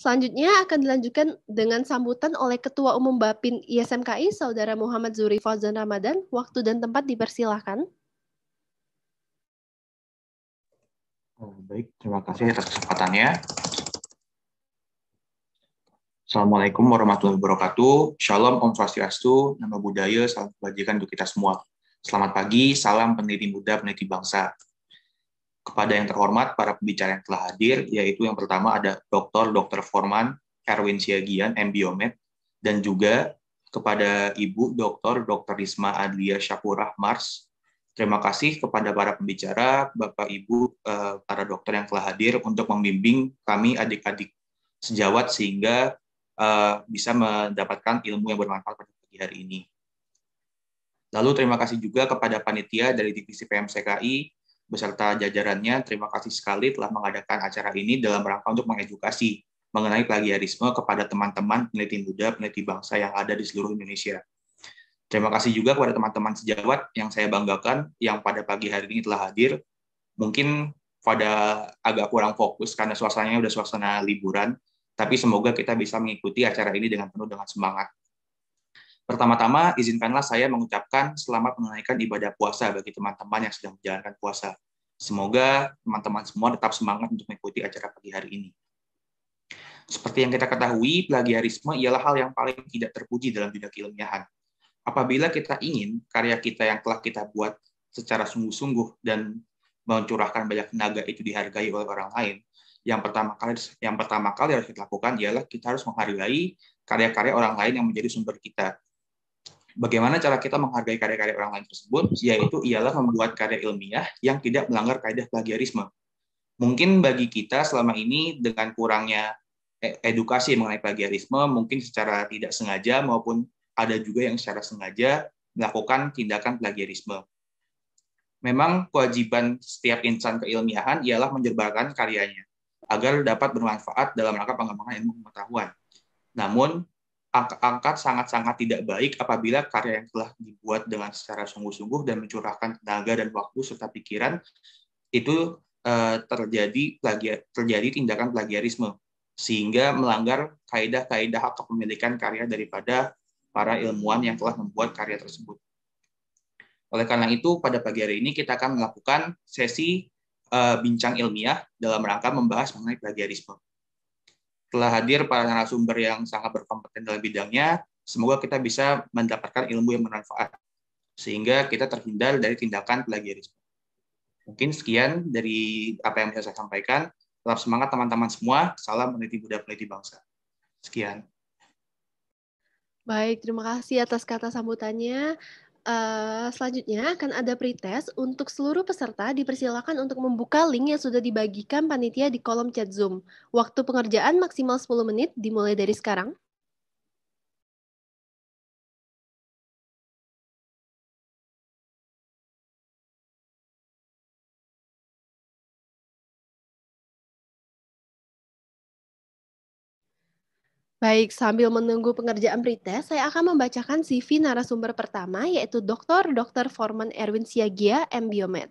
Selanjutnya akan dilanjutkan dengan sambutan oleh Ketua Umum Bapin ISMKI, Saudara Muhammad Zuri Fauzan Ramadan. Waktu dan tempat dipersilahkan. Oh, baik, terima kasih atas kesempatannya. Assalamualaikum warahmatullahi wabarakatuh. Shalom, Om Swastiastu, Nama Budaya, Salam Kebajikan untuk kita semua. Selamat pagi, salam peneliti muda, peneliti bangsa kepada yang terhormat para pembicara yang telah hadir, yaitu yang pertama ada Dr. Dr. Forman Erwin Siagian, MBOMED, dan juga kepada Ibu Dr. Dr. Risma Adlia Syakurah Mars. Terima kasih kepada para pembicara, Bapak Ibu, eh, para dokter yang telah hadir untuk membimbing kami adik-adik sejawat sehingga eh, bisa mendapatkan ilmu yang bermanfaat pada pagi hari ini. Lalu terima kasih juga kepada panitia dari divisi PMCKI beserta jajarannya, terima kasih sekali telah mengadakan acara ini dalam rangka untuk mengedukasi mengenai plagiarisme kepada teman-teman peneliti muda, peneliti bangsa yang ada di seluruh Indonesia. Terima kasih juga kepada teman-teman sejawat yang saya banggakan, yang pada pagi hari ini telah hadir. Mungkin pada agak kurang fokus karena suasananya sudah suasana liburan, tapi semoga kita bisa mengikuti acara ini dengan penuh dengan semangat. Pertama-tama, izinkanlah saya mengucapkan selamat menunaikan ibadah puasa bagi teman-teman yang sedang menjalankan puasa. Semoga teman-teman semua tetap semangat untuk mengikuti acara pagi hari ini. Seperti yang kita ketahui, plagiarisme ialah hal yang paling tidak terpuji dalam dunia keilmiahan. Apabila kita ingin karya kita yang telah kita buat secara sungguh-sungguh dan mencurahkan banyak tenaga itu dihargai oleh orang lain, yang pertama kali yang pertama kali harus kita lakukan ialah kita harus menghargai karya-karya orang lain yang menjadi sumber kita Bagaimana cara kita menghargai karya-karya orang lain tersebut? Yaitu ialah membuat karya ilmiah yang tidak melanggar kaidah plagiarisme. Mungkin bagi kita selama ini dengan kurangnya eh, edukasi mengenai plagiarisme, mungkin secara tidak sengaja maupun ada juga yang secara sengaja melakukan tindakan plagiarisme. Memang kewajiban setiap insan keilmiahan ialah menyebarkan karyanya agar dapat bermanfaat dalam rangka pengembangan ilmu pengetahuan. Namun, angkat sangat-sangat tidak baik apabila karya yang telah dibuat dengan secara sungguh-sungguh dan mencurahkan tenaga dan waktu serta pikiran itu eh, terjadi plagia, terjadi tindakan plagiarisme sehingga melanggar kaidah-kaidah hak kepemilikan karya daripada para ilmuwan yang telah membuat karya tersebut. Oleh karena itu, pada pagi hari ini kita akan melakukan sesi uh, bincang ilmiah dalam rangka membahas mengenai plagiarisme telah hadir para narasumber yang sangat berkompeten dalam bidangnya. Semoga kita bisa mendapatkan ilmu yang bermanfaat sehingga kita terhindar dari tindakan plagiarisme. Mungkin sekian dari apa yang bisa saya sampaikan. Tetap semangat teman-teman semua. Salam peneliti muda peneliti bangsa. Sekian. Baik, terima kasih atas kata sambutannya. Uh, selanjutnya akan ada pretest untuk seluruh peserta dipersilakan untuk membuka link yang sudah dibagikan panitia di kolom chat Zoom. Waktu pengerjaan maksimal 10 menit dimulai dari sekarang. Baik, sambil menunggu pengerjaan berita, saya akan membacakan CV narasumber pertama yaitu Dr. Dr. Forman Erwin Siagia, Biomed.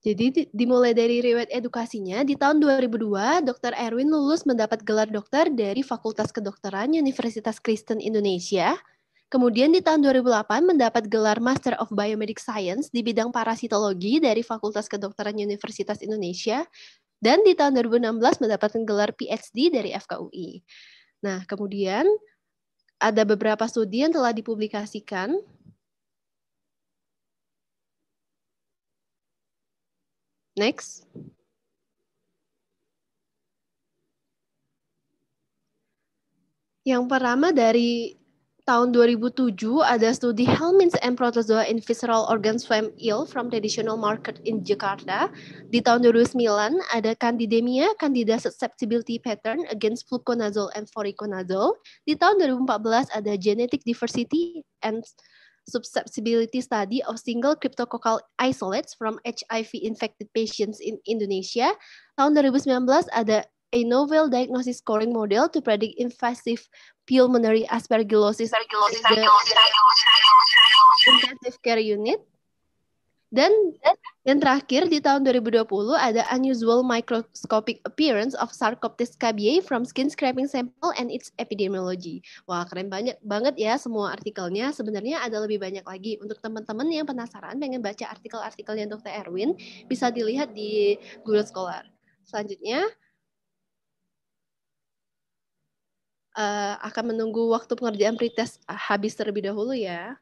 Jadi dimulai dari riwayat edukasinya, di tahun 2002 Dr. Erwin lulus mendapat gelar dokter dari Fakultas Kedokteran Universitas Kristen Indonesia. Kemudian di tahun 2008 mendapat gelar Master of Biomedic Science di bidang parasitologi dari Fakultas Kedokteran Universitas Indonesia dan di tahun 2016 mendapatkan gelar PhD dari FKUI. Nah, kemudian ada beberapa studi yang telah dipublikasikan Next. Yang pertama dari tahun 2007 ada studi helminth and protozoa in visceral organ swam eel from traditional market in Jakarta. Di tahun 2009 ada candidemia candida susceptibility pattern against fluconazole and Foriconazole. Di tahun 2014 ada genetic diversity and susceptibility study of single cryptococcal isolates from HIV infected patients in Indonesia. Tahun 2019 ada a novel diagnosis scoring model to predict invasive pulmonary aspergillosis, aspergillosis, intensive care unit. Dan yang terakhir di tahun 2020 ada unusual microscopic appearance of Sarcoptes scabiae from skin scraping sample and its epidemiology. Wah, keren banyak banget ya semua artikelnya. Sebenarnya ada lebih banyak lagi. Untuk teman-teman yang penasaran pengen baca artikel-artikelnya Dr. Erwin, bisa dilihat di Google Scholar. Selanjutnya, Eh, akan menunggu waktu pengerjaan pretest habis terlebih dahulu ya.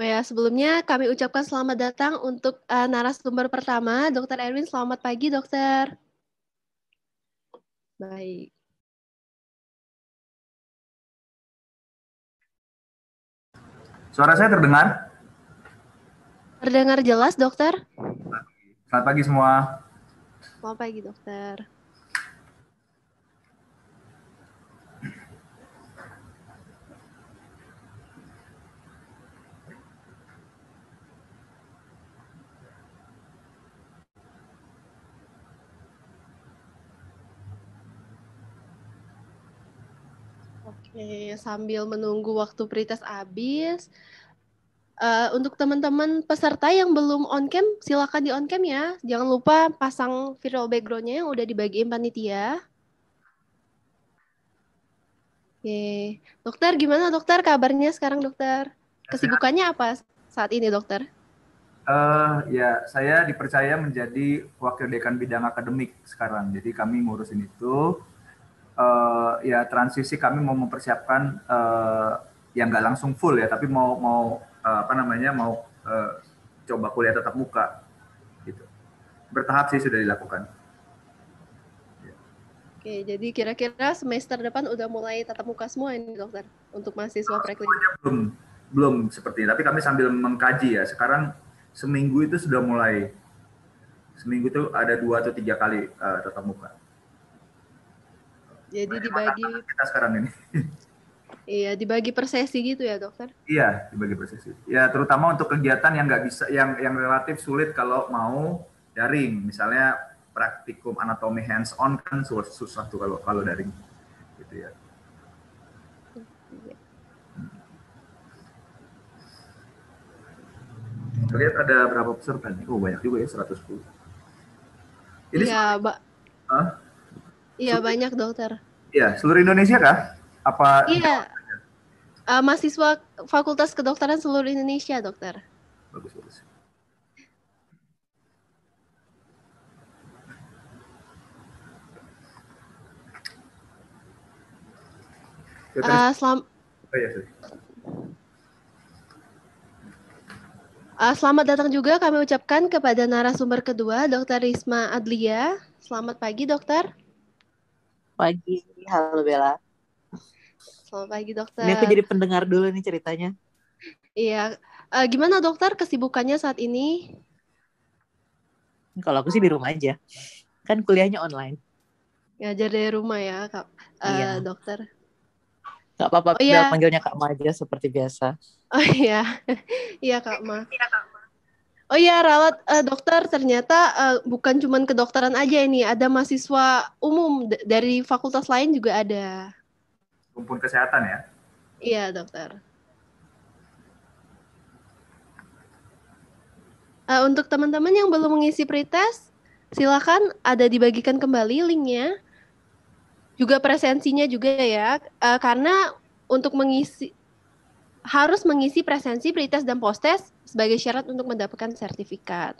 Oh ya, sebelumnya kami ucapkan selamat datang untuk uh, narasumber pertama, Dr. Erwin. Selamat pagi, dokter. Baik. Suara saya terdengar? Terdengar jelas, dokter. Selamat pagi semua. Selamat pagi, dokter. Oke, iya, iya, iya. sambil menunggu waktu pretest habis, uh, untuk teman-teman peserta yang belum on cam, silakan di on cam ya. Jangan lupa pasang virtual backgroundnya yang udah dibagiin panitia. Oke, dokter gimana dokter kabarnya sekarang dokter? Kesibukannya apa saat ini dokter? Uh, ya, saya dipercaya menjadi wakil dekan bidang akademik sekarang. Jadi kami ngurusin itu uh, ya transisi kami mau mempersiapkan uh, yang nggak langsung full ya, tapi mau mau uh, apa namanya mau uh, coba kuliah tetap muka gitu. Bertahap sih sudah dilakukan. Oke, jadi kira-kira semester depan udah mulai tatap muka semua ini dokter untuk mahasiswa preklinik? Belum, belum seperti tapi kami sambil mengkaji ya. Sekarang seminggu itu sudah mulai seminggu itu ada dua atau tiga kali uh, tatap muka. Jadi dibagi kita sekarang ini. Iya, dibagi per sesi gitu ya, dokter? Iya, dibagi per sesi. Ya, terutama untuk kegiatan yang nggak bisa, yang yang relatif sulit kalau mau daring. Misalnya praktikum anatomi hands on kan susah, susah tuh kalau kalau daring, gitu ya. Iya. Lihat ada berapa peserta nih? Oh banyak juga ya 110. Ini iya, Mbak. Huh? Iya banyak dokter. Iya seluruh Indonesia kah? Apa? Iya. Uh, mahasiswa Fakultas Kedokteran seluruh Indonesia dokter. Bagus bagus. Uh, selam oh, yes. Iya, uh, selamat datang juga kami ucapkan kepada narasumber kedua, Dr. Risma Adlia. Selamat pagi, dokter pagi. Halo Bella. Selamat pagi dokter. Ini aku jadi pendengar dulu nih ceritanya. Iya. Uh, gimana dokter kesibukannya saat ini? Kalau aku sih di rumah aja. Kan kuliahnya online. Ngajar jadi rumah ya, Kak. Uh, iya. Dokter. Gak apa-apa, oh, iya. panggilnya Kak Ma aja seperti biasa. Oh iya. iya Kak Ma. Iya Kak Oh iya, rawat uh, dokter ternyata uh, bukan cuma kedokteran aja ini, ada mahasiswa umum dari fakultas lain juga ada. Kumpul kesehatan ya? Iya, dokter. Uh, untuk teman-teman yang belum mengisi pretest, silakan ada dibagikan kembali linknya. Juga presensinya juga ya, uh, karena untuk mengisi harus mengisi presensi pretest dan posttest sebagai syarat untuk mendapatkan sertifikat.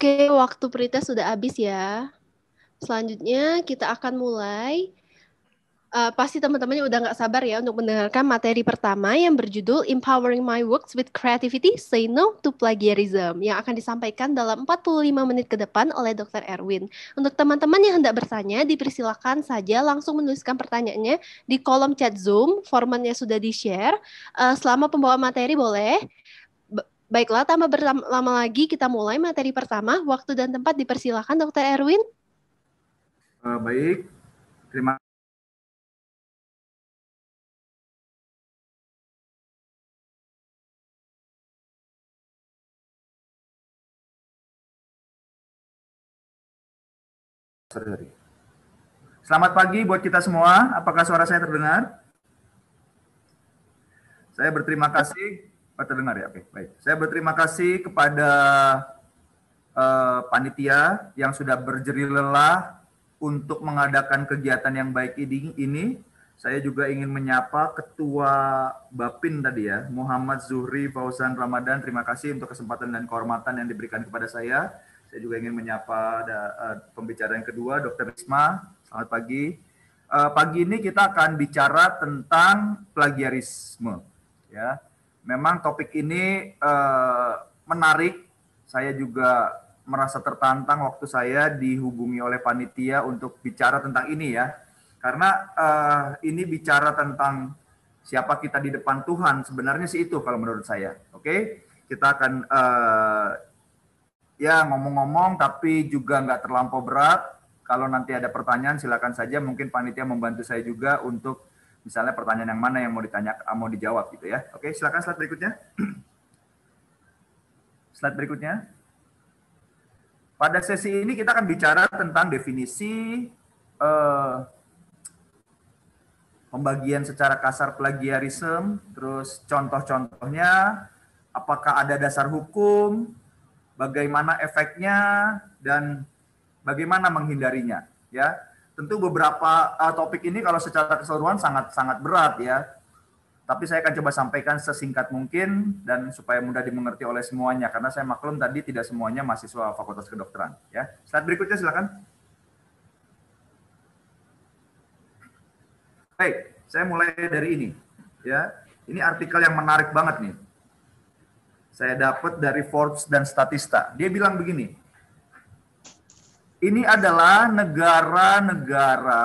Oke, waktu Prita sudah habis ya. Selanjutnya kita akan mulai. Uh, pasti teman-temannya udah nggak sabar ya untuk mendengarkan materi pertama yang berjudul Empowering My Works with Creativity, Say No to Plagiarism yang akan disampaikan dalam 45 menit ke depan oleh Dr. Erwin. Untuk teman-teman yang hendak bertanya, dipersilakan saja langsung menuliskan pertanyaannya di kolom chat Zoom, formatnya sudah di-share. Uh, selama pembawa materi boleh. Baiklah, tanpa berlama lagi kita mulai materi pertama. Waktu dan tempat dipersilakan, Dokter Erwin. Uh, baik, terima kasih. Selamat pagi buat kita semua. Apakah suara saya terdengar? Saya berterima kasih Oh, terdengar ya. Oke, baik. Saya berterima kasih kepada uh, panitia yang sudah berjeri lelah untuk mengadakan kegiatan yang baik ini. Saya juga ingin menyapa Ketua Bapin tadi ya, Muhammad Zuhri Fauzan Ramadan. Terima kasih untuk kesempatan dan kehormatan yang diberikan kepada saya. Saya juga ingin menyapa ada, uh, eh, pembicara yang kedua, Dr. Risma. Selamat pagi. Uh, pagi ini kita akan bicara tentang plagiarisme. Ya, memang topik ini uh, menarik. Saya juga merasa tertantang waktu saya dihubungi oleh panitia untuk bicara tentang ini ya. Karena uh, ini bicara tentang siapa kita di depan Tuhan sebenarnya sih itu kalau menurut saya. Oke, okay? kita akan uh, ya ngomong-ngomong tapi juga nggak terlampau berat. Kalau nanti ada pertanyaan silakan saja mungkin panitia membantu saya juga untuk misalnya pertanyaan yang mana yang mau ditanya ah, mau dijawab gitu ya. Oke, silakan slide berikutnya. slide berikutnya. Pada sesi ini kita akan bicara tentang definisi eh, pembagian secara kasar plagiarisme, terus contoh-contohnya, apakah ada dasar hukum, bagaimana efeknya dan bagaimana menghindarinya, ya tentu beberapa uh, topik ini kalau secara keseluruhan sangat sangat berat ya. Tapi saya akan coba sampaikan sesingkat mungkin dan supaya mudah dimengerti oleh semuanya karena saya maklum tadi tidak semuanya mahasiswa Fakultas Kedokteran ya. Slide berikutnya silakan. Baik, saya mulai dari ini ya. Ini artikel yang menarik banget nih. Saya dapat dari Forbes dan Statista. Dia bilang begini, ini adalah negara-negara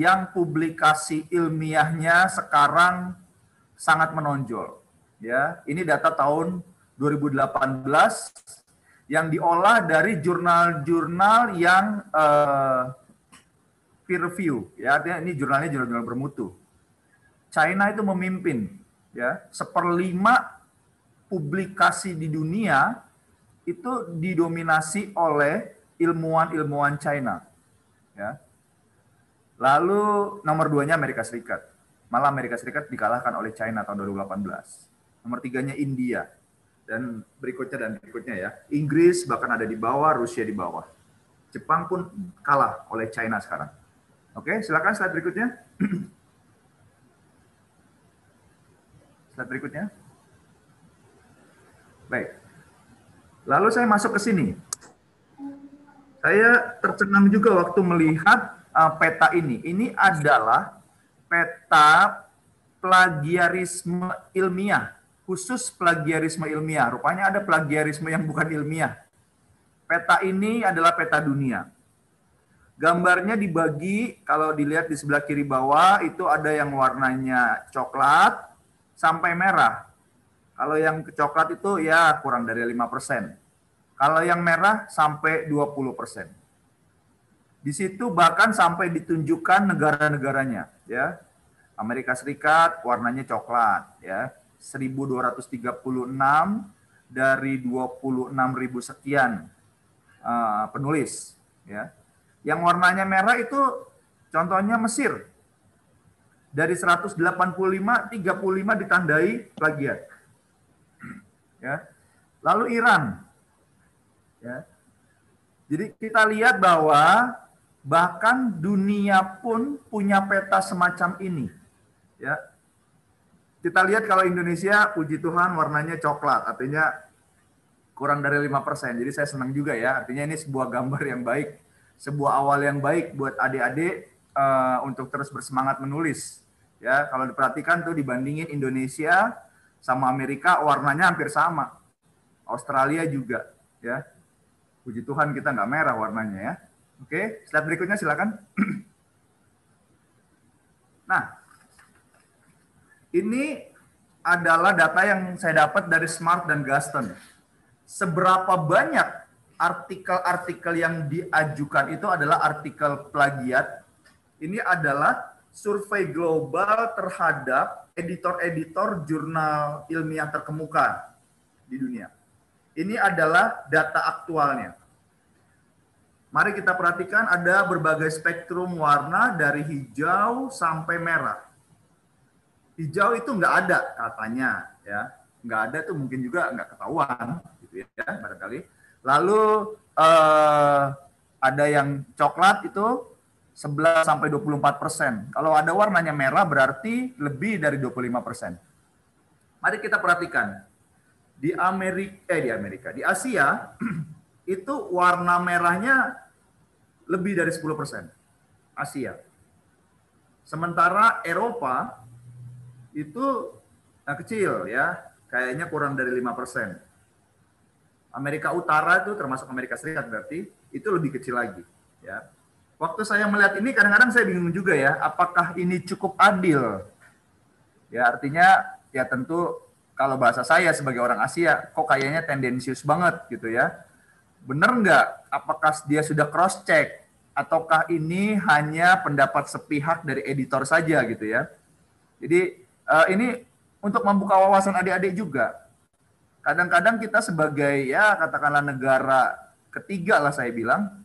yang publikasi ilmiahnya sekarang sangat menonjol. Ya, ini data tahun 2018 yang diolah dari jurnal-jurnal yang uh, peer review. Ya, artinya ini jurnalnya jurnal-jurnal bermutu. China itu memimpin, ya, seperlima publikasi di dunia itu didominasi oleh ilmuwan-ilmuwan China. Ya. Lalu nomor duanya Amerika Serikat. Malah Amerika Serikat dikalahkan oleh China tahun 2018. Nomor tiganya India. Dan berikutnya dan berikutnya ya. Inggris bahkan ada di bawah, Rusia di bawah. Jepang pun kalah oleh China sekarang. Oke, silakan slide berikutnya. slide berikutnya. Baik. Lalu saya masuk ke sini. Saya tercengang juga waktu melihat uh, peta ini. Ini adalah peta plagiarisme ilmiah, khusus plagiarisme ilmiah. Rupanya ada plagiarisme yang bukan ilmiah. Peta ini adalah peta dunia. Gambarnya dibagi, kalau dilihat di sebelah kiri bawah, itu ada yang warnanya coklat sampai merah. Kalau yang coklat itu ya kurang dari 5%. Kalau yang merah sampai 20 persen. Di situ bahkan sampai ditunjukkan negara-negaranya, ya. Amerika Serikat warnanya coklat, ya. 1236 dari 26.000 sekian uh, penulis, ya. Yang warnanya merah itu contohnya Mesir. Dari 185 35 ditandai plagiat. Ya. Lalu Iran Ya. Jadi kita lihat bahwa bahkan dunia pun punya peta semacam ini. Ya. Kita lihat kalau Indonesia puji Tuhan warnanya coklat, artinya kurang dari 5%. Jadi saya senang juga ya, artinya ini sebuah gambar yang baik, sebuah awal yang baik buat adik-adik uh, untuk terus bersemangat menulis. Ya, kalau diperhatikan tuh dibandingin Indonesia sama Amerika warnanya hampir sama. Australia juga, ya. Puji Tuhan kita nggak merah warnanya ya. Oke, slide berikutnya silakan. nah, ini adalah data yang saya dapat dari Smart dan Gaston. Seberapa banyak artikel-artikel yang diajukan itu adalah artikel plagiat. Ini adalah survei global terhadap editor-editor jurnal ilmiah terkemuka di dunia. Ini adalah data aktualnya. Mari kita perhatikan ada berbagai spektrum warna dari hijau sampai merah. Hijau itu nggak ada katanya, ya nggak ada tuh mungkin juga nggak ketahuan, gitu ya barangkali. Lalu eh, ada yang coklat itu 11 sampai 24 persen. Kalau ada warnanya merah berarti lebih dari 25 persen. Mari kita perhatikan di Amerika eh di Amerika di Asia itu warna merahnya lebih dari 10 persen Asia sementara Eropa itu nah, kecil ya kayaknya kurang dari 5 persen Amerika Utara itu termasuk Amerika Serikat berarti itu lebih kecil lagi ya waktu saya melihat ini kadang-kadang saya bingung juga ya apakah ini cukup adil ya artinya ya tentu kalau bahasa saya sebagai orang Asia kok kayaknya tendensius banget gitu ya. Bener nggak? Apakah dia sudah cross check ataukah ini hanya pendapat sepihak dari editor saja gitu ya? Jadi uh, ini untuk membuka wawasan adik-adik juga. Kadang-kadang kita sebagai ya katakanlah negara ketiga lah saya bilang,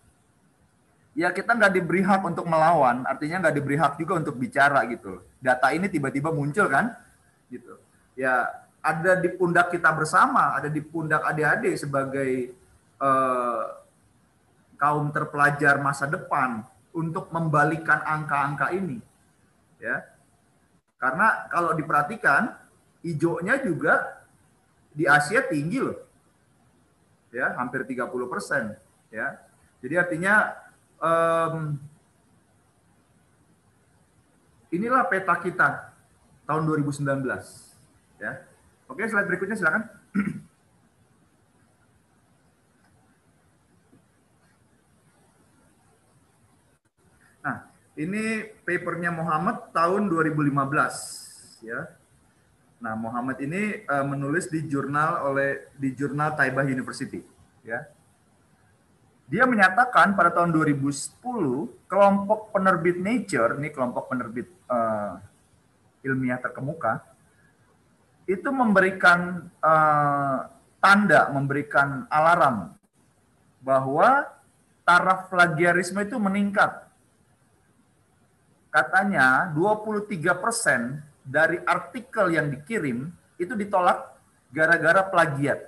ya kita nggak diberi hak untuk melawan, artinya nggak diberi hak juga untuk bicara gitu. Data ini tiba-tiba muncul kan, gitu. Ya ada di pundak kita bersama, ada di pundak adik-adik sebagai eh, kaum terpelajar masa depan untuk membalikan angka-angka ini. Ya. Karena kalau diperhatikan, hijaunya juga di Asia tinggi loh. Ya, hampir 30 persen. Ya. Jadi artinya um, inilah peta kita tahun 2019. Ya. Oke, slide berikutnya silakan. Nah, ini papernya Muhammad tahun 2015 ya. Nah, Muhammad ini uh, menulis di jurnal oleh di jurnal Taibah University, ya. Dia menyatakan pada tahun 2010 kelompok penerbit Nature, ini kelompok penerbit uh, ilmiah terkemuka, itu memberikan uh, tanda, memberikan alarm bahwa taraf plagiarisme itu meningkat. Katanya 23% dari artikel yang dikirim itu ditolak gara-gara plagiat.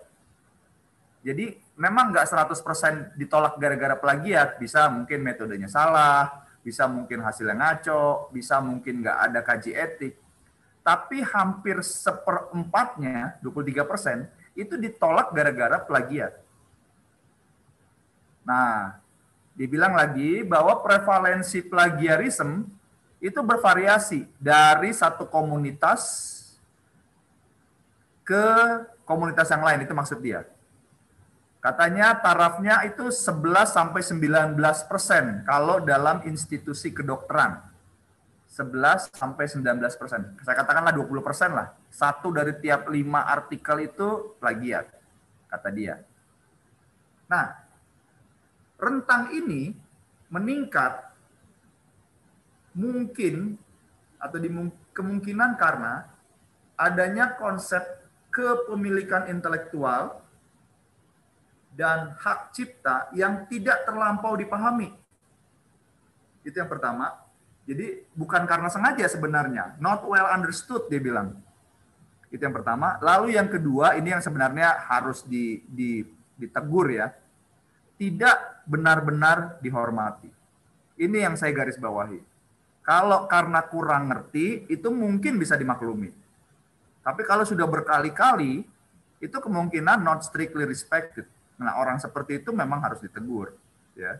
Jadi memang nggak 100% ditolak gara-gara plagiat, bisa mungkin metodenya salah, bisa mungkin hasilnya ngaco, bisa mungkin nggak ada kaji etik tapi hampir seperempatnya, 23 persen, itu ditolak gara-gara plagiat. Nah, dibilang lagi bahwa prevalensi plagiarisme itu bervariasi dari satu komunitas ke komunitas yang lain, itu maksud dia. Katanya tarafnya itu 11 sampai 19 persen kalau dalam institusi kedokteran. 11 sampai 19 persen. Saya katakanlah 20 persen lah. Satu dari tiap lima artikel itu plagiat, kata dia. Nah, rentang ini meningkat mungkin atau kemungkinan karena adanya konsep kepemilikan intelektual dan hak cipta yang tidak terlampau dipahami. Itu yang pertama. Jadi bukan karena sengaja sebenarnya. Not well understood dia bilang. Itu yang pertama. Lalu yang kedua, ini yang sebenarnya harus di, di, ditegur ya. Tidak benar-benar dihormati. Ini yang saya garis bawahi. Kalau karena kurang ngerti, itu mungkin bisa dimaklumi. Tapi kalau sudah berkali-kali, itu kemungkinan not strictly respected. Nah, orang seperti itu memang harus ditegur. ya.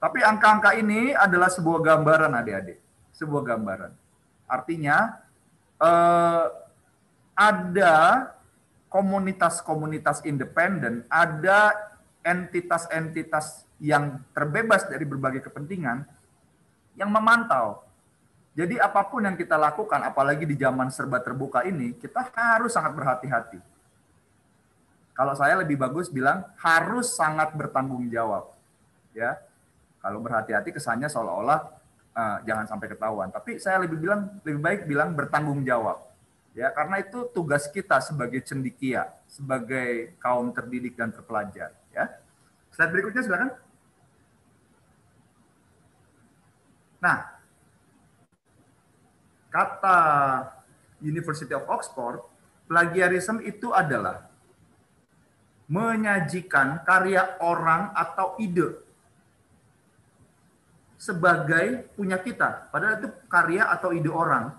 Tapi angka-angka ini adalah sebuah gambaran adik-adik sebuah gambaran. Artinya eh, ada komunitas-komunitas independen, ada entitas-entitas yang terbebas dari berbagai kepentingan yang memantau. Jadi apapun yang kita lakukan, apalagi di zaman serba terbuka ini, kita harus sangat berhati-hati. Kalau saya lebih bagus bilang harus sangat bertanggung jawab. Ya, kalau berhati-hati kesannya seolah-olah uh, jangan sampai ketahuan. Tapi saya lebih bilang lebih baik bilang bertanggung jawab. Ya, karena itu tugas kita sebagai cendikia, sebagai kaum terdidik dan terpelajar, ya. Slide berikutnya silakan. Nah, kata University of Oxford, plagiarisme itu adalah menyajikan karya orang atau ide sebagai punya kita. Padahal itu karya atau ide orang.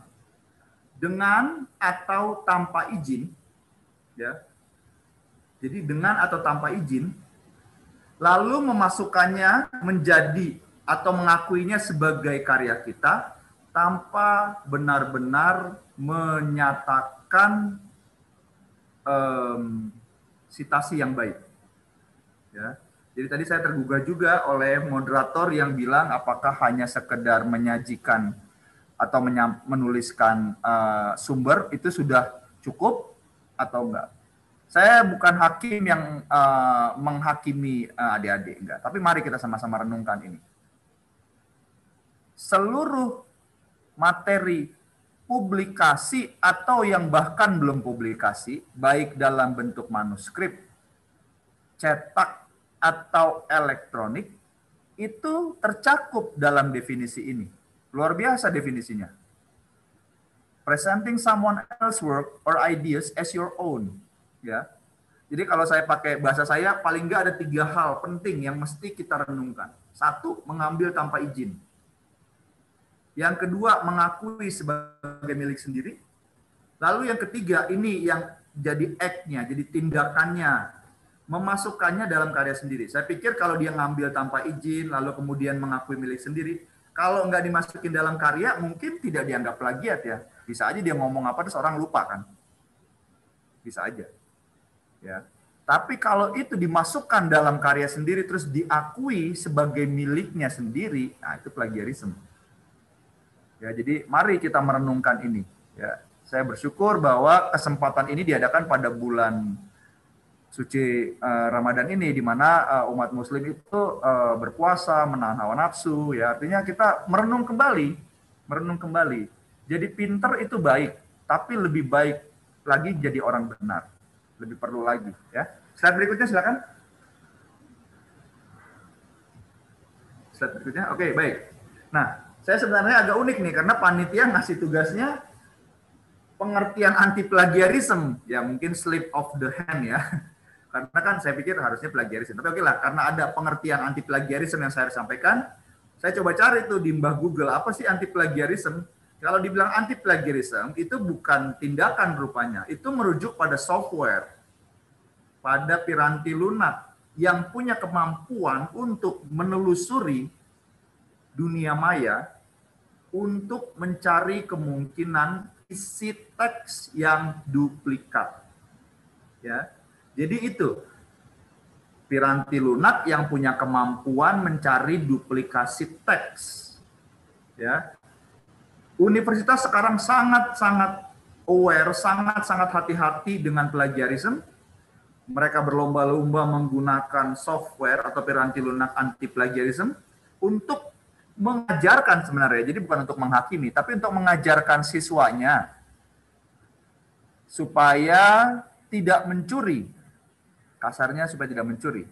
Dengan atau tanpa izin, ya. Jadi dengan atau tanpa izin, lalu memasukkannya menjadi atau mengakuinya sebagai karya kita tanpa benar-benar menyatakan um, sitasi yang baik. Ya. Jadi tadi saya tergugah juga oleh moderator yang bilang apakah hanya sekedar menyajikan atau menuliskan uh, sumber itu sudah cukup atau enggak. Saya bukan hakim yang uh, menghakimi eh, adik-adik enggak, tapi mari kita sama-sama renungkan ini. Seluruh materi publikasi atau yang bahkan belum publikasi baik dalam bentuk manuskrip, cetak atau elektronik itu tercakup dalam definisi ini. Luar biasa definisinya. Presenting someone else's work or ideas as your own. Ya. Jadi kalau saya pakai bahasa saya, paling nggak ada tiga hal penting yang mesti kita renungkan. Satu, mengambil tanpa izin. Yang kedua, mengakui sebagai milik sendiri. Lalu yang ketiga, ini yang jadi act-nya, jadi tindakannya, memasukkannya dalam karya sendiri. Saya pikir kalau dia ngambil tanpa izin, lalu kemudian mengakui milik sendiri, kalau nggak dimasukin dalam karya, mungkin tidak dianggap plagiat ya. Bisa aja dia ngomong apa, terus orang lupa kan. Bisa aja. Ya. Tapi kalau itu dimasukkan dalam karya sendiri, terus diakui sebagai miliknya sendiri, nah itu plagiarisme. Ya, jadi mari kita merenungkan ini. Ya, saya bersyukur bahwa kesempatan ini diadakan pada bulan suci uh, Ramadan ini di mana uh, umat muslim itu uh, berpuasa, menahan hawa nafsu ya. Artinya kita merenung kembali, merenung kembali. Jadi pinter itu baik, tapi lebih baik lagi jadi orang benar. Lebih perlu lagi ya. Slide berikutnya silakan. Slide berikutnya. Oke, okay, baik. Nah, saya sebenarnya agak unik nih karena panitia ngasih tugasnya pengertian anti plagiarisme, ya mungkin slip of the hand ya karena kan saya pikir harusnya plagiarisme. Tapi oke lah, karena ada pengertian anti plagiarisme yang saya sampaikan, saya coba cari tuh di mbah Google apa sih anti plagiarisme. Kalau dibilang anti plagiarisme itu bukan tindakan rupanya, itu merujuk pada software, pada piranti lunak yang punya kemampuan untuk menelusuri dunia maya untuk mencari kemungkinan isi teks yang duplikat. Ya, jadi itu piranti lunak yang punya kemampuan mencari duplikasi teks. Ya. Universitas sekarang sangat-sangat aware, sangat-sangat hati-hati dengan plagiarism. Mereka berlomba-lomba menggunakan software atau piranti lunak anti plagiarism untuk mengajarkan sebenarnya. Jadi bukan untuk menghakimi, tapi untuk mengajarkan siswanya supaya tidak mencuri Kasarnya supaya tidak mencuri.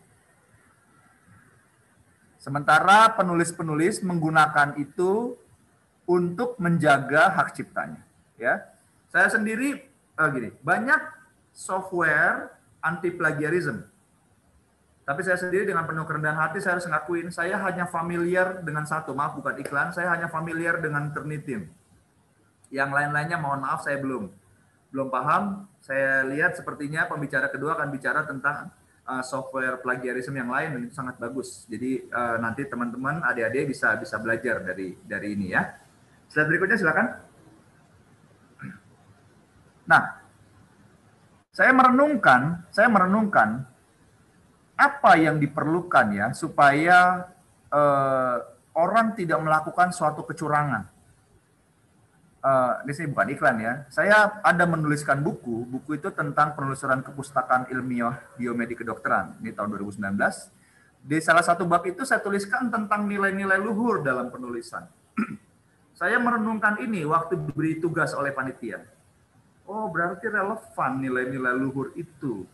Sementara penulis-penulis menggunakan itu untuk menjaga hak ciptanya. Ya, saya sendiri eh, gini banyak software anti plagiarisme. Tapi saya sendiri dengan penuh kerendahan hati saya harus ngakuin saya hanya familiar dengan satu, maaf bukan iklan, saya hanya familiar dengan Turnitin. Yang lain-lainnya mohon maaf saya belum belum paham, saya lihat sepertinya pembicara kedua akan bicara tentang uh, software plagiarisme yang lain dan itu sangat bagus. Jadi uh, nanti teman-teman adik-adik bisa bisa belajar dari dari ini ya. Slide berikutnya silakan. Nah, saya merenungkan, saya merenungkan apa yang diperlukan ya supaya uh, orang tidak melakukan suatu kecurangan. Eh, ini sih bukan iklan ya. Saya ada menuliskan buku, buku itu tentang penelusuran kepustakaan ilmiah biomedik kedokteran. Ini tahun 2019. Di salah satu bab itu saya tuliskan tentang nilai-nilai luhur dalam penulisan. saya merenungkan ini waktu diberi tugas oleh panitia. Oh, berarti relevan nilai-nilai luhur itu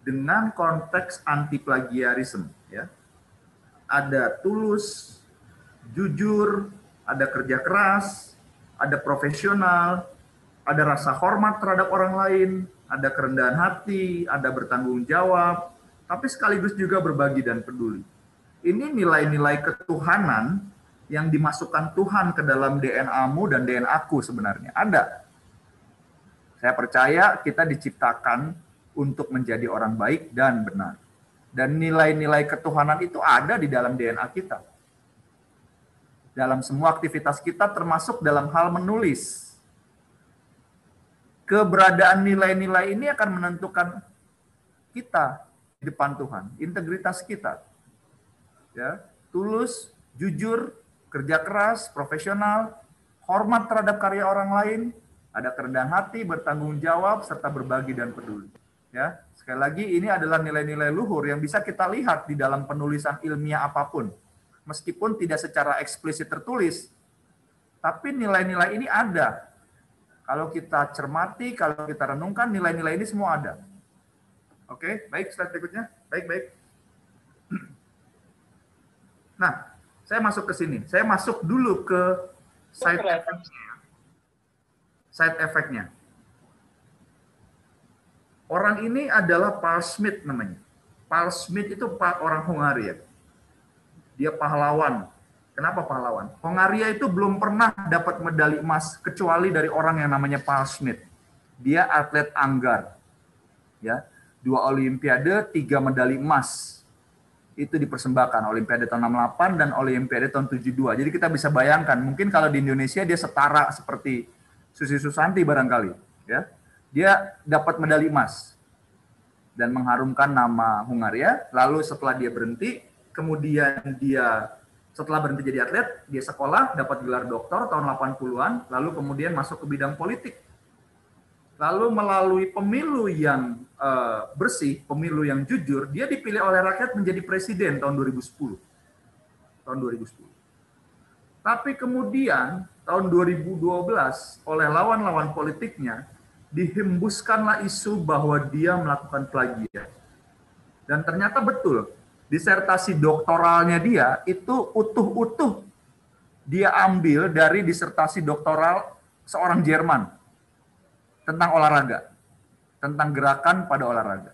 dengan konteks anti plagiarisme ya. Ada tulus, jujur, ada kerja keras, ada profesional, ada rasa hormat terhadap orang lain, ada kerendahan hati, ada bertanggung jawab, tapi sekaligus juga berbagi dan peduli. Ini nilai-nilai ketuhanan yang dimasukkan Tuhan ke dalam DNA-mu dan DNA-ku sebenarnya. Ada. Saya percaya kita diciptakan untuk menjadi orang baik dan benar. Dan nilai-nilai ketuhanan itu ada di dalam DNA kita dalam semua aktivitas kita termasuk dalam hal menulis. Keberadaan nilai-nilai ini akan menentukan kita di depan Tuhan, integritas kita. Ya, tulus, jujur, kerja keras, profesional, hormat terhadap karya orang lain, ada kerendahan hati, bertanggung jawab serta berbagi dan peduli. Ya, sekali lagi ini adalah nilai-nilai luhur yang bisa kita lihat di dalam penulisan ilmiah apapun meskipun tidak secara eksplisit tertulis, tapi nilai-nilai ini ada. Kalau kita cermati, kalau kita renungkan, nilai-nilai ini semua ada. Oke, baik slide berikutnya. Baik, baik. Nah, saya masuk ke sini. Saya masuk dulu ke side effect-nya. Side effect-nya. Orang ini adalah Paul Smith namanya. Paul Smith itu orang Hungaria. Dia pahlawan. Kenapa pahlawan? Hongaria itu belum pernah dapat medali emas kecuali dari orang yang namanya Paul Smith. Dia atlet anggar. Ya, dua olimpiade, tiga medali emas. Itu dipersembahkan olimpiade tahun 68 dan olimpiade tahun 72. Jadi kita bisa bayangkan, mungkin kalau di Indonesia dia setara seperti Susi Susanti barangkali, ya. Dia dapat medali emas dan mengharumkan nama Hungaria. Lalu setelah dia berhenti, kemudian dia setelah berhenti jadi atlet, dia sekolah, dapat gelar doktor tahun 80-an, lalu kemudian masuk ke bidang politik. Lalu melalui pemilu yang uh, bersih, pemilu yang jujur, dia dipilih oleh rakyat menjadi presiden tahun 2010. Tahun 2010. Tapi kemudian tahun 2012 oleh lawan-lawan politiknya dihembuskanlah isu bahwa dia melakukan plagiat. Dan ternyata betul, disertasi doktoralnya dia itu utuh-utuh dia ambil dari disertasi doktoral seorang Jerman tentang olahraga, tentang gerakan pada olahraga.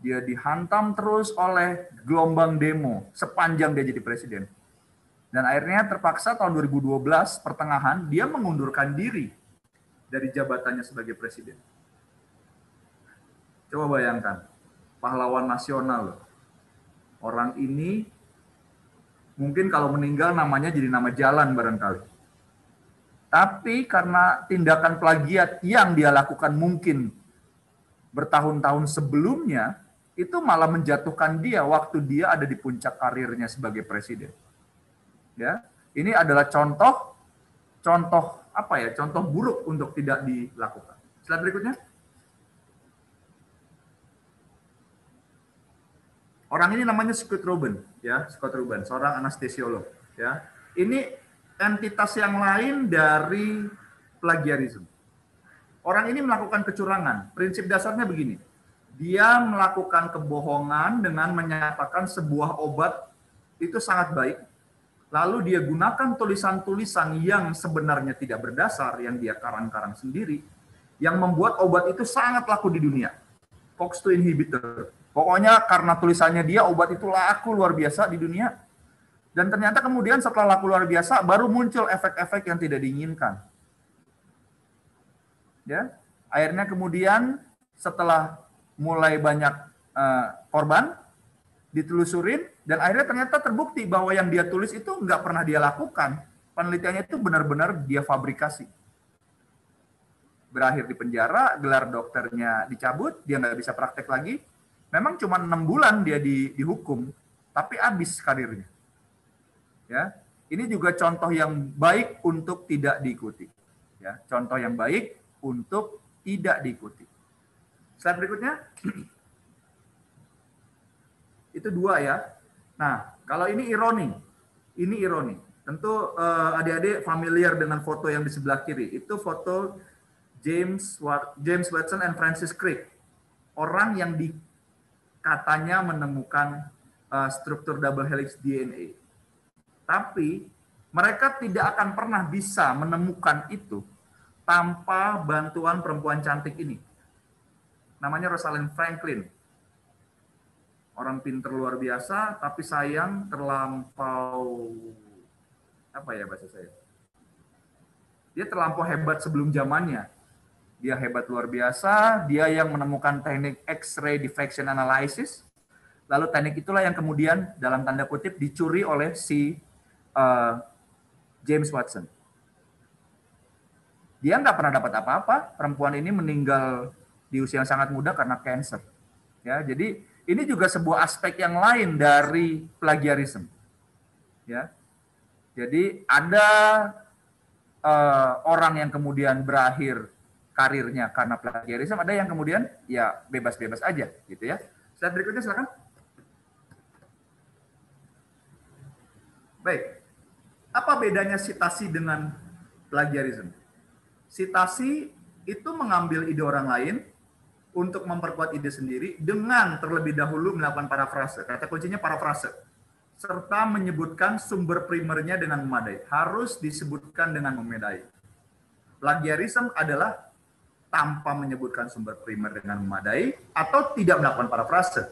Dia dihantam terus oleh gelombang demo sepanjang dia jadi presiden. Dan akhirnya terpaksa tahun 2012 pertengahan dia mengundurkan diri dari jabatannya sebagai presiden. Coba bayangkan, pahlawan nasional Orang ini mungkin kalau meninggal namanya jadi nama jalan barangkali. Tapi karena tindakan plagiat yang dia lakukan mungkin bertahun-tahun sebelumnya, itu malah menjatuhkan dia waktu dia ada di puncak karirnya sebagai presiden. Ya, ini adalah contoh contoh apa ya? Contoh buruk untuk tidak dilakukan. Slide berikutnya. Orang ini namanya Scott Ruben, ya, Scott Ruben, seorang anestesiolog, ya. Ini entitas yang lain dari plagiarisme. Orang ini melakukan kecurangan. Prinsip dasarnya begini. Dia melakukan kebohongan dengan menyatakan sebuah obat itu sangat baik. Lalu dia gunakan tulisan-tulisan yang sebenarnya tidak berdasar, yang dia karang-karang sendiri, yang membuat obat itu sangat laku di dunia. cox to inhibitor. Pokoknya karena tulisannya dia obat itu laku luar biasa di dunia. Dan ternyata kemudian setelah laku luar biasa baru muncul efek-efek yang tidak diinginkan. Ya. Akhirnya kemudian setelah mulai banyak uh, korban ditelusurin dan akhirnya ternyata terbukti bahwa yang dia tulis itu nggak pernah dia lakukan. Penelitiannya itu benar-benar dia fabrikasi berakhir di penjara, gelar dokternya dicabut, dia nggak bisa praktek lagi, Memang cuma enam bulan dia di, dihukum, tapi habis karirnya. Ya, ini juga contoh yang baik untuk tidak diikuti. Ya, contoh yang baik untuk tidak diikuti. Slide berikutnya. Itu dua ya. Nah, kalau ini ironi. Ini ironi. Tentu eh, adik-adik familiar dengan foto yang di sebelah kiri. Itu foto James James Watson and Francis Crick. Orang yang di katanya menemukan uh, struktur double helix DNA. Tapi mereka tidak akan pernah bisa menemukan itu tanpa bantuan perempuan cantik ini. Namanya Rosalind Franklin. Orang pinter luar biasa, tapi sayang terlampau apa ya bahasa saya? Dia terlampau hebat sebelum zamannya dia hebat luar biasa, dia yang menemukan teknik X-ray diffraction analysis. Lalu teknik itulah yang kemudian dalam tanda kutip dicuri oleh si uh, James Watson. Dia nggak pernah dapat apa-apa. Perempuan ini meninggal di usia yang sangat muda karena cancer. Ya, jadi ini juga sebuah aspek yang lain dari plagiarisme. Ya, jadi ada uh, orang yang kemudian berakhir karirnya karena plagiarisme, ada yang kemudian ya bebas-bebas aja gitu ya. Slide berikutnya silakan. Baik. Apa bedanya sitasi dengan plagiarisme? Sitasi itu mengambil ide orang lain untuk memperkuat ide sendiri dengan terlebih dahulu melakukan parafrase. Kata kuncinya parafrase. Serta menyebutkan sumber primernya dengan memadai. Harus disebutkan dengan memadai. plagiarisme adalah tanpa menyebutkan sumber primer dengan memadai atau tidak melakukan parafrase.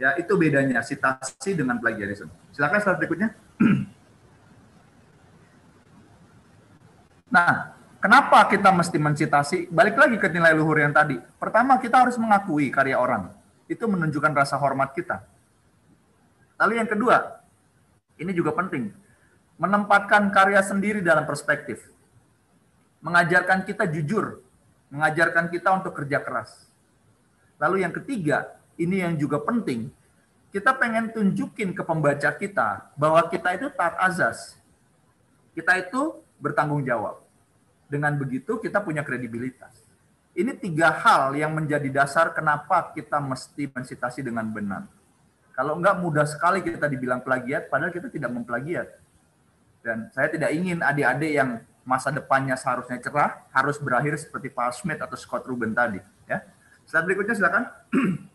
Ya, itu bedanya sitasi dengan plagiarisme. Silakan slide berikutnya. nah, kenapa kita mesti mencitasi? Balik lagi ke nilai luhur yang tadi. Pertama, kita harus mengakui karya orang. Itu menunjukkan rasa hormat kita. Lalu yang kedua, ini juga penting. Menempatkan karya sendiri dalam perspektif. Mengajarkan kita jujur mengajarkan kita untuk kerja keras. Lalu yang ketiga, ini yang juga penting, kita pengen tunjukin ke pembaca kita bahwa kita itu taat azas. Kita itu bertanggung jawab. Dengan begitu kita punya kredibilitas. Ini tiga hal yang menjadi dasar kenapa kita mesti mensitasi dengan benar. Kalau enggak mudah sekali kita dibilang plagiat, padahal kita tidak memplagiat. Dan saya tidak ingin adik-adik yang masa depannya seharusnya cerah harus berakhir seperti Paul Smith atau Scott Rubin tadi. Ya. Slide berikutnya silakan.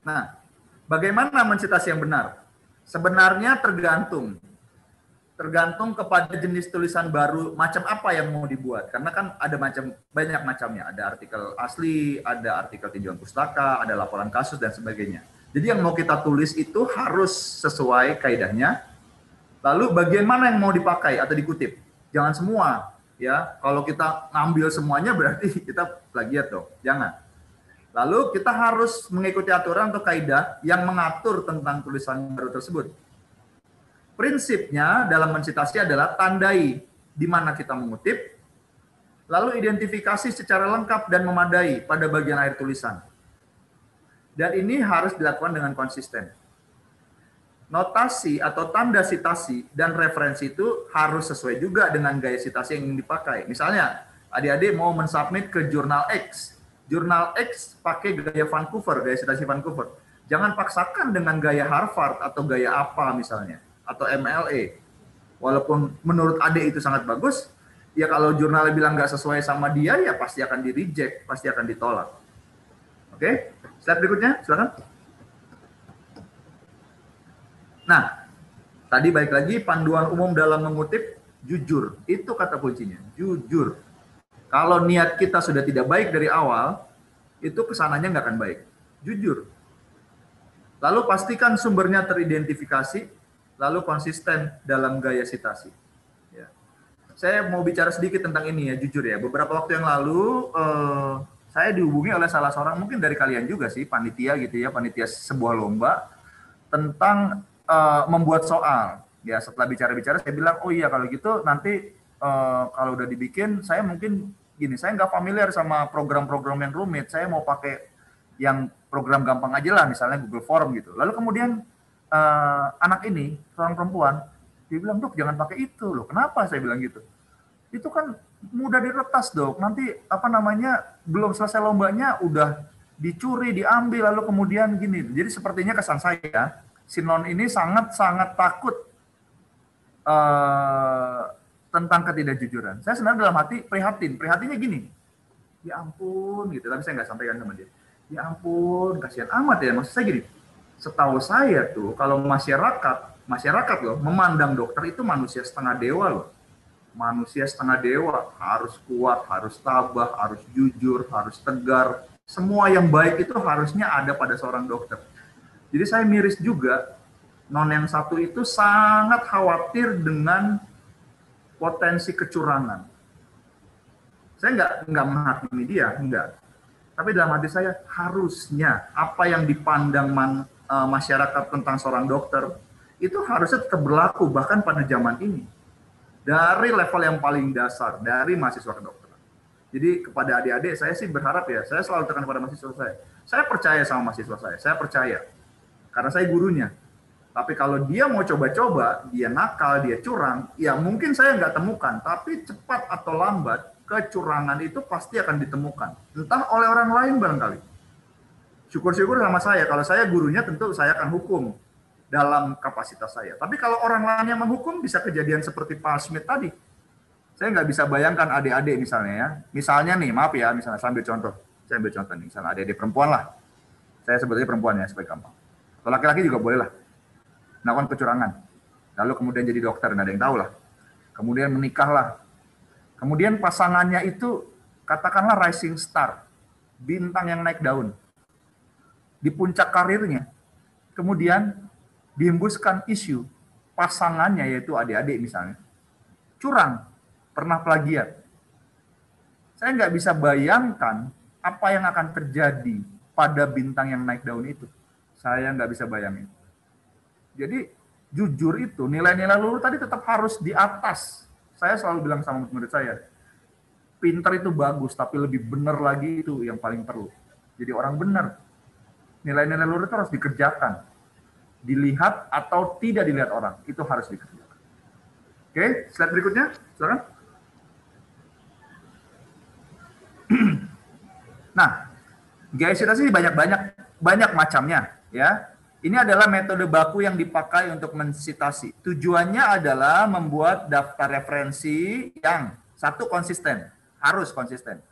Nah, bagaimana mensitasi yang benar? Sebenarnya tergantung. Tergantung kepada jenis tulisan baru, macam apa yang mau dibuat. Karena kan ada macam banyak macamnya. Ada artikel asli, ada artikel tinjauan pustaka, ada laporan kasus, dan sebagainya. Jadi yang mau kita tulis itu harus sesuai kaidahnya. Lalu bagian mana yang mau dipakai atau dikutip? Jangan semua, ya. Kalau kita ngambil semuanya berarti kita plagiat dong. Jangan. Lalu kita harus mengikuti aturan atau kaidah yang mengatur tentang tulisan baru tersebut. Prinsipnya dalam mensitasi adalah tandai di mana kita mengutip, lalu identifikasi secara lengkap dan memadai pada bagian akhir tulisan dan ini harus dilakukan dengan konsisten. Notasi atau tanda sitasi dan referensi itu harus sesuai juga dengan gaya sitasi yang dipakai. Misalnya, adik-adik mau mensubmit ke jurnal X. Jurnal X pakai gaya Vancouver, gaya sitasi Vancouver. Jangan paksakan dengan gaya Harvard atau gaya apa misalnya, atau MLA. Walaupun menurut adik itu sangat bagus, ya kalau jurnalnya bilang nggak sesuai sama dia ya pasti akan di reject, pasti akan ditolak. Oke? Okay? Slide berikutnya, silakan. Nah, tadi baik lagi panduan umum dalam mengutip jujur. Itu kata kuncinya, jujur. Kalau niat kita sudah tidak baik dari awal, itu kesananya nggak akan baik. Jujur. Lalu pastikan sumbernya teridentifikasi, lalu konsisten dalam gaya sitasi. Ya. Saya mau bicara sedikit tentang ini ya, jujur ya. Beberapa waktu yang lalu, eh, saya dihubungi oleh salah seorang mungkin dari kalian juga sih panitia gitu ya panitia sebuah lomba tentang uh, membuat soal ya setelah bicara-bicara saya bilang oh iya kalau gitu nanti uh, kalau udah dibikin saya mungkin gini saya nggak familiar sama program-program yang rumit saya mau pakai yang program gampang aja lah misalnya Google Form gitu lalu kemudian uh, anak ini seorang perempuan dia bilang dok jangan pakai itu loh kenapa saya bilang gitu itu kan mudah diretas dok. Nanti apa namanya belum selesai lombanya udah dicuri, diambil lalu kemudian gini. Jadi sepertinya kesan saya Sinon ini sangat-sangat takut uh, tentang ketidakjujuran. Saya sebenarnya dalam hati prihatin. Prihatinnya gini, ya ampun gitu. Tapi saya nggak sampaikan sama dia. Ya ampun, kasihan amat ya. Maksud saya gini, setahu saya tuh kalau masyarakat, masyarakat loh memandang dokter itu manusia setengah dewa loh manusia setengah dewa harus kuat, harus tabah, harus jujur, harus tegar. Semua yang baik itu harusnya ada pada seorang dokter. Jadi saya miris juga non yang satu itu sangat khawatir dengan potensi kecurangan. Saya nggak nggak menghakimi dia, enggak. Tapi dalam hati saya harusnya apa yang dipandang man, e, masyarakat tentang seorang dokter itu harusnya tetap berlaku bahkan pada zaman ini dari level yang paling dasar dari mahasiswa kedokteran. Jadi kepada adik-adik saya sih berharap ya, saya selalu tekan kepada mahasiswa saya. Saya percaya sama mahasiswa saya, saya percaya. Karena saya gurunya. Tapi kalau dia mau coba-coba, dia nakal, dia curang, ya mungkin saya nggak temukan. Tapi cepat atau lambat, kecurangan itu pasti akan ditemukan. Entah oleh orang lain barangkali. Syukur-syukur sama saya. Kalau saya gurunya tentu saya akan hukum dalam kapasitas saya. Tapi kalau orang lain yang menghukum bisa kejadian seperti Pak Smith tadi. Saya nggak bisa bayangkan adik-adik misalnya ya. Misalnya nih, maaf ya, misalnya saya ambil contoh. Saya ambil contoh nih, misalnya adik-adik perempuan lah. Saya sebetulnya perempuan ya, supaya gampang. Kalau laki-laki juga boleh lah. Melakukan kecurangan. Lalu kemudian jadi dokter, nggak ada yang tahu lah. Kemudian menikah lah, Kemudian pasangannya itu katakanlah rising star. Bintang yang naik daun. Di puncak karirnya. Kemudian dihembuskan isu pasangannya yaitu adik-adik misalnya curang, pernah plagiat. Saya nggak bisa bayangkan apa yang akan terjadi pada bintang yang naik daun itu. Saya nggak bisa bayangin. Jadi jujur itu nilai-nilai luhur tadi tetap harus di atas. Saya selalu bilang sama murid saya, pinter itu bagus, tapi lebih benar lagi itu yang paling perlu. Jadi orang benar. Nilai-nilai lurus itu harus dikerjakan dilihat atau tidak dilihat orang itu harus dikerjakan. Oke, slide berikutnya, silakan. nah, ini banyak-banyak banyak macamnya, ya. Ini adalah metode baku yang dipakai untuk mensitasi. Tujuannya adalah membuat daftar referensi yang satu konsisten, harus konsisten.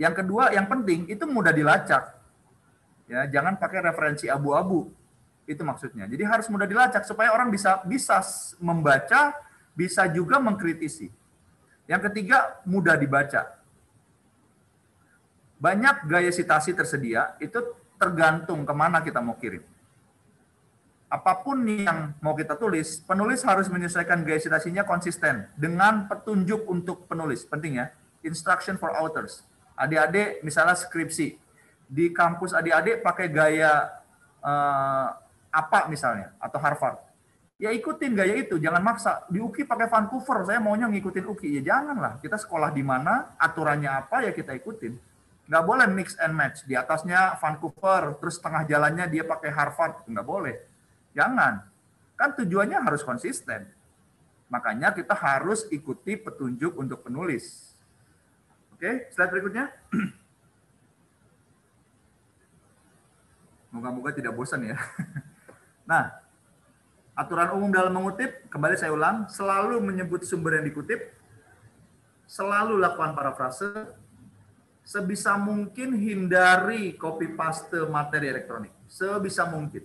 Yang kedua, yang penting itu mudah dilacak. Ya, jangan pakai referensi abu-abu itu maksudnya. Jadi harus mudah dilacak supaya orang bisa bisa membaca, bisa juga mengkritisi. Yang ketiga, mudah dibaca. Banyak gaya sitasi tersedia, itu tergantung kemana kita mau kirim. Apapun yang mau kita tulis, penulis harus menyesuaikan gaya sitasinya konsisten dengan petunjuk untuk penulis. Penting ya, instruction for authors. Adik-adik misalnya skripsi. Di kampus adik-adik pakai gaya eh, apa misalnya atau Harvard. Ya ikutin gaya itu, jangan maksa. Di UKI pakai Vancouver, saya maunya ngikutin UKI. Ya janganlah, kita sekolah di mana, aturannya apa ya kita ikutin. Nggak boleh mix and match. Di atasnya Vancouver, terus tengah jalannya dia pakai Harvard. Nggak boleh. Jangan. Kan tujuannya harus konsisten. Makanya kita harus ikuti petunjuk untuk penulis. Oke, slide berikutnya. Moga-moga tidak bosan ya. Nah, aturan umum dalam mengutip, kembali saya ulang, selalu menyebut sumber yang dikutip, selalu lakukan parafrase, sebisa mungkin hindari copy paste materi elektronik. Sebisa mungkin.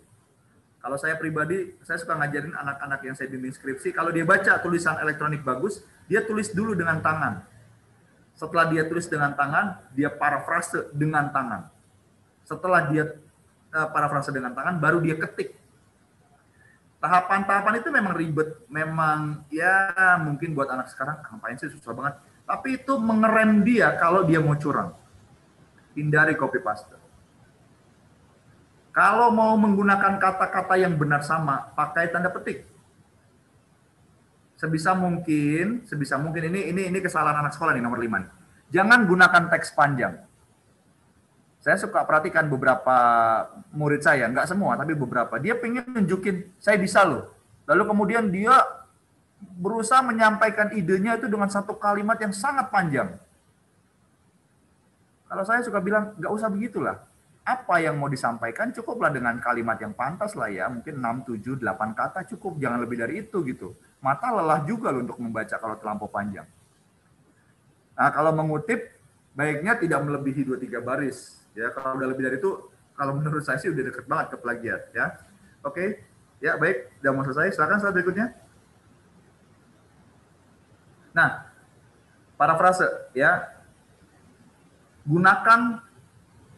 Kalau saya pribadi, saya suka ngajarin anak-anak yang saya bimbing skripsi, kalau dia baca tulisan elektronik bagus, dia tulis dulu dengan tangan. Setelah dia tulis dengan tangan, dia parafrase dengan tangan. Setelah dia eh, parafrase dengan tangan, baru dia ketik tahapan-tahapan itu memang ribet, memang ya mungkin buat anak sekarang ah, ngapain sih susah banget. Tapi itu mengerem dia kalau dia mau curang. Hindari copy paste. Kalau mau menggunakan kata-kata yang benar sama, pakai tanda petik. Sebisa mungkin, sebisa mungkin ini ini ini kesalahan anak sekolah nih nomor 5. Jangan gunakan teks panjang saya suka perhatikan beberapa murid saya, nggak semua, tapi beberapa. Dia pengen nunjukin, saya bisa loh. Lalu kemudian dia berusaha menyampaikan idenya itu dengan satu kalimat yang sangat panjang. Kalau saya suka bilang, nggak usah begitulah. Apa yang mau disampaikan cukuplah dengan kalimat yang pantas lah ya. Mungkin 6, 7, 8 kata cukup. Jangan lebih dari itu gitu. Mata lelah juga loh untuk membaca kalau terlampau panjang. Nah, kalau mengutip, baiknya tidak melebihi dua tiga baris Ya, kalau udah lebih dari itu, kalau menurut saya sih udah deket banget ke plagiat. Ya, oke. Okay. Ya, baik. Udah mau selesai. Silakan slide berikutnya. Nah, frase ya. Gunakan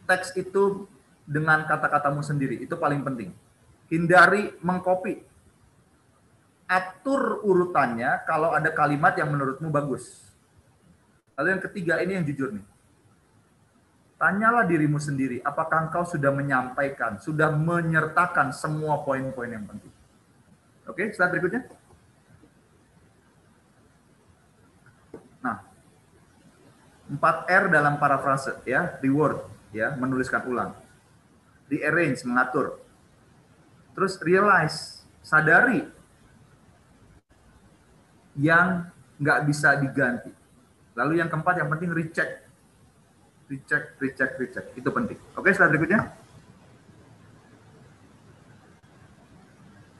teks itu dengan kata-katamu sendiri. Itu paling penting. Hindari mengcopy. Atur urutannya kalau ada kalimat yang menurutmu bagus. Lalu yang ketiga ini yang jujur nih. Tanyalah dirimu sendiri, apakah engkau sudah menyampaikan, sudah menyertakan semua poin-poin yang penting. Oke, slide berikutnya. Nah, 4R dalam parafrase ya, reward ya, menuliskan ulang. Rearrange, mengatur. Terus realize, sadari yang nggak bisa diganti. Lalu yang keempat yang penting recheck recheck, recheck, recheck. Itu penting. Oke, slide berikutnya.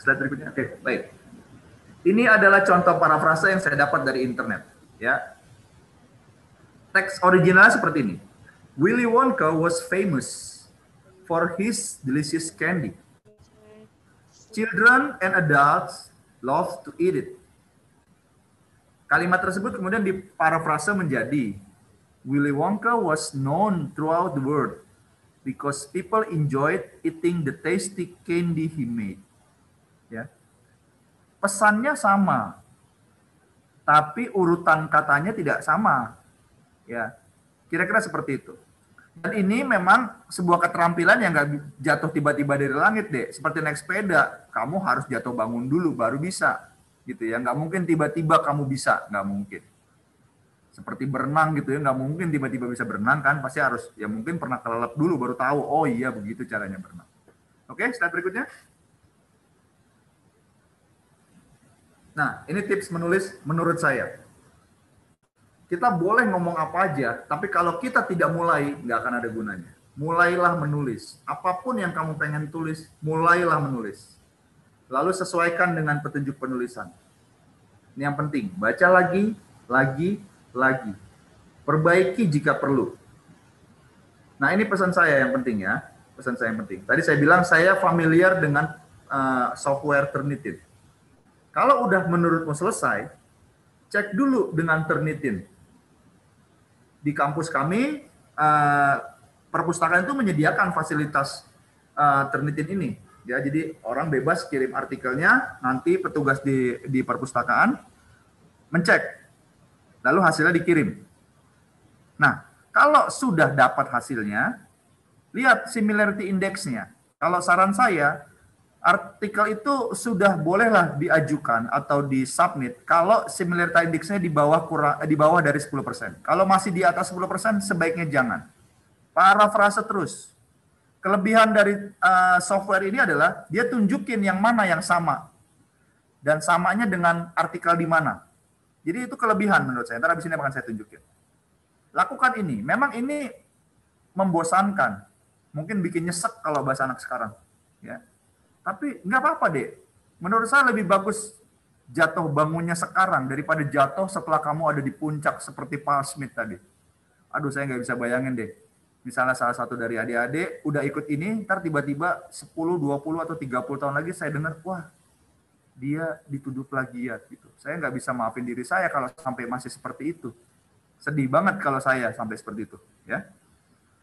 Slide berikutnya. Oke, baik. Ini adalah contoh parafrase yang saya dapat dari internet. Ya, teks original seperti ini. Willy Wonka was famous for his delicious candy. Children and adults love to eat it. Kalimat tersebut kemudian diparafrase menjadi Willy Wonka was known throughout the world because people enjoyed eating the tasty candy he made. Ya. Pesannya sama, tapi urutan katanya tidak sama. Ya, kira-kira seperti itu. Dan ini memang sebuah keterampilan yang nggak jatuh tiba-tiba dari langit deh. Seperti naik sepeda, kamu harus jatuh bangun dulu baru bisa, gitu ya. Nggak mungkin tiba-tiba kamu bisa, nggak mungkin seperti berenang gitu ya nggak mungkin tiba-tiba bisa berenang kan pasti harus ya mungkin pernah kelelep dulu baru tahu oh iya begitu caranya berenang oke okay, slide berikutnya nah ini tips menulis menurut saya kita boleh ngomong apa aja tapi kalau kita tidak mulai nggak akan ada gunanya mulailah menulis apapun yang kamu pengen tulis mulailah menulis lalu sesuaikan dengan petunjuk penulisan ini yang penting baca lagi lagi lagi. Perbaiki jika perlu. Nah, ini pesan saya yang penting ya. Pesan saya yang penting. Tadi saya bilang saya familiar dengan uh, software Turnitin. Kalau udah menurutmu selesai, cek dulu dengan Turnitin. Di kampus kami, uh, perpustakaan itu menyediakan fasilitas uh, eh, Turnitin ini. Ya, jadi orang bebas kirim artikelnya, nanti petugas di di perpustakaan mencek lalu hasilnya dikirim. Nah, kalau sudah dapat hasilnya, lihat similarity indexnya. Kalau saran saya, artikel itu sudah bolehlah diajukan atau disubmit kalau similarity indexnya di bawah kurang eh, di bawah dari 10%. Kalau masih di atas 10% sebaiknya jangan. Parafrase terus. Kelebihan dari uh, software ini adalah dia tunjukin yang mana yang sama dan samanya dengan artikel di mana jadi itu kelebihan menurut saya. Ntar abis ini akan saya tunjukin. Lakukan ini. Memang ini membosankan. Mungkin bikin nyesek kalau bahasa anak sekarang. Ya. Tapi nggak apa-apa deh. Menurut saya lebih bagus jatuh bangunnya sekarang daripada jatuh setelah kamu ada di puncak seperti Paul Smith tadi. Aduh saya nggak bisa bayangin deh. Misalnya salah satu dari adik-adik udah ikut ini, ntar tiba-tiba 10, 20, atau 30 tahun lagi saya dengar, wah dia dituduh plagiat gitu. Saya nggak bisa maafin diri saya kalau sampai masih seperti itu. Sedih banget kalau saya sampai seperti itu, ya.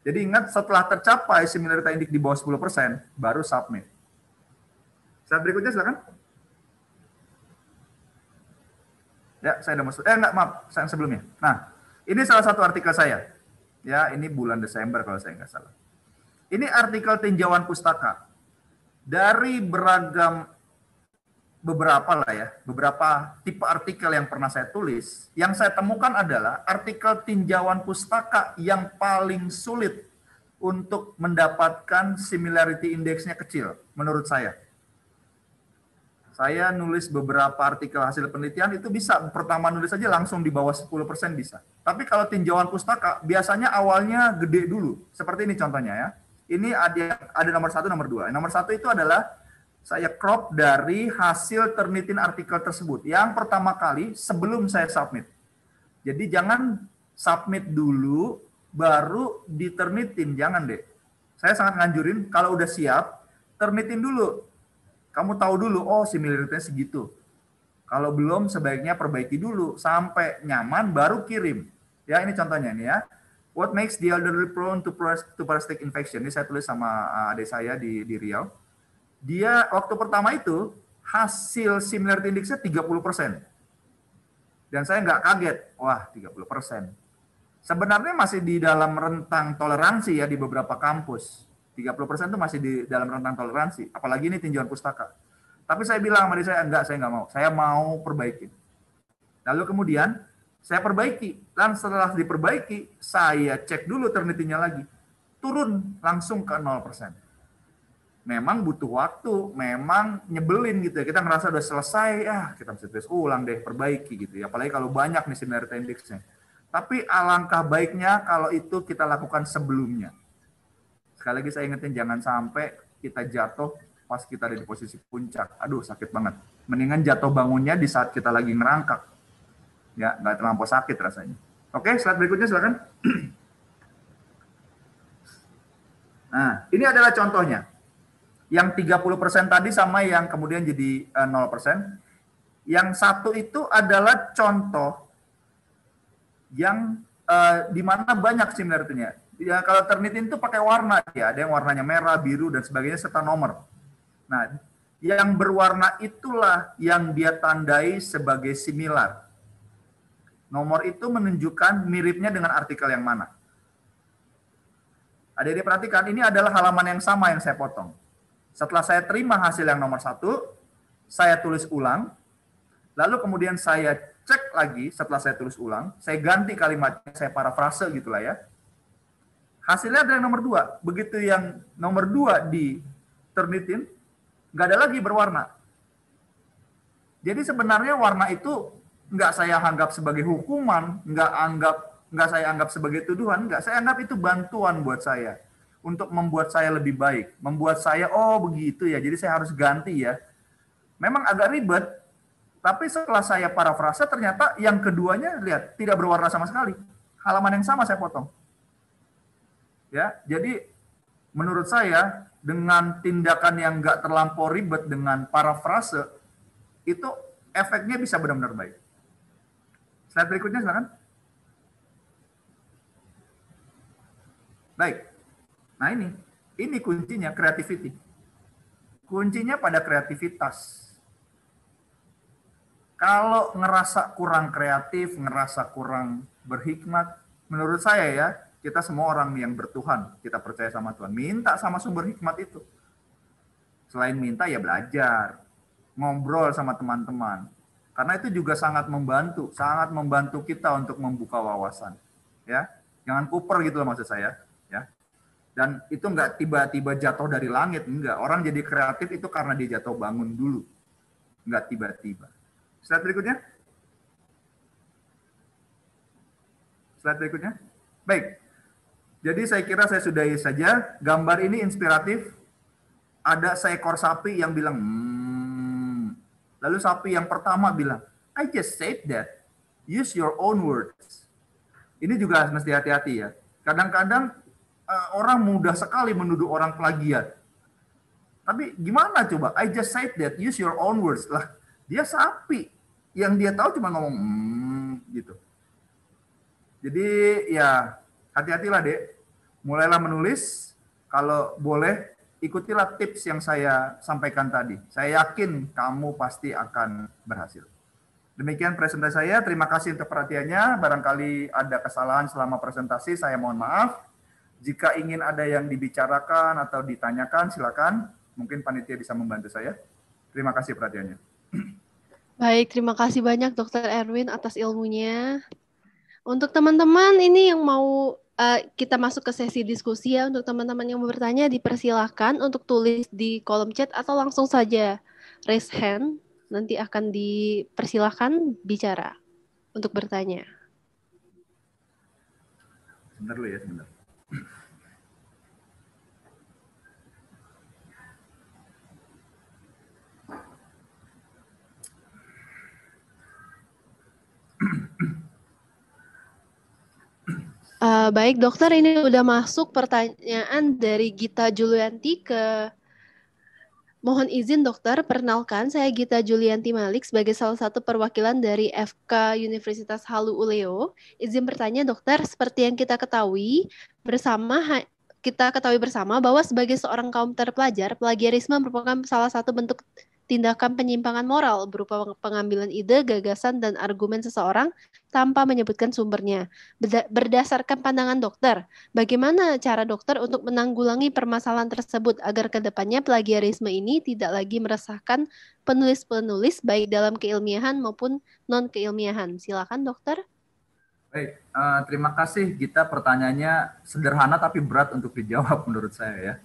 Jadi ingat setelah tercapai similarity index di bawah 10%, baru submit. Saat berikutnya silakan. Ya, saya udah masuk. Eh, enggak, maaf. Saya yang sebelumnya. Nah, ini salah satu artikel saya. Ya, ini bulan Desember kalau saya nggak salah. Ini artikel tinjauan pustaka. Dari beragam beberapa lah ya, beberapa tipe artikel yang pernah saya tulis, yang saya temukan adalah artikel tinjauan pustaka yang paling sulit untuk mendapatkan similarity indeksnya kecil menurut saya. Saya nulis beberapa artikel hasil penelitian itu bisa pertama nulis saja langsung di bawah 10% bisa. Tapi kalau tinjauan pustaka biasanya awalnya gede dulu. Seperti ini contohnya ya. Ini ada ada nomor satu, nomor dua. Nomor satu itu adalah saya crop dari hasil termitin artikel tersebut. Yang pertama kali sebelum saya submit. Jadi jangan submit dulu baru diternitin, jangan deh. Saya sangat nganjurin kalau udah siap, termitin dulu. Kamu tahu dulu, oh similarity segitu. Kalau belum sebaiknya perbaiki dulu sampai nyaman baru kirim. Ya ini contohnya nih ya. What makes the elderly prone to plastic infection? Ini saya tulis sama uh, adik saya di, di Riau dia waktu pertama itu hasil similarity index 30 persen. Dan saya nggak kaget, wah 30%. persen Sebenarnya masih di dalam rentang toleransi ya di beberapa kampus. 30% persen itu masih di dalam rentang toleransi, apalagi ini tinjauan pustaka. Tapi saya bilang sama saya, enggak, saya nggak mau. Saya mau perbaiki. Lalu kemudian saya perbaiki. Dan setelah diperbaiki, saya cek dulu ternitinya lagi. Turun langsung ke 0% memang butuh waktu, memang nyebelin gitu ya. Kita ngerasa udah selesai, ah kita mesti tulis ulang deh, perbaiki gitu ya. Apalagi kalau banyak nih similarity indexnya. Tapi alangkah baiknya kalau itu kita lakukan sebelumnya. Sekali lagi saya ingetin jangan sampai kita jatuh pas kita ada di posisi puncak. Aduh sakit banget. Mendingan jatuh bangunnya di saat kita lagi ngerangkak. Ya, nggak terlampau sakit rasanya. Oke, slide berikutnya silakan. Nah, ini adalah contohnya yang 30% tadi sama yang kemudian jadi eh, nol 0%. Yang satu itu adalah contoh yang uh, di mana banyak similarity-nya. Ya, kalau ternitin itu pakai warna ya, ada yang warnanya merah, biru dan sebagainya serta nomor. Nah, yang berwarna itulah yang dia tandai sebagai similar. Nomor itu menunjukkan miripnya dengan artikel yang mana. Ada yang perhatikan, ini adalah halaman yang sama yang saya potong. Setelah saya terima hasil yang nomor satu, saya tulis ulang, lalu kemudian saya cek lagi setelah saya tulis ulang, saya ganti kalimatnya, saya parafrase lah ya. Hasilnya adalah yang nomor dua. Begitu yang nomor dua di Turnitin, nggak ada lagi berwarna. Jadi sebenarnya warna itu nggak saya anggap sebagai hukuman, nggak anggap nggak saya anggap sebagai tuduhan, nggak saya anggap itu bantuan buat saya untuk membuat saya lebih baik, membuat saya oh begitu ya, jadi saya harus ganti ya. Memang agak ribet, tapi setelah saya parafrase ternyata yang keduanya lihat tidak berwarna sama sekali. Halaman yang sama saya potong. Ya, jadi menurut saya dengan tindakan yang nggak terlampau ribet dengan parafrase itu efeknya bisa benar-benar baik. Slide berikutnya silakan. Baik. Nah ini, ini kuncinya creativity. Kuncinya pada kreativitas. Kalau ngerasa kurang kreatif, ngerasa kurang berhikmat, menurut saya ya, kita semua orang yang bertuhan, kita percaya sama Tuhan. Minta sama sumber hikmat itu. Selain minta ya belajar, ngobrol sama teman-teman. Karena itu juga sangat membantu, sangat membantu kita untuk membuka wawasan. Ya, jangan kuper gitu loh maksud saya dan itu nggak tiba-tiba jatuh dari langit enggak orang jadi kreatif itu karena dia jatuh bangun dulu nggak tiba-tiba slide berikutnya slide berikutnya baik jadi saya kira saya sudahi saja gambar ini inspiratif ada seekor sapi yang bilang hmm. lalu sapi yang pertama bilang I just said that use your own words ini juga mesti hati-hati ya kadang-kadang Eh, orang mudah sekali menuduh orang plagiat. Tapi gimana coba? I just said that. Use your own words lah. Dia sapi. Yang dia tahu cuma ngomong mm, gitu. Jadi ya hati-hatilah dek. Mulailah menulis. Kalau boleh ikutilah tips yang saya sampaikan tadi. Saya yakin kamu pasti akan berhasil. Demikian presentasi saya. Terima kasih untuk perhatiannya. Barangkali ada kesalahan selama presentasi, saya mohon maaf. Jika ingin ada yang dibicarakan atau ditanyakan, silakan. Mungkin panitia bisa membantu saya. Terima kasih perhatiannya. Baik, terima kasih banyak Dokter Erwin atas ilmunya. Untuk teman-teman ini yang mau uh, kita masuk ke sesi diskusi ya, untuk teman-teman yang mau bertanya dipersilahkan untuk tulis di kolom chat atau langsung saja raise hand. Nanti akan dipersilahkan bicara untuk bertanya. Sebentar dulu ya, sebentar. Uh, baik dokter, ini udah masuk pertanyaan dari Gita Julianti ke Mohon izin dokter, perkenalkan saya Gita Julianti Malik sebagai salah satu perwakilan dari FK Universitas Halu Uleo. Izin bertanya dokter, seperti yang kita ketahui bersama kita ketahui bersama bahwa sebagai seorang kaum terpelajar, plagiarisme merupakan salah satu bentuk tindakan penyimpangan moral berupa pengambilan ide, gagasan, dan argumen seseorang tanpa menyebutkan sumbernya. Berdasarkan pandangan dokter, bagaimana cara dokter untuk menanggulangi permasalahan tersebut agar kedepannya plagiarisme ini tidak lagi meresahkan penulis-penulis baik dalam keilmiahan maupun non-keilmiahan? Silakan dokter. Baik, uh, terima kasih Gita pertanyaannya sederhana tapi berat untuk dijawab menurut saya ya.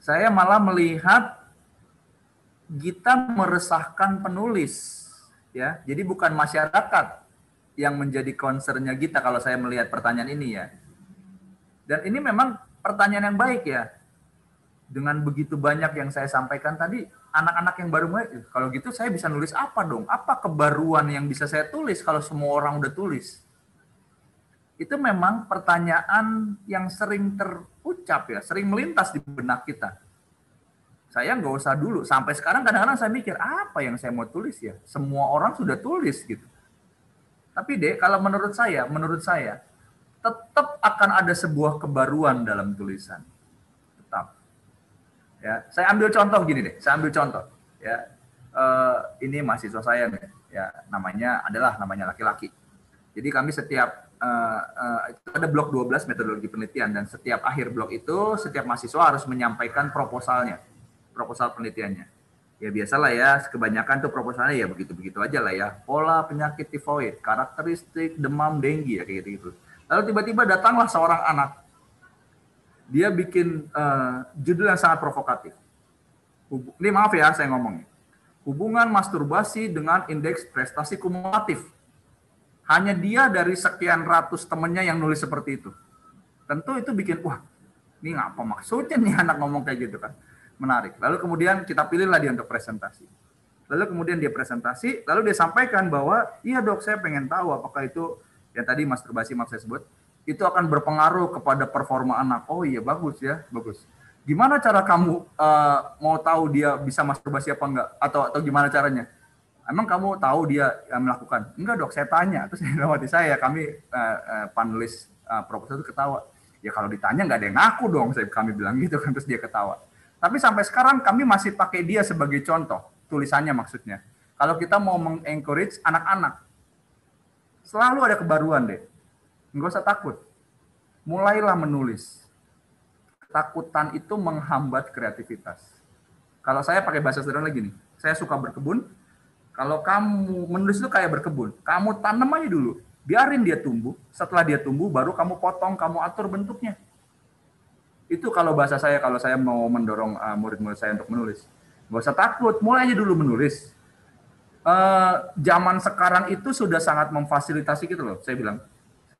Saya malah melihat Gita meresahkan penulis, ya. Jadi bukan masyarakat yang menjadi concernnya kita kalau saya melihat pertanyaan ini ya. Dan ini memang pertanyaan yang baik ya. Dengan begitu banyak yang saya sampaikan tadi, anak-anak yang baru mulai, kalau gitu saya bisa nulis apa dong? Apa kebaruan yang bisa saya tulis kalau semua orang udah tulis? Itu memang pertanyaan yang sering terucap ya, sering melintas di benak kita saya nggak usah dulu. Sampai sekarang kadang-kadang saya mikir apa yang saya mau tulis ya. Semua orang sudah tulis gitu. Tapi deh, kalau menurut saya, menurut saya tetap akan ada sebuah kebaruan dalam tulisan. Tetap. Ya, saya ambil contoh gini deh. Saya ambil contoh. Ya, uh, ini mahasiswa saya nih. Ya, namanya adalah namanya laki-laki. Jadi kami setiap uh, uh, ada blok 12 metodologi penelitian dan setiap akhir blok itu setiap mahasiswa harus menyampaikan proposalnya proposal penelitiannya. Ya biasalah ya, kebanyakan tuh proposalnya ya begitu-begitu aja lah ya. Pola penyakit tifoid, karakteristik demam denggi ya kayak gitu. -gitu. Lalu tiba-tiba datanglah seorang anak. Dia bikin uh, judul yang sangat provokatif. Ini maaf ya saya ngomongnya. Hubungan masturbasi dengan indeks prestasi kumulatif. Hanya dia dari sekian ratus temennya yang nulis seperti itu. Tentu itu bikin, wah ini apa maksudnya nih anak ngomong kayak gitu kan menarik. Lalu kemudian kita pilihlah dia untuk presentasi. Lalu kemudian dia presentasi, lalu dia sampaikan bahwa, iya dok saya pengen tahu apakah itu yang tadi masturbasi maaf saya sebut, itu akan berpengaruh kepada performa anak. Oh iya bagus ya, bagus. Gimana cara kamu uh, mau tahu dia bisa masturbasi apa enggak atau atau gimana caranya? Emang kamu tahu dia yang eh, melakukan? Enggak dok, saya tanya. Terus dalam saya, kami uh, uh, panelis uh, proposal itu ketawa. Ya kalau ditanya enggak ada yang ngaku dong, saya kami bilang gitu kan. Terus dia ketawa. Tapi sampai sekarang kami masih pakai dia sebagai contoh, tulisannya maksudnya. Kalau kita mau mengencourage anak-anak, selalu ada kebaruan deh. Enggak usah takut. Mulailah menulis. Ketakutan itu menghambat kreativitas. Kalau saya pakai bahasa sederhana nih, saya suka berkebun. Kalau kamu menulis itu kayak berkebun, kamu tanam aja dulu, biarin dia tumbuh. Setelah dia tumbuh, baru kamu potong, kamu atur bentuknya. Itu kalau bahasa saya kalau saya mau mendorong eh, murid-murid uh, saya untuk menulis. nggak usah takut, mulai aja dulu menulis. Uh, zaman sekarang itu sudah sangat memfasilitasi gitu loh, saya bilang.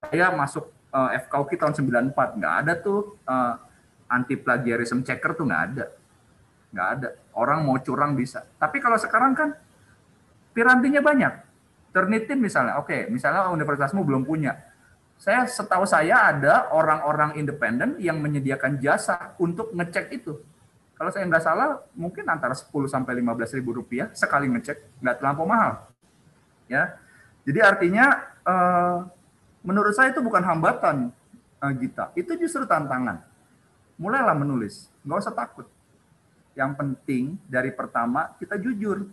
Saya masuk uh, eh, FKUK tahun 94, nggak ada tuh uh, anti plagiarism checker tuh nggak ada. Nggak ada. Orang mau curang bisa. Tapi kalau sekarang kan pirantinya banyak. Turnitin misalnya, oke, okay, misalnya universitasmu belum punya saya setahu saya ada orang-orang independen yang menyediakan jasa untuk ngecek itu. Kalau saya nggak salah, mungkin antara 10 sampai 15 ribu rupiah sekali ngecek, nggak terlampau mahal. Ya, jadi artinya eh, menurut saya itu bukan hambatan kita, eh, itu justru tantangan. Mulailah menulis, nggak usah takut. Yang penting dari pertama kita jujur,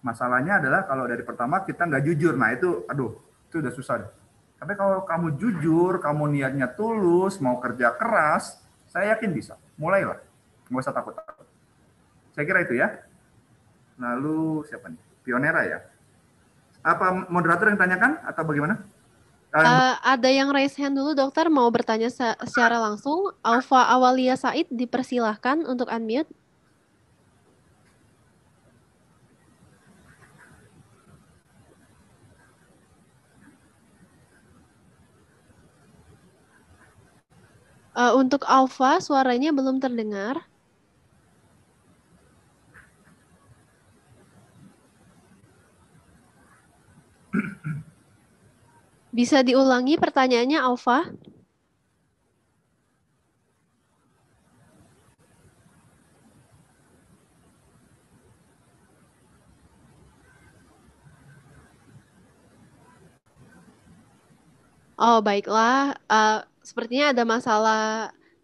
masalahnya adalah kalau dari pertama kita nggak jujur nah itu aduh itu udah susah deh tapi kalau kamu jujur, kamu niatnya tulus, mau kerja keras, saya yakin bisa. Mulailah. Nggak usah takut-takut. Saya kira itu ya. Lalu siapa nih? Pionera ya? Apa moderator yang tanyakan atau bagaimana? Uh, ada yang raise hand dulu dokter mau bertanya secara langsung. Alfa Awalia Said dipersilahkan untuk unmute. Uh, untuk Alfa suaranya belum terdengar. Bisa diulangi pertanyaannya Alfa? Oh, baiklah. Uh, sepertinya ada masalah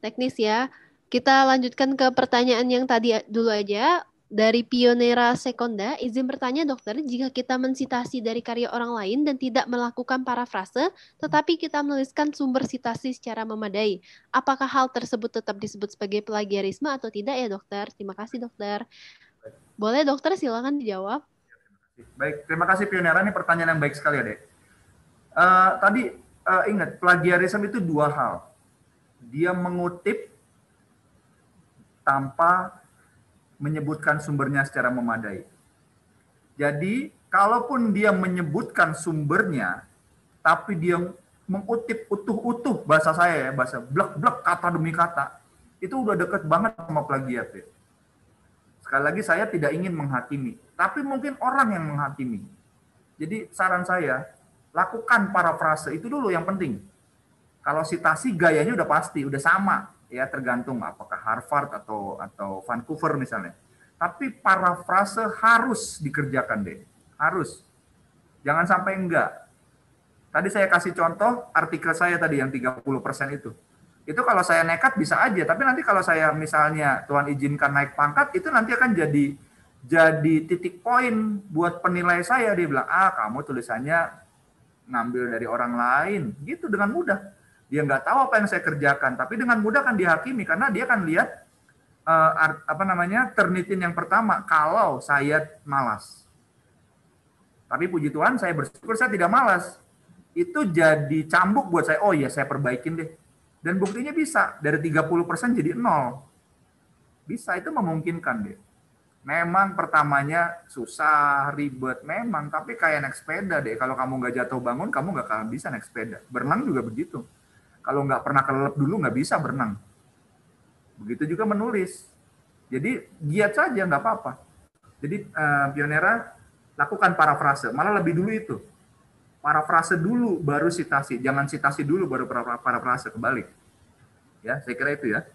teknis ya. Kita lanjutkan ke pertanyaan yang tadi dulu aja. Dari Pionera Sekonda, izin bertanya dokter, jika kita mensitasi dari karya orang lain dan tidak melakukan parafrase, tetapi kita menuliskan sumber sitasi secara memadai, apakah hal tersebut tetap disebut sebagai plagiarisme atau tidak ya dokter? Terima kasih dokter. Boleh dokter silakan dijawab. Baik, terima kasih Pionera. Ini pertanyaan yang baik sekali ya, Dek. Uh, eh, tadi uh, ingat plagiarisme itu dua hal. Dia mengutip tanpa menyebutkan sumbernya secara memadai. Jadi, kalaupun dia menyebutkan sumbernya, tapi dia mengutip utuh-utuh bahasa saya ya, bahasa blek-blek kata demi kata, itu udah deket banget sama plagiat ya. Sekali lagi saya tidak ingin menghakimi, tapi mungkin orang yang menghakimi. Jadi saran saya, lakukan parafrase itu dulu yang penting. Kalau sitasi gayanya udah pasti, udah sama ya tergantung apakah Harvard atau atau Vancouver misalnya. Tapi parafrase harus dikerjakan deh, harus. Jangan sampai enggak. Tadi saya kasih contoh artikel saya tadi yang 30% itu. Itu kalau saya nekat bisa aja, tapi nanti kalau saya misalnya Tuhan izinkan naik pangkat, itu nanti akan jadi jadi titik poin buat penilai saya. Dia bilang, ah kamu tulisannya ngambil dari orang lain gitu dengan mudah dia nggak tahu apa yang saya kerjakan tapi dengan mudah kan dihakimi karena dia kan lihat uh, eh, art, apa namanya ternitin yang pertama kalau saya malas tapi puji Tuhan saya bersyukur saya tidak malas itu jadi cambuk buat saya oh ya saya perbaikin deh dan buktinya bisa dari 30% jadi nol bisa itu memungkinkan deh Memang pertamanya susah, ribet, memang. Tapi kayak naik sepeda deh. Kalau kamu nggak jatuh bangun, kamu nggak akan bisa naik sepeda. Berenang juga begitu. Kalau nggak pernah kelelep dulu, nggak bisa berenang. Begitu juga menulis. Jadi giat saja, nggak apa-apa. Jadi eh, pionera lakukan parafrase. Malah lebih dulu itu. Parafrase dulu, baru sitasi. Jangan sitasi dulu, baru parafrase. Kebalik. Ya, saya kira itu ya.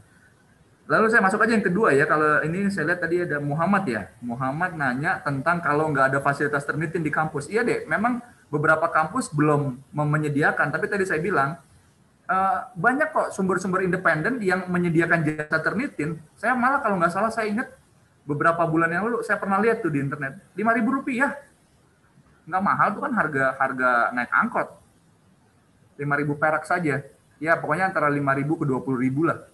Lalu saya masuk aja yang kedua ya, kalau ini saya lihat tadi ada Muhammad ya. Muhammad nanya tentang kalau nggak ada fasilitas termitin di kampus. Iya deh, memang beberapa kampus belum menyediakan, tapi tadi saya bilang, eh, banyak kok sumber-sumber independen yang menyediakan jasa termitin. Saya malah kalau nggak salah saya ingat beberapa bulan yang lalu, saya pernah lihat tuh di internet, lima ribu rupiah. Nggak mahal tuh kan harga harga naik angkot. lima ribu perak saja. Ya pokoknya antara lima ribu ke ribu lah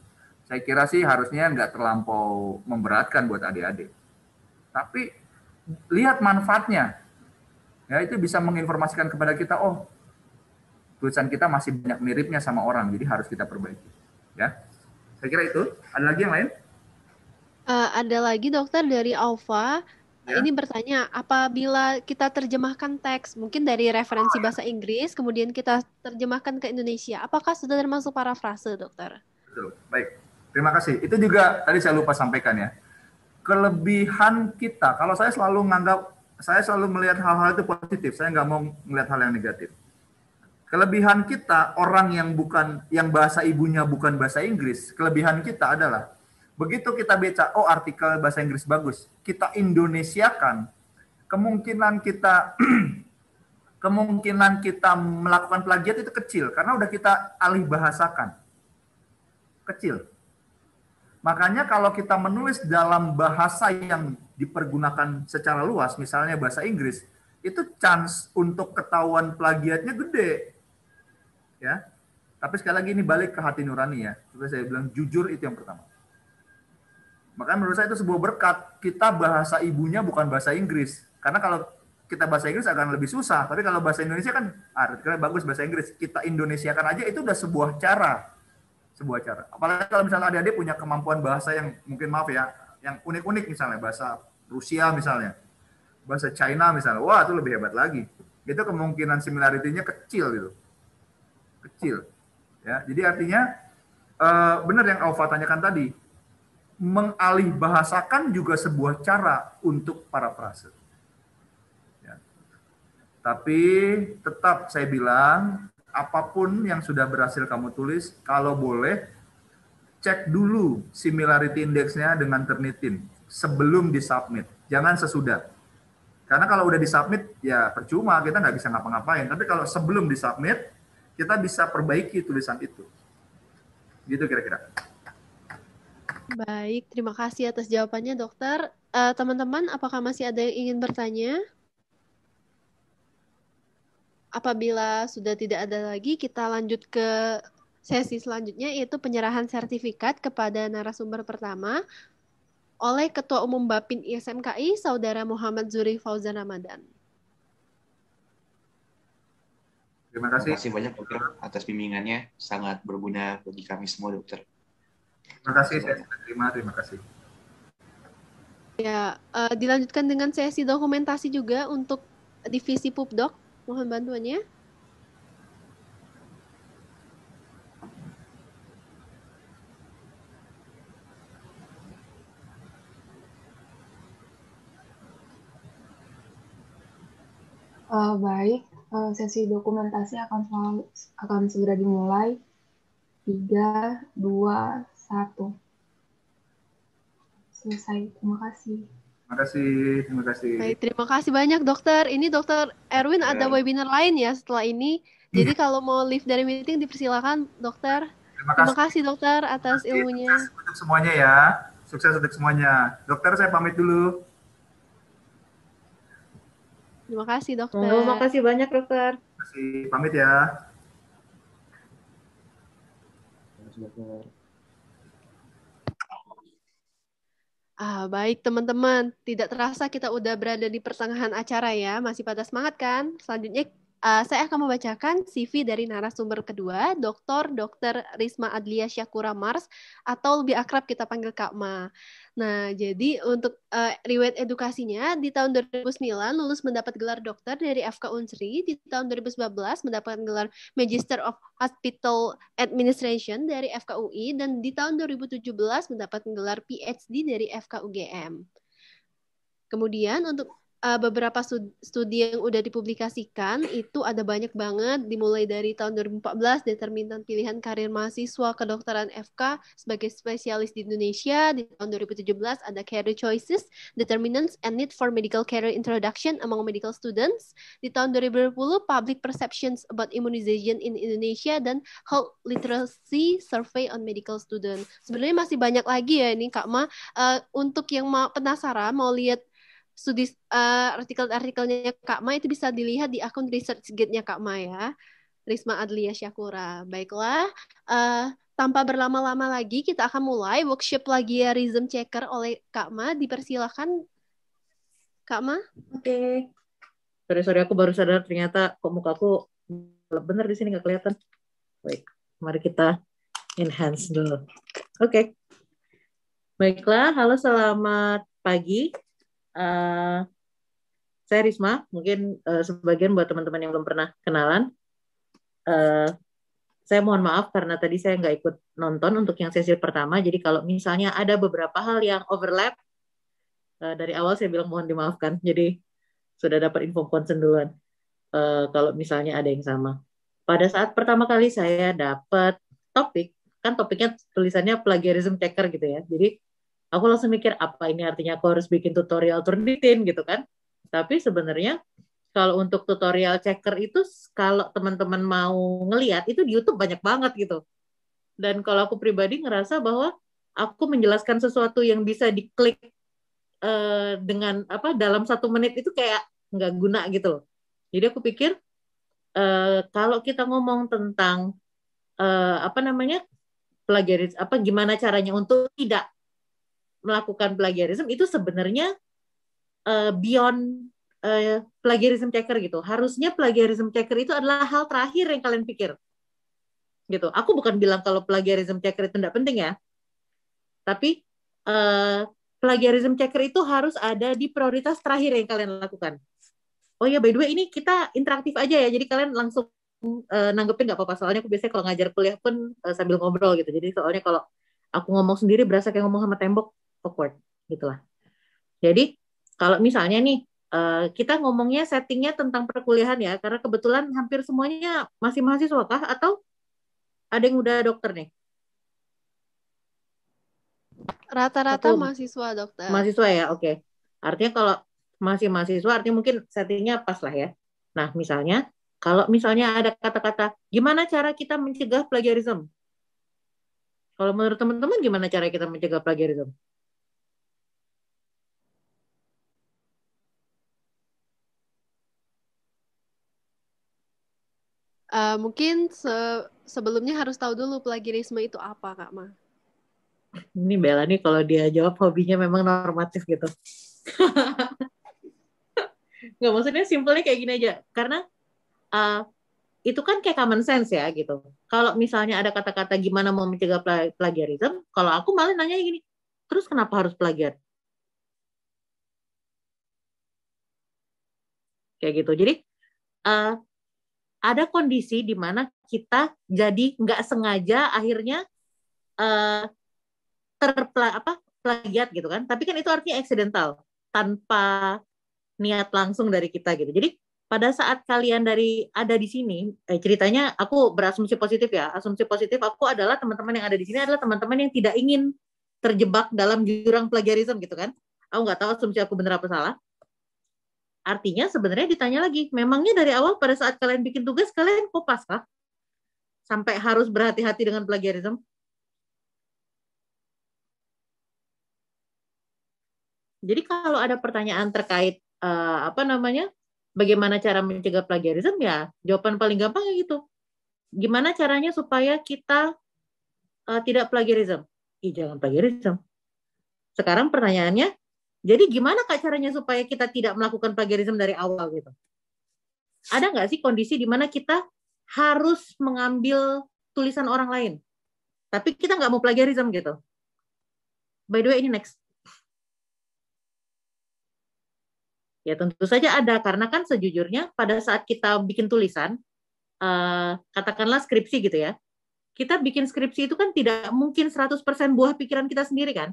saya kira sih harusnya nggak terlampau memberatkan buat adik-adik. Tapi lihat manfaatnya. Ya, itu bisa menginformasikan kepada kita, oh, tulisan kita masih banyak miripnya sama orang, jadi harus kita perbaiki. Ya, saya kira itu. Ada lagi yang lain? Uh, ada lagi dokter dari Alfa. Ya. Ini bertanya, apabila kita terjemahkan teks, mungkin dari referensi bahasa Inggris, kemudian kita terjemahkan ke Indonesia, apakah sudah termasuk parafrase, dokter? Betul. Baik Terima kasih. Itu juga tadi saya lupa sampaikan ya. Kelebihan kita, kalau saya selalu menganggap, saya selalu melihat hal-hal itu positif. Saya nggak mau melihat hal yang negatif. Kelebihan kita orang yang bukan yang bahasa ibunya bukan bahasa Inggris. Kelebihan kita adalah begitu kita baca oh artikel bahasa Inggris bagus, kita Indonesiakan. Kemungkinan kita kemungkinan kita melakukan plagiat itu kecil karena udah kita alih bahasakan. Kecil Makanya kalau kita menulis dalam bahasa yang dipergunakan secara luas, misalnya bahasa Inggris, itu chance untuk ketahuan plagiatnya gede. Ya. Tapi sekali lagi ini balik ke hati nurani ya. Seperti saya bilang jujur itu yang pertama. Makanya menurut saya itu sebuah berkat. Kita bahasa ibunya bukan bahasa Inggris. Karena kalau kita bahasa Inggris akan lebih susah. Tapi kalau bahasa Indonesia kan artinya ah, bagus bahasa Inggris. Kita Indonesiakan aja itu udah sebuah cara sebuah cara. Apalagi kalau misalnya adik-adik punya kemampuan bahasa yang mungkin maaf ya, yang unik-unik misalnya bahasa Rusia misalnya, bahasa China misalnya, wah itu lebih hebat lagi. Itu kemungkinan similarity-nya kecil gitu, kecil. Ya, jadi artinya eh, benar yang Alfa tanyakan tadi, mengalih bahasakan juga sebuah cara untuk para Ya. Tapi tetap saya bilang apapun yang sudah berhasil kamu tulis, kalau boleh cek dulu similarity indexnya dengan Turnitin sebelum disubmit, jangan sesudah. Karena kalau udah disubmit ya percuma kita nggak bisa ngapa-ngapain. Tapi kalau sebelum disubmit kita bisa perbaiki tulisan itu. Gitu kira-kira. Baik, terima kasih atas jawabannya dokter. Eh, teman-teman, uh, teman -teman, apakah masih ada yang ingin bertanya? apabila sudah tidak ada lagi, kita lanjut ke sesi selanjutnya yaitu penyerahan sertifikat kepada narasumber pertama oleh Ketua Umum Bapin ISMKI Saudara Muhammad Zuri Fauzan Ramadan. Terima kasih. Terima kasih banyak dokter atas bimbingannya, sangat berguna bagi kami semua dokter. Terima kasih, saya terima, terima kasih. Ya, uh, dilanjutkan dengan sesi dokumentasi juga untuk divisi Pupdok. Mohon bantuannya. Uh, baik, uh, sesi dokumentasi akan selalu, akan segera dimulai. 3, 2, 1. Selesai. Terima kasih. Terima kasih, terima kasih. Baik, terima kasih banyak dokter. Ini dokter Erwin ya. ada webinar lain ya setelah ini. Jadi iya. kalau mau leave dari meeting dipersilakan dokter. Terima kasih, terima kasih dokter atas kasih. ilmunya. Sukses untuk semuanya ya. Sukses untuk semuanya. Dokter saya pamit dulu. Terima kasih dokter. Terima kasih banyak dokter. Terima kasih. Pamit ya. Terima kasih dokter. Ah, baik teman-teman, tidak terasa kita udah berada di pertengahan acara ya. Masih pada semangat kan? Selanjutnya Uh, saya akan membacakan CV dari narasumber kedua, Dr. Dr. Risma Adlia Syakura Mars, atau lebih akrab kita panggil Kak Ma. Nah, jadi untuk uh, riwayat edukasinya, di tahun 2009 lulus mendapat gelar dokter dari FK Unsri, di tahun 2011 mendapat gelar Magister of Hospital Administration dari FKUI dan di tahun 2017 mendapat gelar PhD dari FK UGM. Kemudian untuk uh, beberapa studi yang udah dipublikasikan itu ada banyak banget dimulai dari tahun 2014 determinan pilihan karir mahasiswa kedokteran FK sebagai spesialis di Indonesia di tahun 2017 ada career choices determinants and need for medical career introduction among medical students di tahun 2020 public perceptions about immunization in Indonesia dan health literacy survey on medical student sebenarnya masih banyak lagi ya ini Kak Ma uh, untuk yang penasaran mau lihat studi uh, artikel-artikelnya Kak Ma itu bisa dilihat di akun ResearchGate-nya Kak Ma ya. Risma Adlia Syakura. Baiklah, uh, tanpa berlama-lama lagi kita akan mulai workshop plagiarism checker oleh Kak Ma. Dipersilakan Kak Ma. Oke. Okay. Sorry, sorry aku baru sadar ternyata kok muka aku bener di sini nggak kelihatan. Baik, mari kita enhance dulu. Oke. Okay. Baiklah, halo selamat pagi. Uh, saya Risma, mungkin uh, sebagian buat teman-teman yang belum pernah kenalan. Uh, saya mohon maaf karena tadi saya nggak ikut nonton untuk yang sesi pertama. Jadi kalau misalnya ada beberapa hal yang overlap, uh, dari awal saya bilang mohon dimaafkan. Jadi sudah dapat info konsen duluan. Uh, kalau misalnya ada yang sama. Pada saat pertama kali saya dapat topik, kan topiknya tulisannya plagiarism checker gitu ya. Jadi aku langsung mikir apa ini artinya aku harus bikin tutorial Turnitin gitu kan. Tapi sebenarnya kalau untuk tutorial checker itu kalau teman-teman mau ngeliat itu di YouTube banyak banget gitu. Dan kalau aku pribadi ngerasa bahwa aku menjelaskan sesuatu yang bisa diklik eh, dengan apa dalam satu menit itu kayak nggak guna gitu loh. Jadi aku pikir eh, kalau kita ngomong tentang uh, apa namanya pelajari apa gimana caranya untuk tidak melakukan plagiarisme itu sebenarnya uh, beyond uh, plagiarism checker gitu. Harusnya plagiarism checker itu adalah hal terakhir yang kalian pikir. Gitu. Aku bukan bilang kalau plagiarism checker itu tidak penting ya. Tapi uh, plagiarism checker itu harus ada di prioritas terakhir yang kalian lakukan. Oh ya, by the way ini kita interaktif aja ya. Jadi kalian langsung uh, nanggepin nggak apa-apa. Soalnya aku biasanya kalau ngajar kuliah pun uh, sambil ngobrol gitu. Jadi soalnya kalau aku ngomong sendiri berasa kayak ngomong sama tembok awkward gitulah. Jadi kalau misalnya nih eh, kita ngomongnya settingnya tentang perkuliahan ya, karena kebetulan hampir semuanya masih mahasiswa kah atau ada yang udah dokter nih? Rata-rata mahasiswa dokter. Mahasiswa ya, oke. Okay. Artinya kalau masih mahasiswa, artinya mungkin settingnya pas lah ya. Nah, misalnya kalau misalnya ada kata-kata, gimana cara kita mencegah plagiarisme? Kalau menurut teman-teman, gimana cara kita mencegah plagiarisme? Uh, mungkin se sebelumnya harus tahu dulu plagiarisme itu apa, Kak Ma. Ini Bella nih kalau dia jawab hobinya memang normatif gitu. Nggak maksudnya simpelnya kayak gini aja. Karena uh, itu kan kayak common sense ya gitu. Kalau misalnya ada kata-kata gimana mau mencegah plagiarisme, kalau aku malah nanya gini, terus kenapa harus plagiar Kayak gitu. Jadi uh, ada kondisi di mana kita jadi nggak sengaja akhirnya uh, terpla apa plagiat gitu kan tapi kan itu artinya eksidental tanpa niat langsung dari kita gitu jadi pada saat kalian dari ada di sini eh, ceritanya aku berasumsi positif ya asumsi positif aku adalah teman-teman yang ada di sini adalah teman-teman yang tidak ingin terjebak dalam jurang plagiarisme gitu kan aku nggak tahu asumsi aku benar apa salah Artinya sebenarnya ditanya lagi, memangnya dari awal pada saat kalian bikin tugas kalian kopas kah? Sampai harus berhati-hati dengan plagiarisme? Jadi kalau ada pertanyaan terkait uh, apa namanya, bagaimana cara mencegah plagiarisme ya, jawaban paling gampang ya gitu. Gimana caranya supaya kita uh, tidak plagiarisme? jangan plagiarisme. Sekarang pertanyaannya, jadi gimana kak caranya supaya kita tidak melakukan plagiarisme dari awal gitu? Ada nggak sih kondisi di mana kita harus mengambil tulisan orang lain, tapi kita nggak mau plagiarisme gitu? By the way, ini next. Ya tentu saja ada karena kan sejujurnya pada saat kita bikin tulisan eh, katakanlah skripsi gitu ya. Kita bikin skripsi itu kan tidak mungkin 100% buah pikiran kita sendiri kan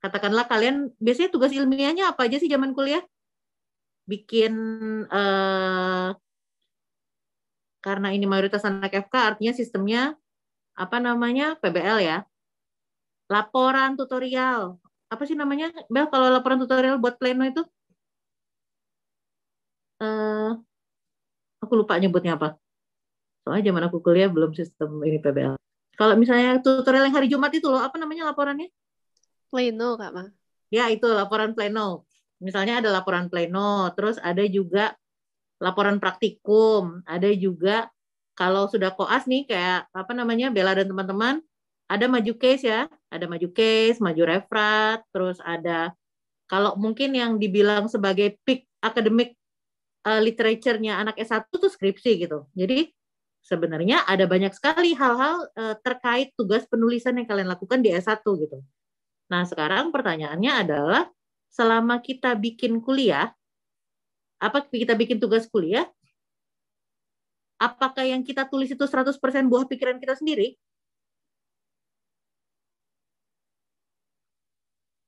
katakanlah kalian biasanya tugas ilmiahnya apa aja sih zaman kuliah? Bikin uh, karena ini mayoritas anak FK artinya sistemnya apa namanya PBL ya. Laporan tutorial. Apa sih namanya? Bel kalau laporan tutorial buat pleno itu? Eh, aku lupa nyebutnya apa. Soalnya zaman aku kuliah belum sistem ini PBL. Kalau misalnya tutorial yang hari Jumat itu loh, apa namanya laporannya? Pleno, Kak Ma. Ya, itu laporan pleno. Misalnya ada laporan pleno, terus ada juga laporan praktikum, ada juga kalau sudah koas nih kayak apa namanya bela dan teman-teman, ada maju case ya, ada maju case, maju referat, terus ada kalau mungkin yang dibilang sebagai peak akademik uh, eh, literature-nya anak S1 itu skripsi gitu. Jadi sebenarnya ada banyak sekali hal-hal uh, terkait tugas penulisan yang kalian lakukan di S1 gitu. Nah, sekarang pertanyaannya adalah selama kita bikin kuliah, apa kita bikin tugas kuliah, apakah yang kita tulis itu 100% buah pikiran kita sendiri?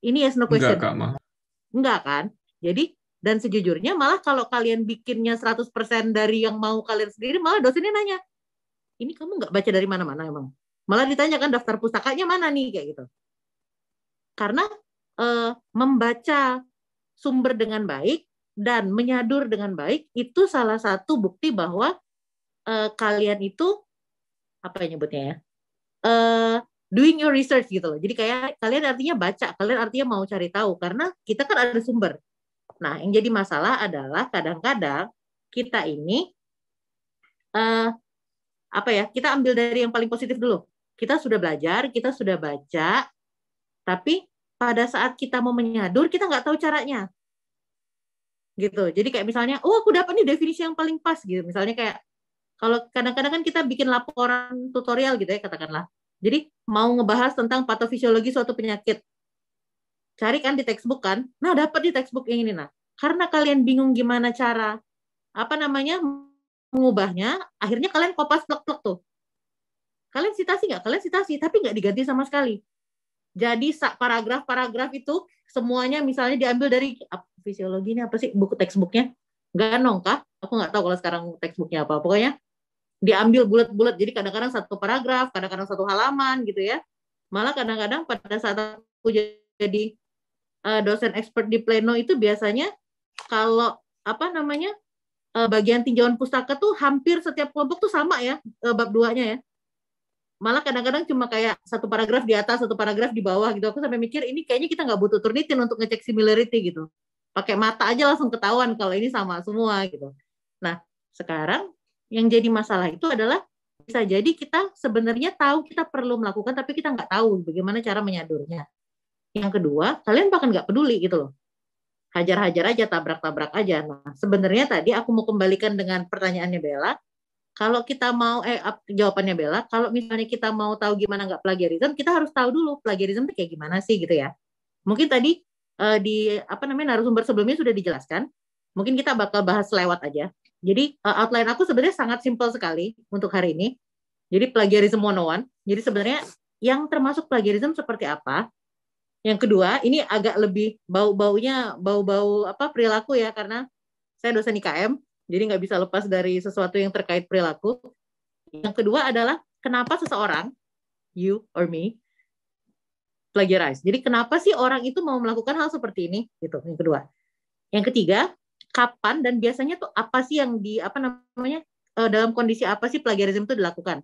Ini yes no question. Enggak, Kak, Enggak kan? Jadi, dan sejujurnya malah kalau kalian bikinnya 100% dari yang mau kalian sendiri, malah dosennya nanya, ini kamu nggak baca dari mana-mana emang? Malah ditanyakan daftar pustakanya mana nih, kayak gitu. Karena eh, membaca sumber dengan baik dan menyadur dengan baik itu salah satu bukti bahwa eh, kalian itu apa yang nyebutnya ya? Eh, doing your research gitu loh. Jadi kayak kalian artinya baca, kalian artinya mau cari tahu karena kita kan ada sumber. Nah, yang jadi masalah adalah kadang-kadang kita ini uh, apa ya? Kita ambil dari yang paling positif dulu. Kita sudah belajar, kita sudah baca, tapi pada saat kita mau menyadur, kita nggak tahu caranya. Gitu. Jadi kayak misalnya, oh aku dapat nih definisi yang paling pas gitu. Misalnya kayak kalau kadang-kadang kan kita bikin laporan tutorial gitu ya katakanlah. Jadi mau ngebahas tentang patofisiologi suatu penyakit. Cari kan di textbook kan. Nah, dapat di textbook yang ini nah. Karena kalian bingung gimana cara apa namanya mengubahnya, akhirnya kalian kopas plek-plek tuh. Kalian sitasi nggak? Kalian sitasi, tapi nggak diganti sama sekali. Jadi paragraf-paragraf itu semuanya misalnya diambil dari fisiologi ini apa sih buku textbooknya? Ganong kah? Aku nggak tahu kalau sekarang textbooknya apa. Pokoknya diambil bulat-bulat. Jadi kadang-kadang satu paragraf, kadang-kadang satu halaman gitu ya. Malah kadang-kadang pada saat aku jadi uh, dosen expert di pleno itu biasanya kalau apa namanya uh, bagian tinjauan pustaka tuh hampir setiap kelompok tuh sama ya uh, bab duanya ya malah kadang-kadang cuma kayak satu paragraf di atas satu paragraf di bawah gitu aku sampai mikir ini kayaknya kita nggak butuh turnitin untuk ngecek similarity gitu pakai mata aja langsung ketahuan kalau ini sama semua gitu nah sekarang yang jadi masalah itu adalah bisa jadi kita sebenarnya tahu kita perlu melakukan tapi kita nggak tahu bagaimana cara menyadurnya yang kedua kalian bahkan nggak peduli gitu loh hajar-hajar aja tabrak-tabrak aja nah sebenarnya tadi aku mau kembalikan dengan pertanyaannya Bella kalau kita mau eh jawabannya Bella, kalau misalnya kita mau tahu gimana nggak plagiarisme, kita harus tahu dulu plagiarisme itu kayak gimana sih gitu ya. Mungkin tadi eh, di apa namanya narasumber sebelumnya sudah dijelaskan. Mungkin kita bakal bahas lewat aja. Jadi eh, outline aku sebenarnya sangat simpel sekali untuk hari ini. Jadi plagiarism 101. Jadi sebenarnya yang termasuk plagiarisme seperti apa? Yang kedua, ini agak lebih bau-baunya bau-bau apa perilaku ya karena saya dosen IKM jadi nggak bisa lepas dari sesuatu yang terkait perilaku. Yang kedua adalah kenapa seseorang, you or me, plagiarize. Jadi kenapa sih orang itu mau melakukan hal seperti ini? Gitu. Yang kedua. Yang ketiga, kapan dan biasanya tuh apa sih yang di apa namanya eh, dalam kondisi apa sih plagiarisme itu dilakukan?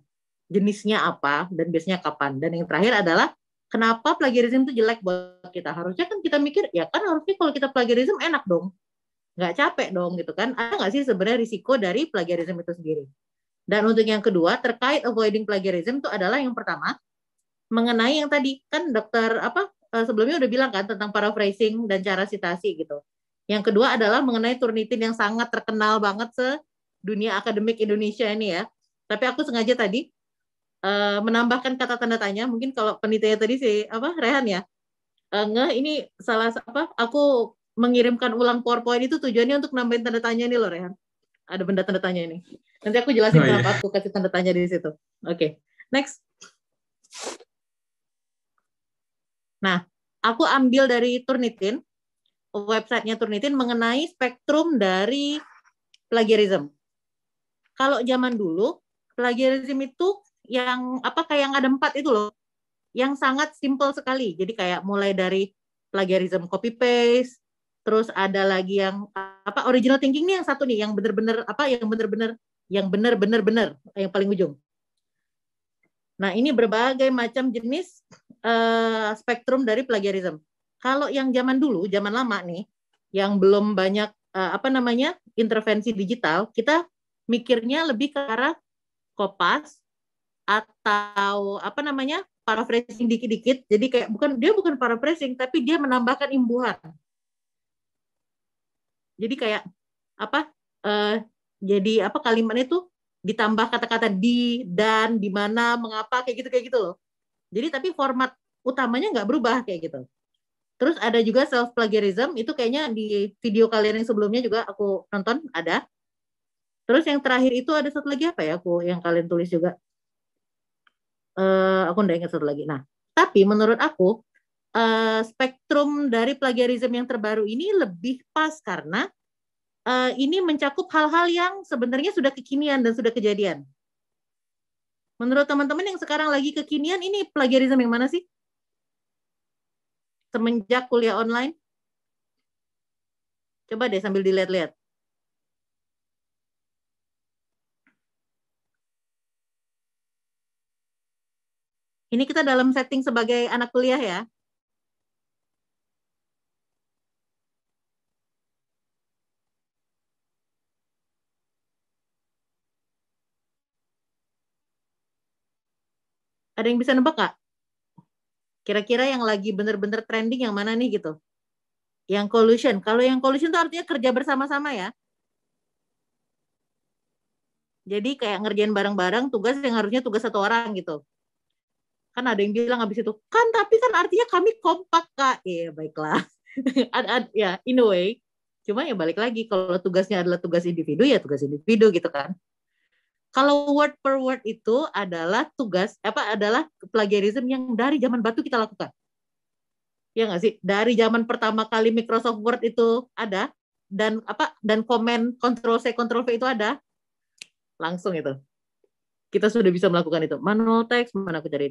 Jenisnya apa dan biasanya kapan? Dan yang terakhir adalah kenapa plagiarisme itu jelek buat kita? Harusnya kan kita mikir ya kan harusnya kalau kita plagiarisme enak dong nggak capek dong gitu kan ada nggak sih sebenarnya risiko dari plagiarism itu sendiri dan untuk yang kedua terkait avoiding plagiarism itu adalah yang pertama mengenai yang tadi kan dokter apa eh, sebelumnya udah bilang kan tentang paraphrasing dan cara citasi gitu yang kedua adalah mengenai turnitin yang sangat terkenal banget se dunia akademik Indonesia ini ya tapi aku sengaja tadi uh, menambahkan kata tanda tanya mungkin kalau penitia tadi si apa Rehan ya uh, ngeh ini salah apa aku mengirimkan ulang PowerPoint itu tujuannya untuk nambahin tanda tanya nih loh Rehan. Ya. Ada benda tanda tanya ini. Nanti aku jelasin oh, iya. kenapa yeah. aku kasih tanda tanya di situ. Oke, okay. next. Nah, aku ambil dari Turnitin, websitenya Turnitin mengenai spektrum dari plagiarism. Kalau zaman dulu, plagiarism itu yang apa kayak yang ada empat itu loh, yang sangat simpel sekali. Jadi kayak mulai dari plagiarism copy paste, terus ada lagi yang apa original thinking nih yang satu nih yang benar-benar apa yang benar-benar yang benar-benar-benar yang paling ujung. Nah ini berbagai macam jenis uh, spektrum dari plagiarism. Kalau yang zaman dulu, zaman lama nih, yang belum banyak uh, apa namanya intervensi digital, kita mikirnya lebih ke arah kopas atau apa namanya paraphrasing dikit-dikit. Jadi kayak bukan dia bukan paraphrasing, tapi dia menambahkan imbuhan jadi kayak apa? Uh, jadi apa kalimatnya itu ditambah kata-kata di dan di mana mengapa kayak gitu kayak gitu loh. Jadi tapi format utamanya nggak berubah kayak gitu. Terus ada juga self plagiarism itu kayaknya di video kalian yang sebelumnya juga aku nonton ada. Terus yang terakhir itu ada satu lagi apa ya aku yang kalian tulis juga. Uh, aku nggak ingat satu lagi. Nah, tapi menurut aku Eh, spektrum dari plagiarisme yang terbaru ini lebih pas karena eh, ini mencakup hal-hal yang sebenarnya sudah kekinian dan sudah kejadian. Menurut teman-teman yang sekarang lagi kekinian, ini plagiarisme yang mana sih? Semenjak kuliah online? Coba deh sambil dilihat-lihat. Ini kita dalam setting sebagai anak kuliah ya. Ada yang bisa nebak nggak? Kira-kira yang lagi bener-bener trending yang mana nih gitu? Yang collusion. Kalau yang collusion itu artinya kerja bersama-sama ya. Jadi kayak ngerjain bareng-bareng tugas yang harusnya tugas satu orang gitu. Kan ada yang bilang habis itu, kan tapi kan artinya kami kompak kak. Iya baiklah. ad, ad, ya, in a way. Cuma ya balik lagi, kalau tugasnya adalah tugas individu, ya tugas individu gitu kan. Kalau word per word itu adalah tugas apa adalah plagiarism yang dari zaman batu kita lakukan. Ya nggak sih? Dari zaman pertama kali Microsoft Word itu ada dan apa dan komen Control C Control V itu ada langsung itu. Kita sudah bisa melakukan itu. Manual text mana aku cari?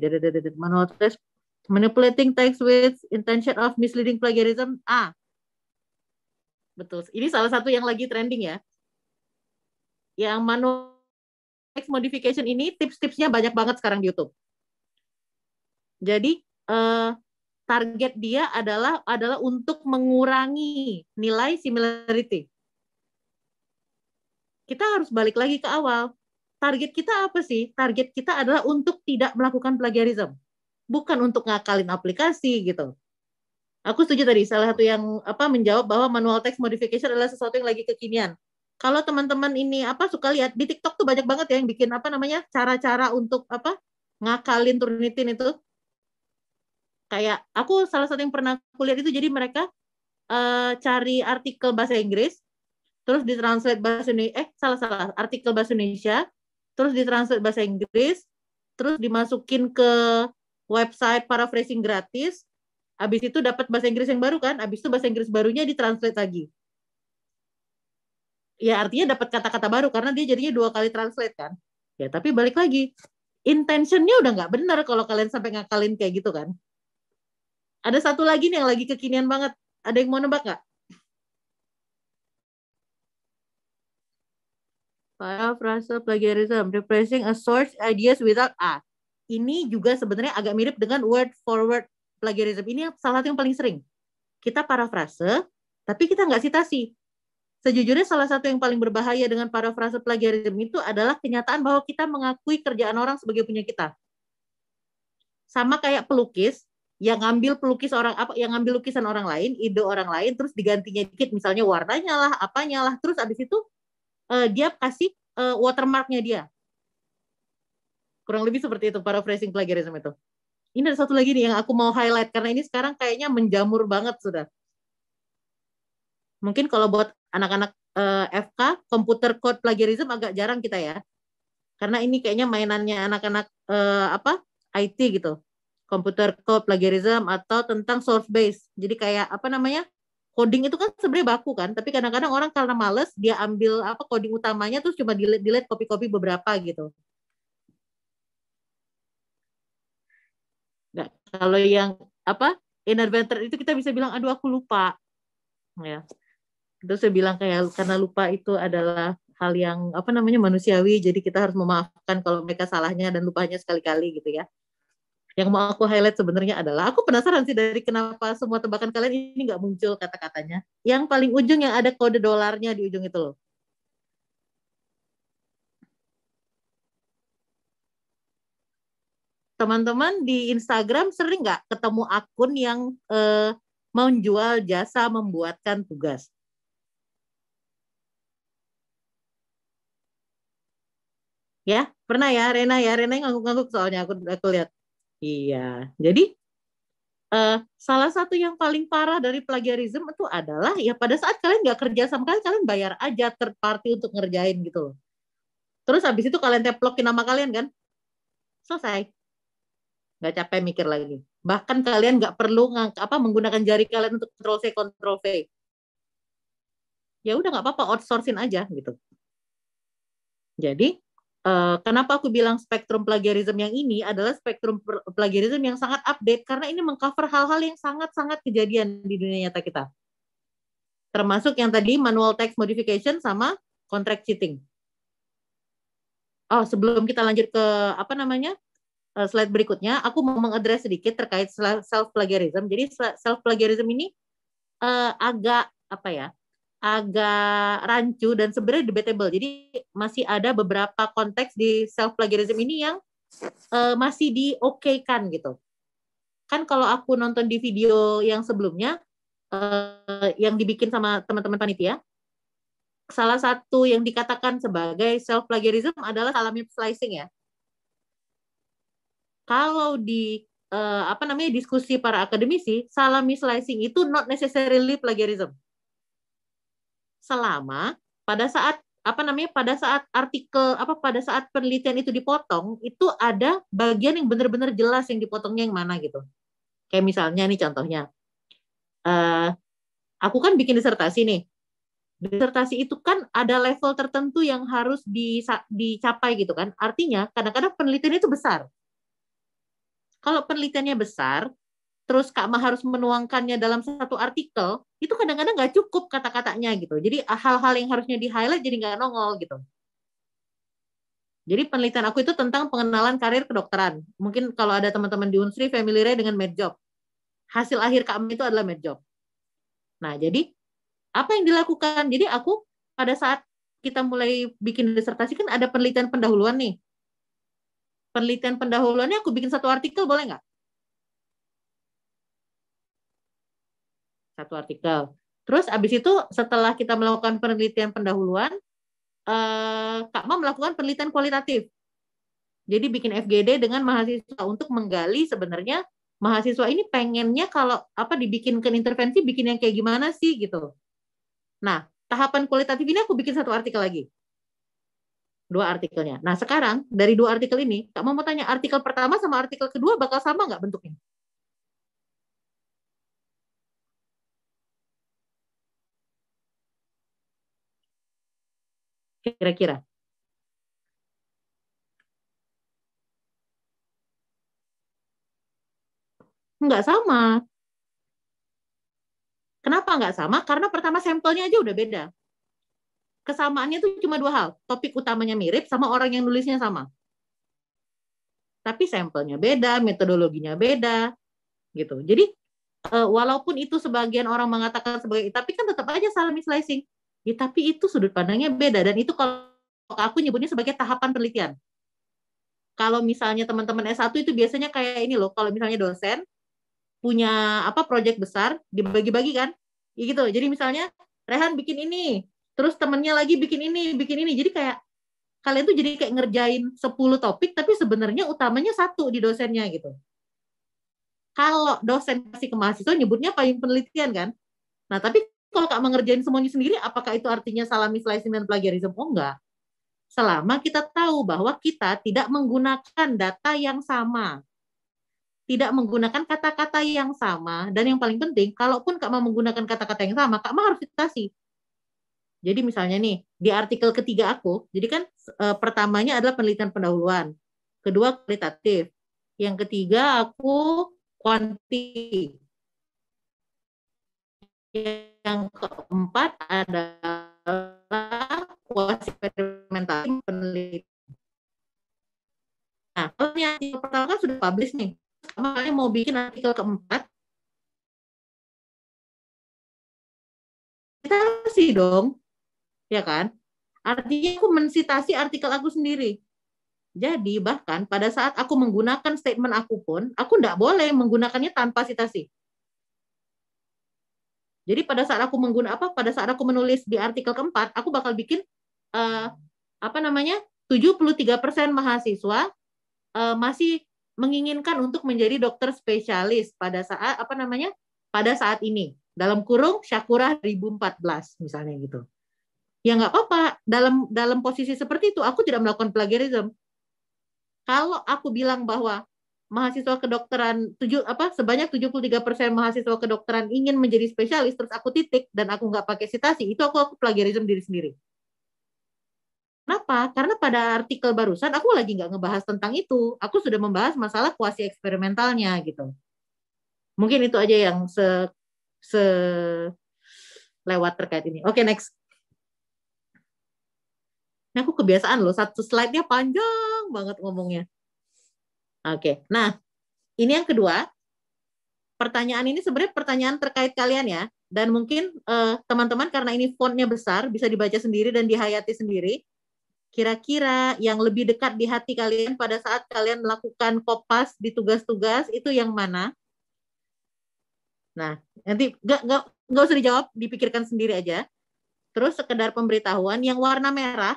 Manual text manipulating text with intention of misleading plagiarism. Ah, betul. Ini salah satu yang lagi trending ya. Yang manual text modification ini tips-tipsnya banyak banget sekarang di YouTube. Jadi uh, target dia adalah adalah untuk mengurangi nilai similarity. Kita harus balik lagi ke awal. Target kita apa sih? Target kita adalah untuk tidak melakukan plagiarism, bukan untuk ngakalin aplikasi gitu. Aku setuju tadi salah satu yang apa menjawab bahwa manual text modification adalah sesuatu yang lagi kekinian kalau teman-teman ini apa suka lihat di TikTok tuh banyak banget ya yang bikin apa namanya cara-cara untuk apa ngakalin turnitin itu kayak aku salah satu yang pernah kulihat itu jadi mereka uh, cari artikel bahasa Inggris terus ditranslate bahasa Indonesia eh salah salah artikel bahasa Indonesia terus ditranslate bahasa Inggris terus dimasukin ke website paraphrasing gratis habis itu dapat bahasa Inggris yang baru kan habis itu bahasa Inggris barunya ditranslate lagi ya artinya dapat kata-kata baru karena dia jadinya dua kali translate kan ya tapi balik lagi intentionnya udah nggak benar kalau kalian sampai ngakalin kayak gitu kan ada satu lagi nih yang lagi kekinian banget ada yang mau nebak nggak Parafrasa plagiarism, replacing a source ideas without a. Ini juga sebenarnya agak mirip dengan word forward plagiarism. Ini salah satu yang paling sering. Kita parafrase, tapi kita nggak sitasi. Sejujurnya salah satu yang paling berbahaya dengan parafrase plagiarisme itu adalah kenyataan bahwa kita mengakui kerjaan orang sebagai punya kita. Sama kayak pelukis yang ngambil pelukis orang apa yang ngambil lukisan orang lain, ide orang lain terus digantinya dikit misalnya warnanya lah, apanya lah, terus abis itu uh, dia kasih uh, watermarknya dia. Kurang lebih seperti itu paraphrasing plagiarism itu. Ini ada satu lagi nih yang aku mau highlight karena ini sekarang kayaknya menjamur banget sudah mungkin kalau buat anak-anak uh, eh, FK komputer code plagiarism agak jarang kita ya karena ini kayaknya mainannya anak-anak uh, apa IT gitu komputer code plagiarism atau tentang source base jadi kayak apa namanya coding itu kan sebenarnya baku kan tapi kadang-kadang orang karena males dia ambil apa coding utamanya terus cuma delete delete copy-copy beberapa gitu nggak kalau yang apa inventor itu kita bisa bilang aduh aku lupa ya terus saya bilang kayak karena lupa itu adalah hal yang apa namanya manusiawi jadi kita harus memaafkan kalau mereka salahnya dan lupanya sekali-kali gitu ya yang mau aku highlight sebenarnya adalah aku penasaran sih dari kenapa semua tebakan kalian ini nggak muncul kata-katanya yang paling ujung yang ada kode dolarnya di ujung itu loh teman-teman di Instagram sering nggak ketemu akun yang eh, menjual jasa membuatkan tugas Ya, pernah ya Rena ya. Rena ngangguk-ngangguk soalnya aku aku lihat. Iya. Jadi uh, salah satu yang paling parah dari plagiarisme itu adalah ya pada saat kalian nggak kerja sama kalian, kalian bayar aja third party untuk ngerjain gitu loh. Terus habis itu kalian teplokin nama kalian kan? Selesai. Nggak capek mikir lagi. Bahkan kalian nggak perlu apa menggunakan jari kalian untuk kontrol C, kontrol V. Ya udah nggak apa-apa, outsourcing aja gitu. Jadi Eh, kenapa aku bilang spektrum plagiarisme yang ini adalah spektrum plagiarisme yang sangat update karena ini mengcover hal-hal yang sangat-sangat kejadian di dunia nyata kita. Termasuk yang tadi manual text modification sama contract cheating. Oh, sebelum kita lanjut ke apa namanya? Eh, slide berikutnya, aku mau mengadres sedikit terkait self plagiarism. Jadi self plagiarism ini uh, agak apa ya? agak rancu dan sebenarnya debatable. Jadi masih ada beberapa konteks di self plagiarism ini yang uh, masih kan gitu. Kan kalau aku nonton di video yang sebelumnya uh, yang dibikin sama teman-teman panitia, salah satu yang dikatakan sebagai self plagiarism adalah salami slicing ya. Kalau di uh, apa namanya diskusi para akademisi, salami slicing itu not necessarily plagiarism selama pada saat apa namanya pada saat artikel apa pada saat penelitian itu dipotong itu ada bagian yang benar-benar jelas yang dipotongnya yang mana gitu kayak misalnya nih contohnya uh, aku kan bikin disertasi nih disertasi itu kan ada level tertentu yang harus di, dicapai gitu kan artinya kadang-kadang penelitian itu besar kalau penelitiannya besar terus Kak Ma harus menuangkannya dalam satu artikel itu kadang-kadang nggak cukup kata-katanya gitu. Jadi ah, hal-hal yang harusnya di-highlight jadi nggak nongol gitu. Jadi penelitian aku itu tentang pengenalan karir kedokteran. Mungkin kalau ada teman-teman di Unsri familiar dengan med job. Hasil akhir kami itu adalah med job. Nah, jadi apa yang dilakukan? Jadi aku pada saat kita mulai bikin disertasi kan ada penelitian pendahuluan nih. Penelitian pendahuluannya aku bikin satu artikel boleh nggak? satu artikel. Terus abis itu setelah kita melakukan penelitian pendahuluan, eh, Kak Ma melakukan penelitian kualitatif. Jadi bikin FGD dengan mahasiswa untuk menggali sebenarnya mahasiswa ini pengennya kalau apa dibikinkan intervensi bikin yang kayak gimana sih gitu. Nah, tahapan kualitatif ini aku bikin satu artikel lagi. Dua artikelnya. Nah, sekarang dari dua artikel ini, Kak Ma mau tanya artikel pertama sama artikel kedua bakal sama nggak bentuknya? kira-kira? Enggak sama. Kenapa enggak sama? Karena pertama sampelnya aja udah beda. Kesamaannya tuh cuma dua hal. Topik utamanya mirip sama orang yang nulisnya sama. Tapi sampelnya beda, metodologinya beda. gitu. Jadi eh, walaupun itu sebagian orang mengatakan sebagai tapi kan tetap aja salah slicing Ya, tapi itu sudut pandangnya beda dan itu kalau aku nyebutnya sebagai tahapan penelitian. Kalau misalnya teman-teman S1 itu biasanya kayak ini loh, kalau misalnya dosen punya apa proyek besar dibagi-bagi kan? Ya gitu. Jadi misalnya Rehan bikin ini, terus temennya lagi bikin ini, bikin ini. Jadi kayak kalian tuh jadi kayak ngerjain 10 topik tapi sebenarnya utamanya satu di dosennya gitu. Kalau dosen kasih ke mahasiswa nyebutnya payung penelitian kan. Nah, tapi kalau Kak mengerjain semuanya sendiri, apakah itu artinya salah misleading dan plagiarisme? Oh enggak. Selama kita tahu bahwa kita tidak menggunakan data yang sama, tidak menggunakan kata-kata yang sama, dan yang paling penting, kalaupun Kak mau menggunakan kata-kata yang sama, Kak mau harus citasi. Jadi misalnya nih, di artikel ketiga aku, jadi kan e, pertamanya adalah penelitian pendahuluan, kedua kualitatif, yang ketiga aku kuanti. Ya yang keempat adalah kuasi eksperimental penelitian. Nah, kalau yang pertama kan sudah publish nih. Makanya mau bikin artikel keempat, sih dong, ya kan? Artinya aku mensitasi artikel aku sendiri. Jadi bahkan pada saat aku menggunakan statement aku pun, aku tidak boleh menggunakannya tanpa sitasi. Jadi pada saat aku menggunakan apa? Pada saat aku menulis di artikel keempat, aku bakal bikin uh, apa namanya? 73% mahasiswa uh, masih menginginkan untuk menjadi dokter spesialis pada saat apa namanya? pada saat ini. Dalam kurung Syakura 2014 misalnya gitu. Ya nggak apa-apa. Dalam dalam posisi seperti itu aku tidak melakukan plagiarisme. Kalau aku bilang bahwa mahasiswa kedokteran tujuh apa sebanyak 73% mahasiswa kedokteran ingin menjadi spesialis terus aku titik dan aku nggak pakai sitasi itu aku aku plagiarisme diri sendiri. Kenapa? Karena pada artikel barusan aku lagi nggak ngebahas tentang itu. Aku sudah membahas masalah kuasi eksperimentalnya gitu. Mungkin itu aja yang se, se lewat terkait ini. Oke, okay, next. Ini aku kebiasaan loh, satu slide-nya panjang banget ngomongnya. Oke. Nah, ini yang kedua. Pertanyaan ini sebenarnya pertanyaan terkait kalian ya. Dan mungkin eh, teman-teman uh, karena ini fontnya besar, bisa dibaca sendiri dan dihayati sendiri. Kira-kira yang lebih dekat di hati kalian pada saat kalian melakukan kopas di tugas-tugas itu yang mana? Nah, nanti gak, nggak nggak usah dijawab, dipikirkan sendiri aja. Terus sekedar pemberitahuan, yang warna merah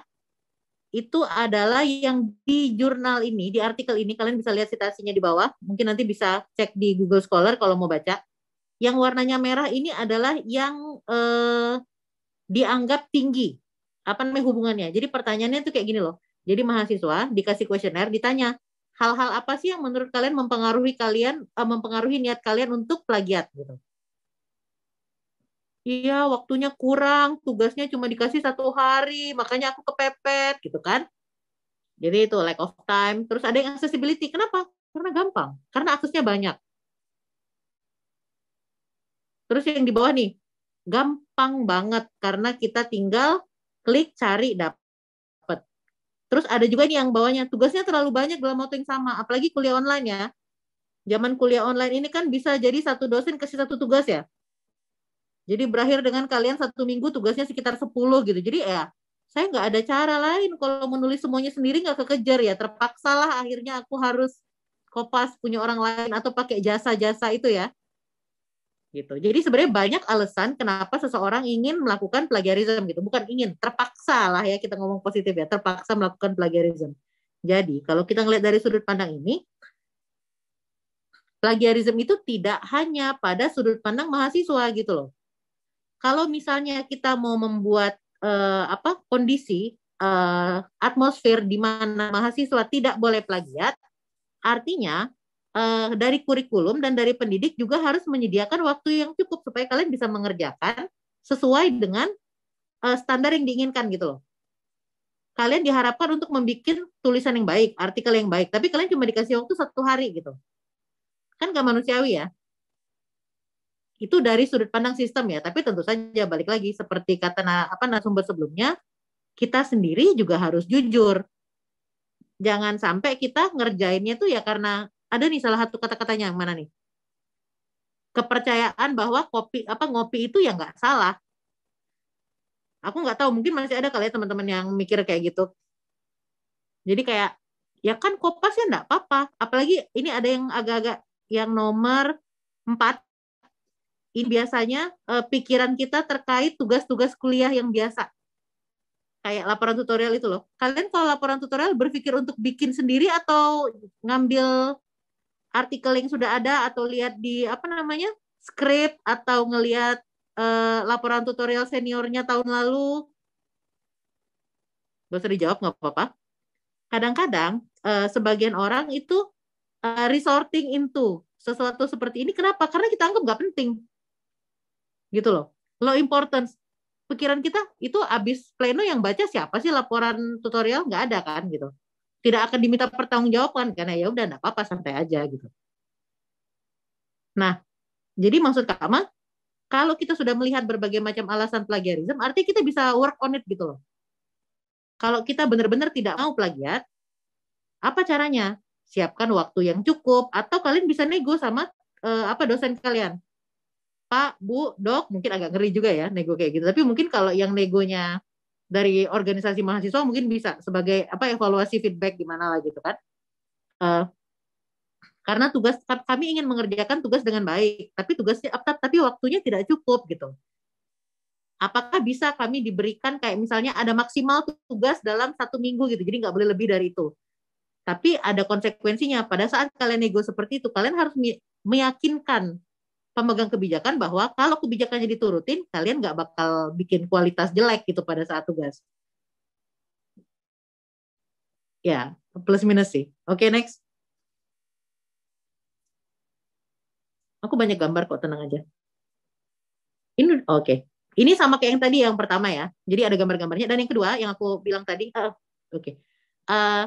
itu adalah yang di jurnal ini, di artikel ini, kalian bisa lihat citasinya di bawah, mungkin nanti bisa cek di Google Scholar kalau mau baca. Yang warnanya merah ini adalah yang eh, dianggap tinggi. Apa namanya hubungannya? Jadi pertanyaannya itu kayak gini loh. Jadi mahasiswa dikasih kuesioner ditanya, hal-hal apa sih yang menurut kalian mempengaruhi kalian eh, mempengaruhi niat kalian untuk plagiat gitu iya waktunya kurang, tugasnya cuma dikasih satu hari, makanya aku kepepet gitu kan. Jadi itu lack of time. Terus ada yang accessibility. Kenapa? Karena gampang, karena aksesnya banyak. Terus yang di bawah nih, gampang banget karena kita tinggal klik cari dapat. Terus ada juga nih yang bawahnya tugasnya terlalu banyak dalam waktu yang sama, apalagi kuliah online ya. Zaman kuliah online ini kan bisa jadi satu dosen kasih satu tugas ya. Jadi berakhir dengan kalian satu minggu tugasnya sekitar 10 gitu. Jadi ya saya nggak ada cara lain kalau menulis semuanya sendiri nggak kekejar ya. Terpaksalah akhirnya aku harus kopas punya orang lain atau pakai jasa-jasa itu ya. Gitu. Jadi sebenarnya banyak alasan kenapa seseorang ingin melakukan plagiarisme gitu. Bukan ingin, terpaksa lah ya kita ngomong positif ya. Terpaksa melakukan plagiarisme. Jadi kalau kita ngelihat dari sudut pandang ini, plagiarisme itu tidak hanya pada sudut pandang mahasiswa gitu loh kalau misalnya kita mau membuat uh, apa kondisi uh, atmosfer di mana mahasiswa tidak boleh plagiat, artinya uh, dari kurikulum dan dari pendidik juga harus menyediakan waktu yang cukup supaya kalian bisa mengerjakan sesuai dengan uh, standar yang diinginkan gitu loh. Kalian diharapkan untuk membuat tulisan yang baik, artikel yang baik, tapi kalian cuma dikasih waktu satu hari gitu. Kan gak manusiawi ya itu dari sudut pandang sistem ya tapi tentu saja balik lagi seperti kata na, apa narasumber sebelumnya kita sendiri juga harus jujur jangan sampai kita ngerjainnya tuh ya karena ada nih salah satu kata-katanya yang mana nih kepercayaan bahwa kopi apa ngopi itu ya nggak salah aku nggak tahu mungkin masih ada kali ya teman-teman yang mikir kayak gitu jadi kayak ya kan kopas ya nggak apa-apa apalagi ini ada yang agak-agak yang nomor empat ini biasanya eh, pikiran kita terkait tugas-tugas kuliah yang biasa. Kayak laporan tutorial itu loh. Kalian kalau laporan tutorial berpikir untuk bikin sendiri atau ngambil artikel yang sudah ada atau lihat di apa namanya? script atau ngelihat eh, laporan tutorial seniornya tahun lalu. Gak usah dijawab nggak apa-apa. Kadang-kadang eh, sebagian orang itu resorting into sesuatu seperti ini. Kenapa? Karena kita anggap nggak penting gitu loh low importance pikiran kita itu abis pleno yang baca siapa sih laporan tutorial nggak ada kan gitu tidak akan diminta pertanggungjawaban karena ya udah nggak apa-apa santai aja gitu nah jadi maksud Kak Amal kalau kita sudah melihat berbagai macam alasan plagiarisme artinya kita bisa work on it gitu loh kalau kita benar-benar tidak mau plagiat apa caranya siapkan waktu yang cukup atau kalian bisa nego sama eh, apa dosen kalian Pak, Bu, Dok, mungkin agak ngeri juga ya nego kayak gitu. Tapi mungkin kalau yang negonya dari organisasi mahasiswa mungkin bisa sebagai apa evaluasi feedback gimana lah gitu kan. Uh, karena tugas kami ingin mengerjakan tugas dengan baik, tapi tugasnya tapi waktunya tidak cukup gitu. Apakah bisa kami diberikan kayak misalnya ada maksimal tugas dalam satu minggu gitu, jadi nggak boleh lebih dari itu. Tapi ada konsekuensinya pada saat kalian nego seperti itu, kalian harus meyakinkan pemegang kebijakan bahwa kalau kebijakannya diturutin, kalian nggak bakal bikin kualitas jelek gitu pada saat tugas. Ya, plus minus sih. Oke, okay, next. Aku banyak gambar kok, tenang aja. Ini oke. Okay. Ini sama kayak yang tadi yang pertama ya. Jadi ada gambar-gambarnya dan yang kedua yang aku bilang tadi. Uh, oke. Okay. Uh, eh,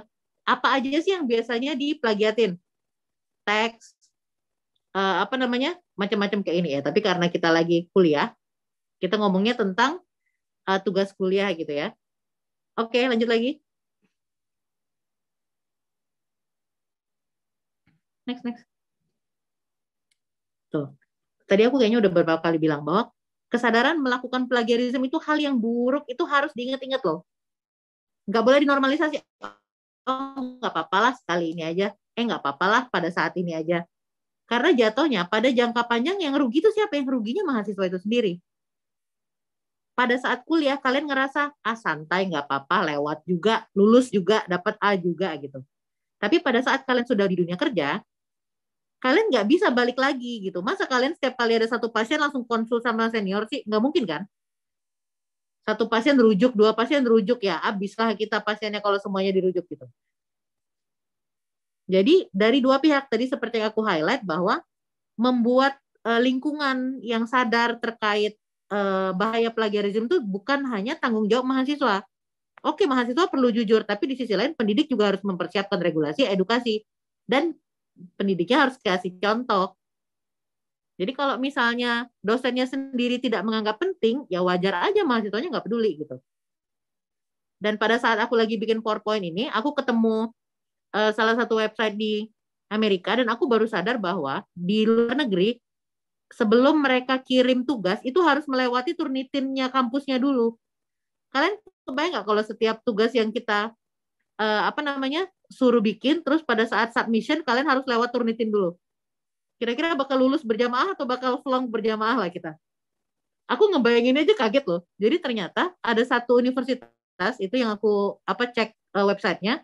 apa aja sih yang biasanya diplagiatin? Teks, uh, apa namanya macam-macam kayak ini ya. Tapi karena kita lagi kuliah, kita ngomongnya tentang uh, tugas kuliah gitu ya. Oke, lanjut lagi. Next, next. Tuh. Tadi aku kayaknya udah beberapa kali bilang bahwa kesadaran melakukan plagiarisme itu hal yang buruk, itu harus diingat-ingat loh. Nggak boleh dinormalisasi. Oh, nggak apa apalah sekali ini aja. Eh, nggak apa apalah pada saat ini aja karena jatuhnya pada jangka panjang yang rugi itu siapa? Yang ruginya mahasiswa itu sendiri. Pada saat kuliah kalian ngerasa ah santai nggak apa-apa lewat juga lulus juga dapat A juga gitu. Tapi pada saat kalian sudah di dunia kerja kalian nggak bisa balik lagi gitu. Masa kalian setiap kali ada satu pasien langsung konsul sama senior sih nggak mungkin kan? Satu pasien rujuk, dua pasien rujuk ya, abislah kita pasiennya kalau semuanya dirujuk gitu. Jadi dari dua pihak tadi seperti yang aku highlight bahwa membuat uh, lingkungan yang sadar terkait uh, bahaya plagiarisme itu bukan hanya tanggung jawab mahasiswa. Oke, mahasiswa perlu jujur, tapi di sisi lain pendidik juga harus mempersiapkan regulasi, edukasi, dan pendidiknya harus kasih contoh. Jadi kalau misalnya dosennya sendiri tidak menganggap penting, ya wajar aja mahasiswanya nggak peduli gitu. Dan pada saat aku lagi bikin PowerPoint ini, aku ketemu uh, salah satu website di Amerika dan aku baru sadar bahwa di luar negeri sebelum mereka kirim tugas itu harus melewati turnitinnya kampusnya dulu. Kalian kebayang nggak kalau setiap tugas yang kita uh, apa namanya suruh bikin, terus pada saat submission kalian harus lewat turnitin dulu. Kira-kira bakal lulus berjamaah atau bakal vlog berjamaah lah kita. Aku ngebayangin aja kaget loh. Jadi ternyata ada satu universitas itu yang aku apa cek uh, websitenya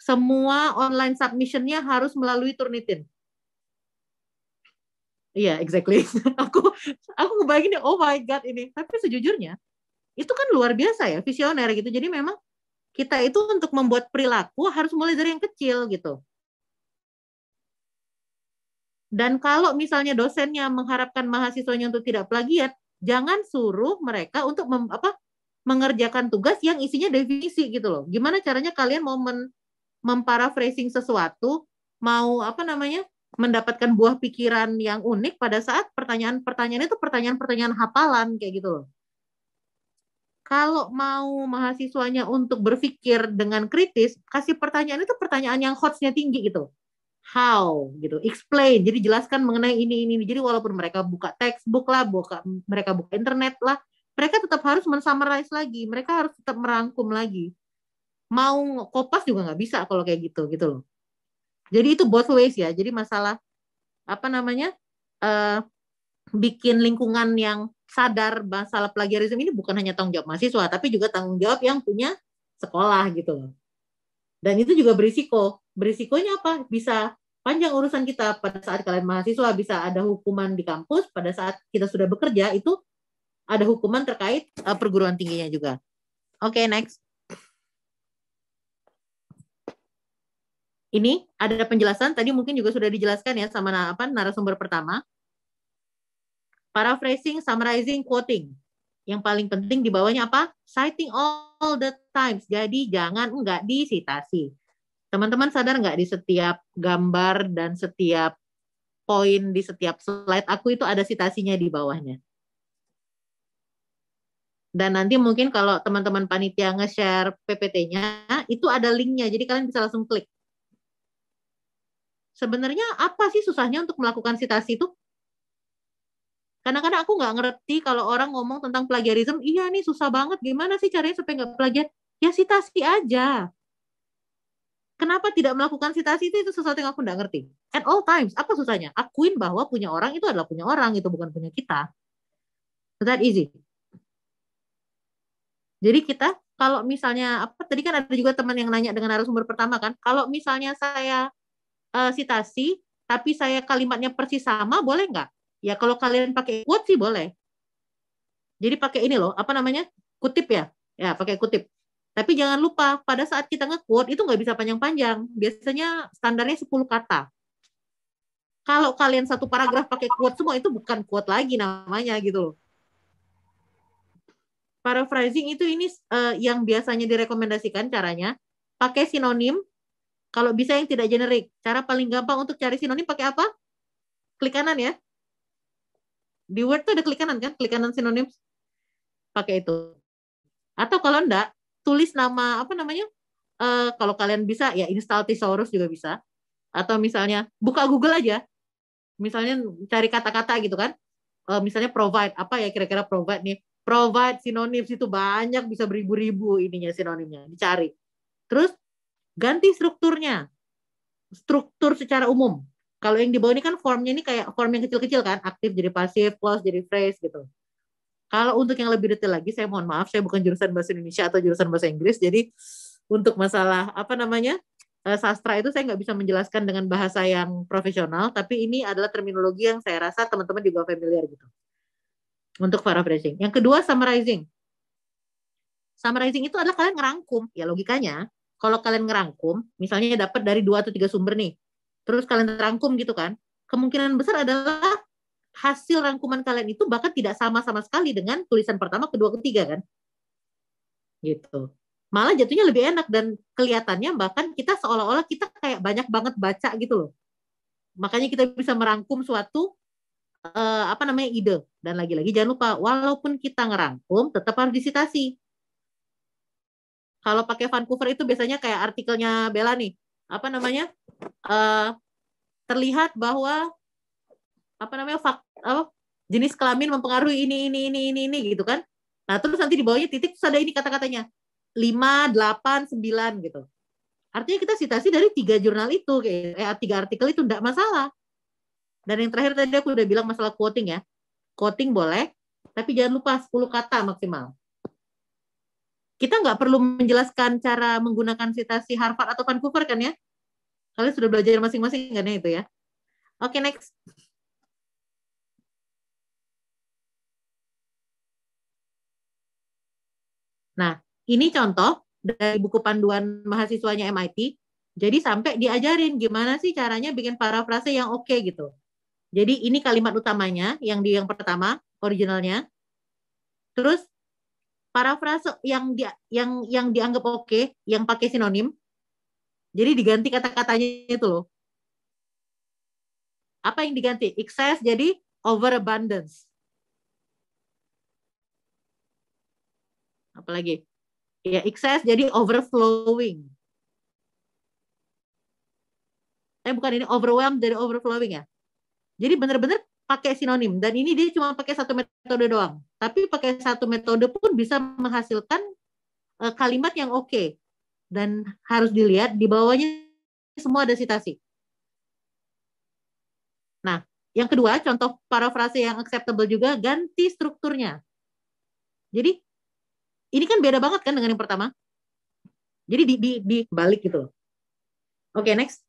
semua online submissionnya harus melalui Turnitin. Iya, yeah, exactly. aku aku ngebayangin ya, oh my god ini. Tapi sejujurnya itu kan luar biasa ya, visioner gitu. Jadi memang kita itu untuk membuat perilaku harus mulai dari yang kecil gitu. Dan kalau misalnya dosennya mengharapkan mahasiswanya untuk tidak plagiat, jangan suruh mereka untuk mem, apa mengerjakan tugas yang isinya definisi gitu loh. Gimana caranya kalian mau memparaphrasing sesuatu, mau apa namanya? mendapatkan buah pikiran yang unik pada saat pertanyaan-pertanyaan itu pertanyaan-pertanyaan hafalan kayak gitu loh. Kalau mau mahasiswanya untuk berpikir dengan kritis, kasih pertanyaan itu pertanyaan yang hotsnya tinggi gitu. How gitu, explain. Jadi jelaskan mengenai ini ini. Jadi walaupun mereka buka textbook lah, buka mereka buka internet lah, mereka tetap harus mensummarize lagi, mereka harus tetap merangkum lagi mau kopas juga nggak bisa kalau kayak gitu gitu loh. Jadi itu both ways ya. Jadi masalah apa namanya uh, bikin lingkungan yang sadar masalah plagiarisme ini bukan hanya tanggung jawab mahasiswa, tapi juga tanggung jawab yang punya sekolah gitu loh. Dan itu juga berisiko. Berisikonya apa? Bisa panjang urusan kita pada saat kalian mahasiswa bisa ada hukuman di kampus, pada saat kita sudah bekerja itu ada hukuman terkait eh, perguruan tingginya juga. Oke, okay, next. Ini ada penjelasan tadi mungkin juga sudah dijelaskan ya sama apa narasumber pertama. Paraphrasing, summarizing, quoting. Yang paling penting di bawahnya apa? Citing all the times. Jadi jangan enggak disitasi. Teman-teman sadar enggak di setiap gambar dan setiap poin di setiap slide aku itu ada sitasinya di bawahnya. Dan nanti mungkin kalau teman-teman panitia nge-share PPT-nya, itu ada link-nya. Jadi kalian bisa langsung klik sebenarnya apa sih susahnya untuk melakukan sitasi itu? Karena kadang aku nggak ngerti kalau orang ngomong tentang plagiarisme, iya nih susah banget, gimana sih caranya supaya nggak plagiat? Ya sitasi aja. Kenapa tidak melakukan sitasi itu, itu sesuatu yang aku nggak ngerti. At all times, apa susahnya? Akuin bahwa punya orang itu adalah punya orang, itu bukan punya kita. So that easy. Jadi kita kalau misalnya apa tadi kan ada juga teman yang nanya dengan narasumber pertama kan, kalau misalnya saya uh, eh, citasi, tapi saya kalimatnya persis sama, boleh nggak? Ya kalau kalian pakai quote sih boleh. Jadi pakai ini loh, apa namanya? Kutip ya, ya pakai kutip. Tapi jangan lupa pada saat kita nge-quote itu nggak bisa panjang-panjang. Biasanya standarnya 10 kata. Kalau kalian satu paragraf pakai quote semua itu bukan quote lagi namanya gitu loh. Paraphrasing itu ini uh, yang biasanya direkomendasikan caranya pakai sinonim kalau bisa yang tidak generik. Cara paling gampang untuk cari sinonim pakai apa? Klik kanan ya. Di Word tuh ada klik kanan kan? Klik kanan sinonim. Pakai itu. Atau kalau enggak, tulis nama apa namanya? Uh, kalau kalian bisa ya install thesaurus juga bisa. Atau misalnya buka Google aja. Misalnya cari kata-kata gitu kan. Uh, misalnya provide apa ya kira-kira provide nih provide sinonim itu banyak bisa beribu-ribu ininya sinonimnya dicari. Terus Ganti strukturnya. Struktur secara umum. Kalau yang di bawah ini kan formnya ini kayak form yang kecil-kecil kan, aktif jadi pasif, close jadi phrase gitu. Kalau untuk yang lebih detail lagi, saya mohon maaf, saya bukan jurusan bahasa Indonesia atau jurusan bahasa Inggris, jadi untuk masalah apa namanya eh, sastra itu saya nggak bisa menjelaskan dengan bahasa yang profesional, tapi ini adalah terminologi yang saya rasa teman-teman juga familiar gitu. Untuk paraphrasing. Yang kedua, summarizing. Summarizing itu adalah kalian ngerangkum, ya logikanya kalau kalian ngerangkum, misalnya dapat dari dua atau tiga sumber nih, terus kalian rangkum gitu kan, kemungkinan besar adalah hasil rangkuman kalian itu bahkan tidak sama sama sekali dengan tulisan pertama, kedua, ketiga kan, gitu. Malah jatuhnya lebih enak dan kelihatannya bahkan kita seolah-olah kita kayak banyak banget baca gitu loh. Makanya kita bisa merangkum suatu uh, apa namanya ide dan lagi-lagi jangan lupa walaupun kita ngerangkum tetap harus disitasi kalau pakai Vancouver itu biasanya kayak artikelnya Bella nih, apa namanya? Uh, terlihat bahwa apa namanya fak, apa, jenis kelamin mempengaruhi ini ini ini ini ini gitu kan. Nah, terus nanti di bawahnya titik terus ada ini kata-katanya. lima, delapan, sembilan gitu. Artinya kita citasi dari tiga jurnal itu kayak eh, tiga artikel itu tidak masalah. Dan yang terakhir tadi aku udah bilang masalah quoting ya. Quoting boleh, tapi jangan lupa 10 kata maksimal kita nggak perlu menjelaskan cara menggunakan citasi Harvard atau Vancouver kan ya? Kalian sudah belajar masing-masing kan ya itu ya? Oke, okay, next. Nah, ini contoh dari buku panduan mahasiswanya MIT. Jadi sampai diajarin gimana sih caranya bikin parafrase yang oke okay gitu. Jadi ini kalimat utamanya yang di yang pertama originalnya. Terus parafrase yang dia yang yang dianggap oke, okay, yang pakai sinonim. Jadi diganti kata-katanya itu loh. Apa yang diganti? Excess jadi overabundance. Apalagi? Ya, excess jadi overflowing. Eh bukan ini overwhelm jadi overflowing ya. Jadi benar-benar pakai sinonim dan ini dia cuma pakai satu metode doang. Tapi pakai satu metode pun bisa menghasilkan uh, kalimat yang oke okay. dan harus dilihat di bawahnya semua ada sitasi. Nah, yang kedua contoh parafrase yang acceptable juga ganti strukturnya. Jadi ini kan beda banget kan dengan yang pertama. Jadi di, di, di balik gitu Oke, okay, next.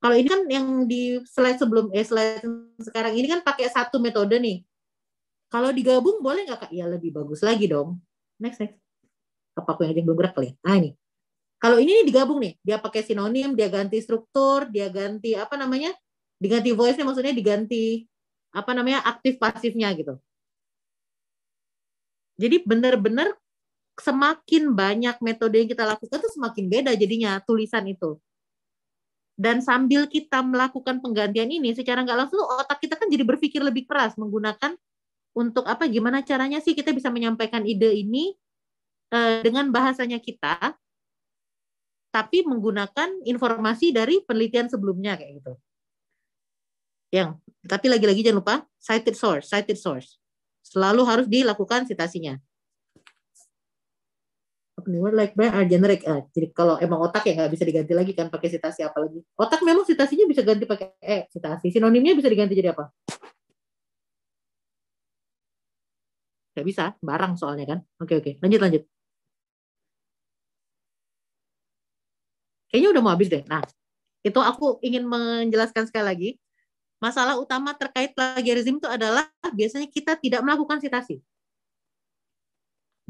Kalau ini kan yang di slide sebelum eh slide sekarang ini kan pakai satu metode nih. Kalau digabung boleh nggak kak? Ya lebih bagus lagi dong. Next next. Apa aku yang belum gerak kali? Nah ini. Kalau ini nih digabung nih, dia pakai sinonim, dia ganti struktur, dia ganti apa namanya? Diganti voice-nya maksudnya diganti apa namanya? aktif pasifnya gitu. Jadi benar-benar semakin banyak metode yang kita lakukan itu semakin beda jadinya tulisan itu. Dan sambil kita melakukan penggantian ini secara nggak langsung otak kita kan jadi berpikir lebih keras menggunakan untuk apa gimana caranya sih kita bisa menyampaikan ide ini eh, dengan bahasanya kita tapi menggunakan informasi dari penelitian sebelumnya kayak gitu. Yang tapi lagi-lagi jangan lupa cited source, cited source. Selalu harus dilakukan citasinya neural like banyak are generic. Ah, jadi kalau emang otak ya nggak bisa diganti lagi kan pakai sitasi apa lagi? Otak memang sitasinya bisa ganti pakai e, sitasi. Sinonimnya bisa diganti jadi apa? Gak bisa, barang soalnya kan. Oke oke, lanjut lanjut. Kayaknya udah mau habis deh. Nah, itu aku ingin menjelaskan sekali lagi. Masalah utama terkait plagiarisme itu adalah biasanya kita tidak melakukan sitasi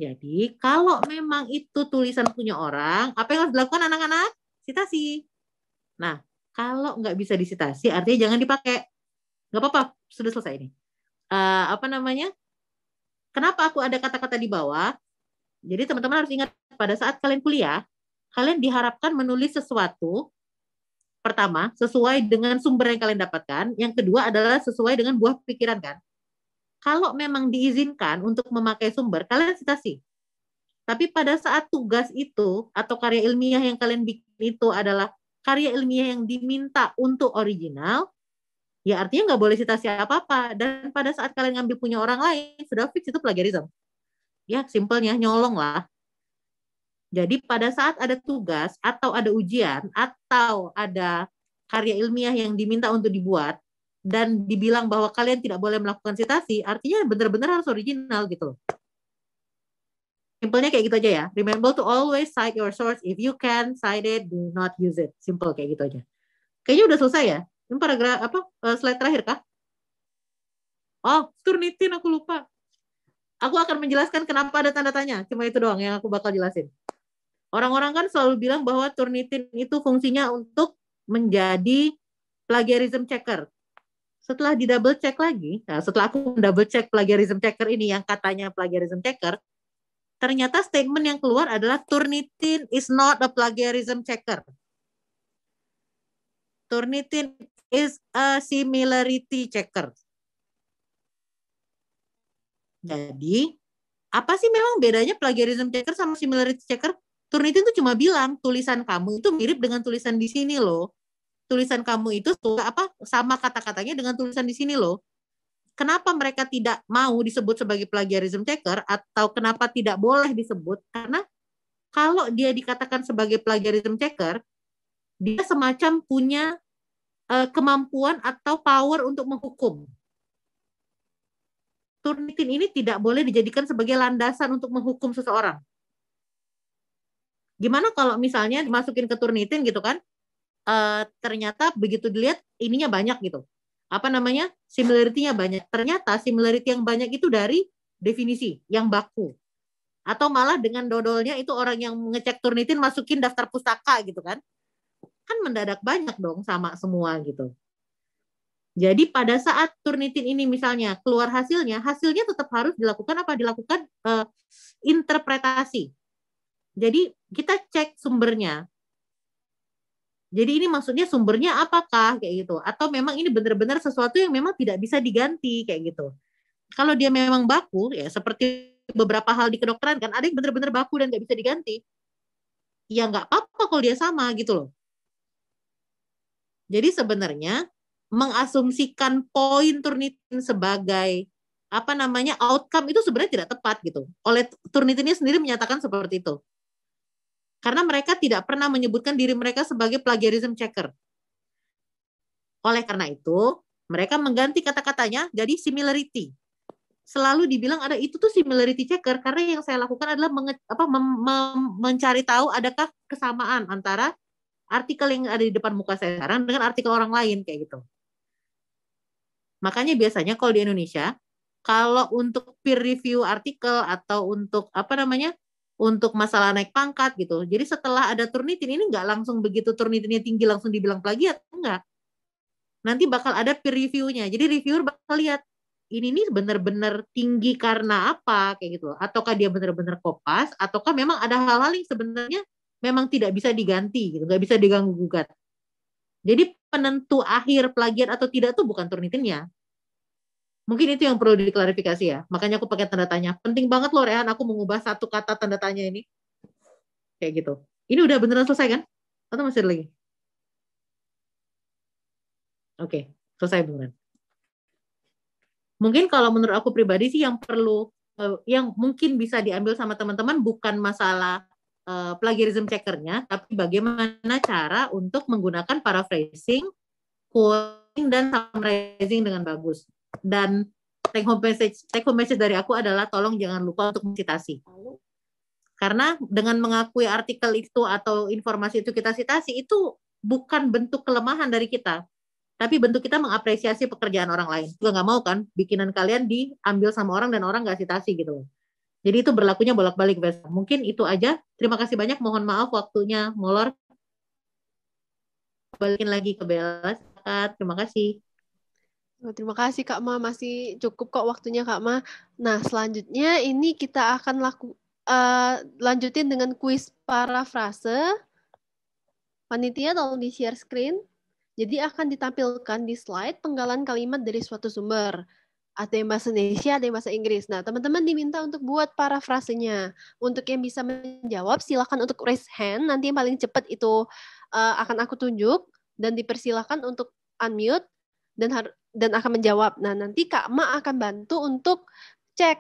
jadi kalau memang itu tulisan punya orang, apa yang harus dilakukan anak-anak? Sitasi. Nah, kalau nggak bisa disitasi, artinya jangan dipakai. Nggak apa-apa, sudah selesai ini. Uh, apa namanya? Kenapa aku ada kata-kata di bawah? Jadi teman-teman harus ingat pada saat kalian kuliah, kalian diharapkan menulis sesuatu pertama sesuai dengan sumber yang kalian dapatkan, yang kedua adalah sesuai dengan buah pikiran kan kalau memang diizinkan untuk memakai sumber, kalian citasi. Tapi pada saat tugas itu atau karya ilmiah yang kalian bikin itu adalah karya ilmiah yang diminta untuk original, ya artinya nggak boleh citasi apa-apa. Dan pada saat kalian ngambil punya orang lain, sudah fix itu plagiarisme. Ya, simpelnya nyolong lah. Jadi pada saat ada tugas atau ada ujian atau ada karya ilmiah yang diminta untuk dibuat, dan dibilang bahwa kalian tidak boleh melakukan sitasi, artinya benar-benar harus original gitu loh. Simpelnya kayak gitu aja ya. Remember to always cite your source. If you can cite it, do not use it. Simple kayak gitu aja. Kayaknya udah selesai ya. Ini paragraf apa eh, slide terakhir kah? Oh, turnitin aku lupa. Aku akan menjelaskan kenapa ada tanda tanya. Cuma itu doang yang aku bakal jelasin. Orang-orang kan selalu bilang bahwa turnitin itu fungsinya untuk menjadi plagiarism checker setelah di double check lagi, nah setelah aku double check plagiarism checker ini yang katanya plagiarism checker, ternyata statement yang keluar adalah Turnitin is not a plagiarism checker. Turnitin is a similarity checker. Jadi, apa sih memang bedanya plagiarism checker sama similarity checker? Turnitin itu cuma bilang tulisan kamu itu mirip dengan tulisan di sini loh tulisan kamu itu apa sama kata-katanya dengan tulisan di sini loh. Kenapa mereka tidak mau disebut sebagai plagiarism checker atau kenapa tidak boleh disebut? Karena kalau dia dikatakan sebagai plagiarism checker, dia semacam punya uh, kemampuan atau power untuk menghukum. Turnitin ini tidak boleh dijadikan sebagai landasan untuk menghukum seseorang. Gimana kalau misalnya dimasukin ke Turnitin gitu kan? uh, ternyata begitu dilihat ininya banyak gitu. Apa namanya? Similarity-nya banyak. Ternyata similarity yang banyak itu dari definisi yang baku. Atau malah dengan dodolnya itu orang yang ngecek Turnitin masukin daftar pustaka gitu kan. Kan mendadak banyak dong sama semua gitu. Jadi pada saat Turnitin ini misalnya keluar hasilnya, hasilnya tetap harus dilakukan apa dilakukan uh, interpretasi. Jadi kita cek sumbernya, jadi ini maksudnya sumbernya apakah kayak gitu atau memang ini benar-benar sesuatu yang memang tidak bisa diganti kayak gitu. Kalau dia memang baku ya seperti beberapa hal di kedokteran kan ada yang benar-benar baku dan nggak bisa diganti. Ya nggak apa-apa kalau dia sama gitu loh. Jadi sebenarnya mengasumsikan poin Turnitin sebagai apa namanya outcome itu sebenarnya tidak tepat gitu. Oleh Turnitinnya sendiri menyatakan seperti itu. Karena mereka tidak pernah menyebutkan diri mereka sebagai plagiarism checker. Oleh karena itu, mereka mengganti kata-katanya jadi similarity. Selalu dibilang ada itu tuh similarity checker karena yang saya lakukan adalah menge, apa, mem, mem, mencari tahu adakah kesamaan antara artikel yang ada di depan muka saya sekarang dengan artikel orang lain kayak gitu. Makanya biasanya kalau di Indonesia, kalau untuk peer review artikel atau untuk apa namanya untuk masalah naik pangkat gitu. Jadi setelah ada turnitin ini nggak langsung begitu turnitinnya tinggi langsung dibilang plagiat enggak. Nanti bakal ada peer reviewnya. Jadi reviewer bakal lihat ini nih benar-benar tinggi karena apa kayak gitu. Ataukah dia benar-benar kopas ataukah memang ada hal-hal yang sebenarnya memang tidak bisa diganti gitu, nggak bisa diganggu gugat. Jadi penentu akhir plagiat atau tidak tuh bukan turnitinnya, Mungkin itu yang perlu diklarifikasi ya. Makanya aku pakai tanda tanya. Penting banget loh Rehan, aku mengubah satu kata tanda tanya ini. Kayak gitu. Ini udah beneran selesai kan? Atau masih ada lagi? Oke, okay, selesai beneran. Mungkin kalau menurut aku pribadi sih yang perlu, eh, yang mungkin bisa diambil sama teman-teman bukan masalah eh, plagiarism checkernya, tapi bagaimana cara untuk menggunakan paraphrasing, quoting, dan summarizing dengan bagus dan take home message take home message dari aku adalah tolong jangan lupa untuk mencitasi karena dengan mengakui artikel itu atau informasi itu kita sitasi itu bukan bentuk kelemahan dari kita tapi bentuk kita mengapresiasi pekerjaan orang lain juga nggak mau kan bikinan kalian diambil sama orang dan orang nggak sitasi gitu jadi itu berlakunya bolak-balik besok mungkin itu aja terima kasih banyak mohon maaf waktunya molor balikin lagi ke Bella terima kasih Eh, terima kasih Kak Ma, masih cukup kok waktunya Kak Ma. Nah, selanjutnya ini kita akan laku uh, lanjutin dengan kuis parafrase. Panitia tolong di share screen. Jadi akan ditampilkan di slide penggalan kalimat dari suatu sumber. Ada yang bahasa Indonesia, ada yang bahasa Inggris. Nah, teman-teman diminta untuk buat parafrasenya. Untuk yang bisa menjawab, silakan untuk raise hand. Nanti yang paling cepat itu uh, akan aku tunjuk dan dipersilakan untuk unmute dan dan akan menjawab. Nah, nanti Kak Ma akan bantu untuk cek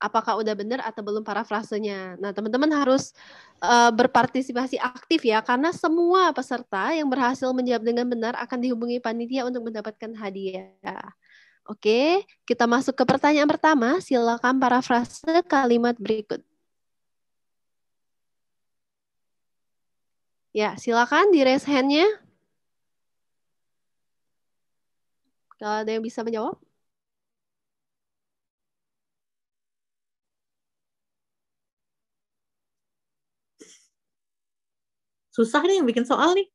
apakah udah benar atau belum parafrasenya. Nah, teman-teman harus uh, berpartisipasi aktif ya karena semua peserta yang berhasil menjawab dengan benar akan dihubungi panitia untuk mendapatkan hadiah. Oke, kita masuk ke pertanyaan pertama. Silakan parafrase kalimat berikut. Ya, silakan di raise hand-nya. Kalau ada yang bisa menjawab? Susah nih yang bikin soal nih.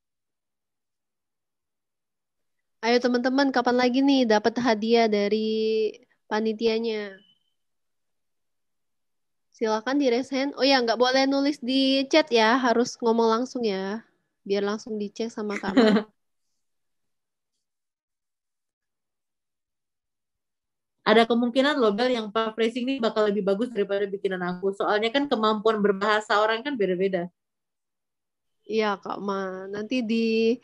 Ayo teman-teman, kapan lagi nih dapat hadiah dari panitianya? Silahkan di raise Oh ya, nggak boleh nulis di chat ya, harus ngomong langsung ya. Biar langsung dicek sama kamu. ada kemungkinan loh Bel yang paraphrasing ini bakal lebih bagus daripada bikinan aku. Soalnya kan kemampuan berbahasa orang kan beda-beda. Iya Kak Ma, nanti di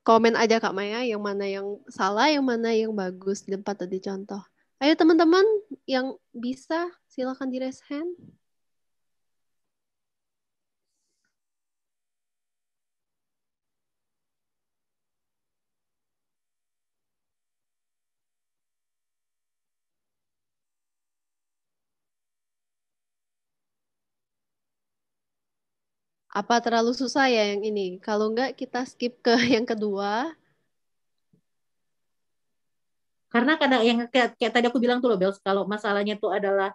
komen aja Kak Maya yang mana yang salah, yang mana yang bagus. Tempat tadi contoh. Ayo teman-teman yang bisa silakan di raise hand. Apa terlalu susah ya yang ini? Kalau enggak kita skip ke yang kedua. Karena karena yang kayak, kayak tadi aku bilang tuh loh Bels, kalau masalahnya itu adalah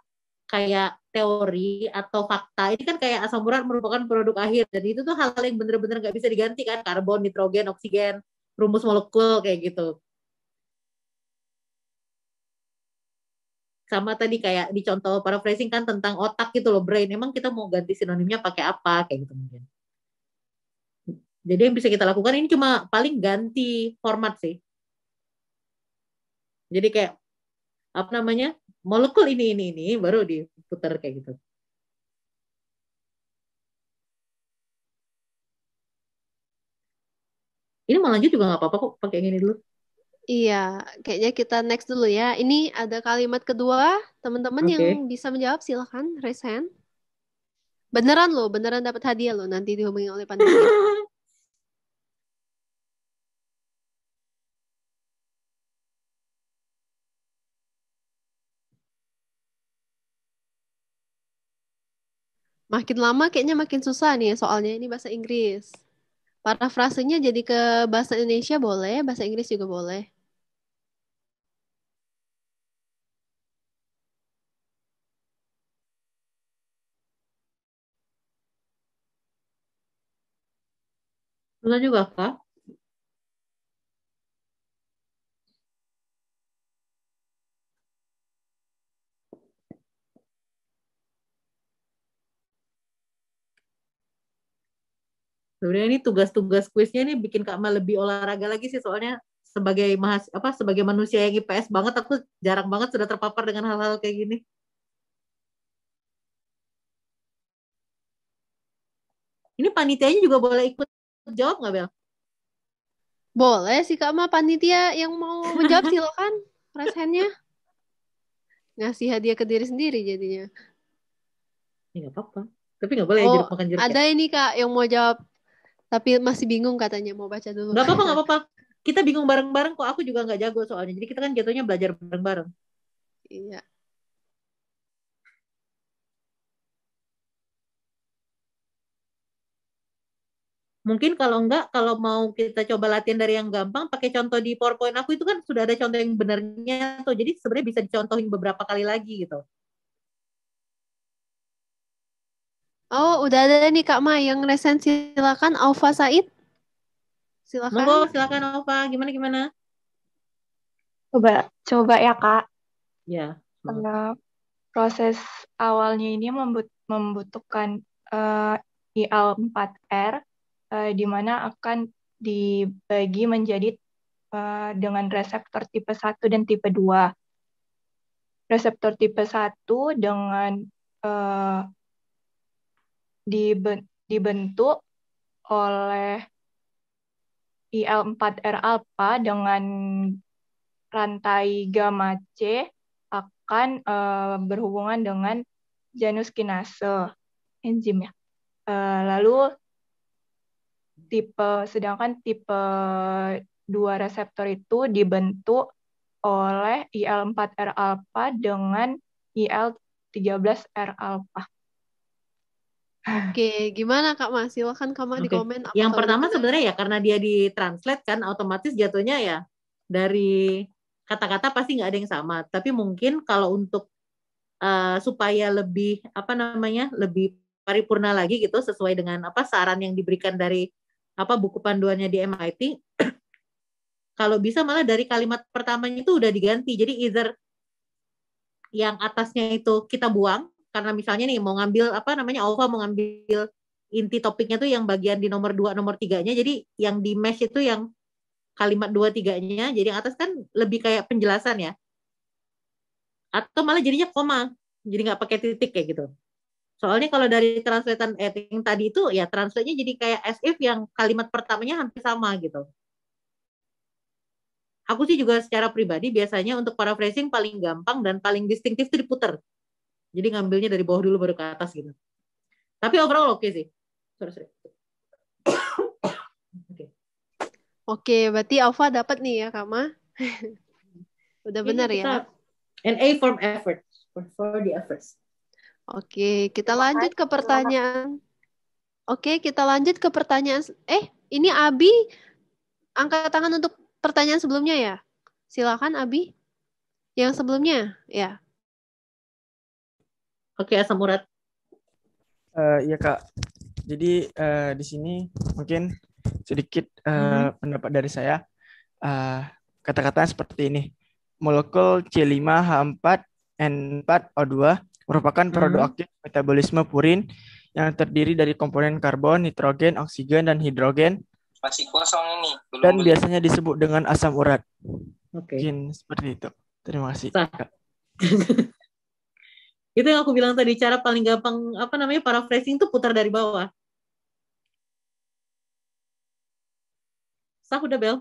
kayak teori atau fakta ini kan kayak asam urat merupakan produk akhir jadi itu tuh hal yang bener-bener nggak bisa diganti kan karbon nitrogen oksigen rumus molekul kayak gitu sama tadi kayak dicontoh contoh paraphrasing kan tentang otak gitu loh brain emang kita mau ganti sinonimnya pakai apa kayak gitu mungkin jadi yang bisa kita lakukan ini cuma paling ganti format sih jadi kayak apa namanya molekul ini ini ini baru diputar kayak gitu ini mau lanjut juga nggak apa-apa kok pakai yang ini dulu Iya, kayaknya kita next dulu ya. Ini ada kalimat kedua, teman-teman okay. yang bisa menjawab silahkan raise hand. Beneran loh, beneran dapat hadiah loh nanti dihubungi oleh panitia. makin lama kayaknya makin susah nih soalnya ini bahasa Inggris parafrasenya jadi ke bahasa Indonesia boleh, bahasa Inggris juga boleh. Susah juga, Kak? Sebenarnya ini tugas-tugas kuisnya ini bikin Kak Ma lebih olahraga lagi sih soalnya sebagai mahas apa sebagai manusia yang IPS banget aku jarang banget sudah terpapar dengan hal-hal kayak gini. Ini panitianya juga boleh ikut jawab nggak Bel? Boleh sih Kak Ma, panitia yang mau menjawab silakan raise Ngasih hadiah ke diri sendiri jadinya. Ya nggak apa-apa. Tapi nggak boleh ya, oh, jeruk makan jeruk. Ya. Ada ya. ini Kak yang mau jawab tapi masih bingung katanya mau baca dulu. Gak apa-apa, gak apa-apa. Kita bingung bareng-bareng kok aku juga nggak jago soalnya. Jadi kita kan jatuhnya belajar bareng-bareng. Iya. Mungkin kalau enggak, kalau mau kita coba latihan dari yang gampang, pakai contoh di PowerPoint aku itu kan sudah ada contoh yang benarnya tuh. Jadi sebenarnya bisa dicontohin beberapa kali lagi gitu. Oh, udah ada nih Kak Ma yang resen silakan Alfa Said. Silakan. Monggo silakan Alfa, gimana gimana? Coba coba ya Kak. Ya. karena proses awalnya ini membut membutuhkan uh, eh, IL 4R Eh, di mana akan dibagi menjadi eh, dengan reseptor tipe 1 dan tipe 2. Reseptor tipe 1 dengan eh, dibentuk oleh IL4R alpha dengan rantai gamma C akan berhubungan dengan janus kinase enzim ya lalu tipe sedangkan tipe dua reseptor itu dibentuk oleh IL4R alpha dengan IL13R alpha. Oke, gimana Kak Mas? Kan kamu okay. di komen. Yang gitu, pertama kita? sebenarnya ya karena dia ditranslate kan otomatis jatuhnya ya dari kata-kata pasti nggak ada yang sama. Tapi mungkin kalau untuk uh, supaya lebih apa namanya lebih paripurna lagi gitu sesuai dengan apa saran yang diberikan dari apa buku panduannya di MIT kalau bisa malah dari kalimat pertamanya itu udah diganti jadi either yang atasnya itu kita buang karena misalnya nih mau ngambil apa namanya Alpha mau ngambil inti topiknya tuh yang bagian di nomor dua nomor tiganya jadi yang di mesh itu yang kalimat dua tiganya jadi yang atas kan lebih kayak penjelasan ya atau malah jadinya koma jadi nggak pakai titik kayak gitu Soalnya kalau dari translatean editing tadi itu ya translate-nya jadi kayak as if yang kalimat pertamanya hampir sama gitu. Aku sih juga secara pribadi biasanya untuk paraphrasing paling gampang dan paling distintif itu diputer. Jadi ngambilnya dari bawah dulu baru ke atas gitu. Tapi overall oke okay sih. Sorry, sorry. Oke, okay. berarti Alfa dapat nih ya, Kama. Udah benar ya. An A form effort, for, for the efforts. Oke, kita lanjut ke pertanyaan. Oke, kita lanjut ke pertanyaan. Eh, ini Abi angkat tangan untuk pertanyaan sebelumnya ya. Silakan Abi. Yang sebelumnya, ya. Oke, Asam Murad. Uh, ya Kak. Jadi uh, di sini mungkin sedikit uh, hmm. pendapat dari saya. kata kata seperti ini. Molekul C5H4N4O2 merupakan hmm. produk aktif metabolisme purin yang terdiri dari komponen karbon, nitrogen, oksigen, dan hidrogen. Masih kosong ini. Belum dan beli. biasanya disebut dengan asam urat. Oke. Okay. seperti itu. Terima kasih. itu yang aku bilang tadi cara paling gampang apa namanya paraphrasing itu putar dari bawah. Sah udah Bel?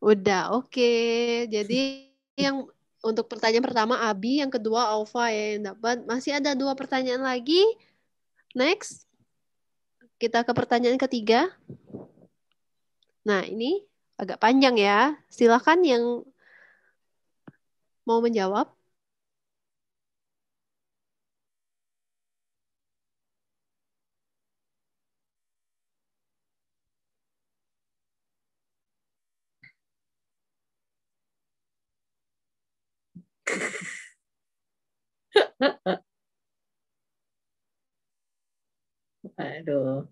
Udah, oke. Okay. Jadi yang untuk pertanyaan pertama Abi, yang kedua Alfa ya yang dapat. Masih ada dua pertanyaan lagi. Next. Kita ke pertanyaan ketiga. Nah, ini agak panjang ya. Silakan yang mau menjawab. Aduh.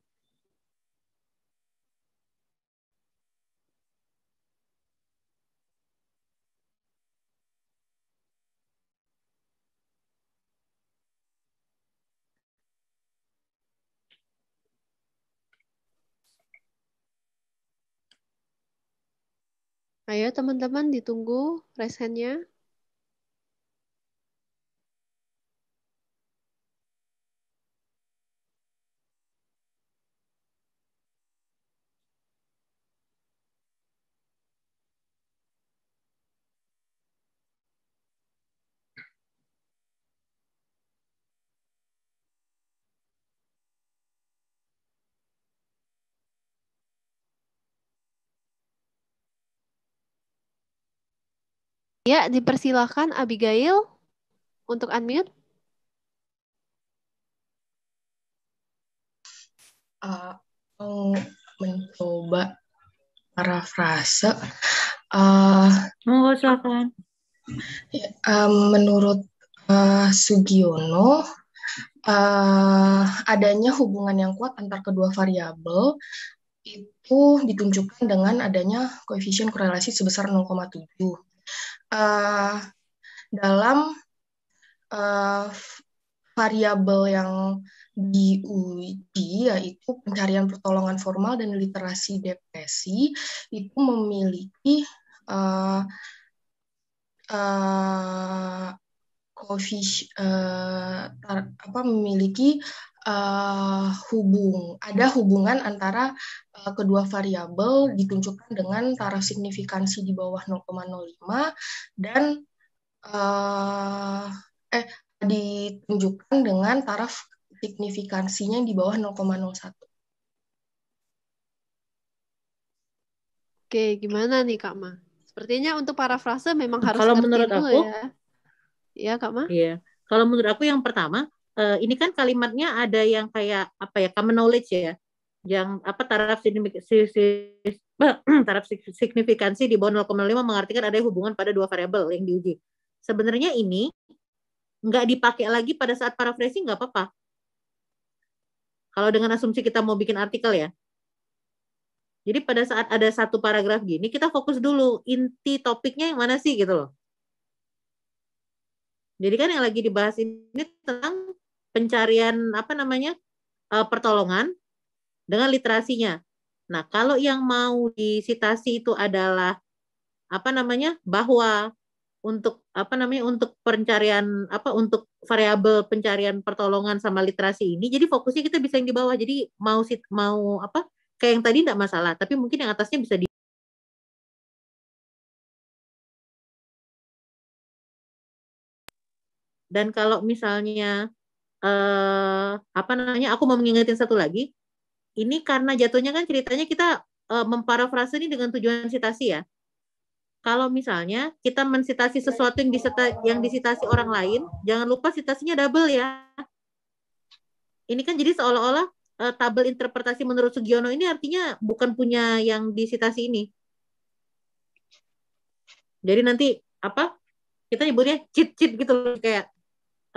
Ayo teman-teman ditunggu resen-nya. Ya, dipersilahkan Abigail untuk unmute. Uh, mencoba parafrase. Uh, silakan. Uh, menurut uh, Sugiono, uh, adanya hubungan yang kuat antar kedua variabel itu ditunjukkan dengan adanya koefisien korelasi sebesar 0,7 uh, dalam uh, variabel yang diuji yaitu pencarian pertolongan formal dan literasi depresi itu memiliki uh, uh, uh, apa memiliki uh, hubung ada hubungan antara uh, kedua variabel ditunjukkan dengan taraf signifikansi di bawah 0,05 dan uh, eh ditunjukkan dengan taraf signifikansinya di bawah 0,01. Oke, gimana nih Kak Ma? Sepertinya untuk para frase memang harus Kalau menurut aku ya. ya Kak Ma? Iya. Kalau menurut aku yang pertama uh, ini kan kalimatnya ada yang kayak apa ya common knowledge ya yang apa taraf taraf signifikansi di bawah 0,5 mengartikan ada hubungan pada dua variabel yang diuji. Sebenarnya ini nggak dipakai lagi pada saat paraphrasing nggak apa-apa. Kalau dengan asumsi kita mau bikin artikel ya. Jadi pada saat ada satu paragraf gini, kita fokus dulu inti topiknya yang mana sih gitu loh. Jadi kan yang lagi dibahas ini tentang pencarian apa namanya uh, pertolongan dengan literasinya. Nah, kalau yang mau disitasi itu adalah apa namanya bahwa untuk apa namanya untuk pencarian apa untuk variabel pencarian pertolongan sama literasi ini jadi fokusnya kita bisa yang di bawah jadi mau sit mau apa kayak yang tadi tidak masalah tapi mungkin yang atasnya bisa di dan kalau misalnya uh, apa namanya? Aku mau mengingatkan satu lagi. Ini karena jatuhnya kan ceritanya kita uh, memparafrase ini dengan tujuan sitasi ya. Kalau misalnya kita mensitasi sesuatu yang, disita, yang disitasi orang lain, jangan lupa sitasinya double ya. Ini kan jadi seolah-olah uh, tabel interpretasi menurut Sugiono ini artinya bukan punya yang disitasi ini. Jadi nanti apa? Kita nyebutnya cheat-cheat gitu loh kayak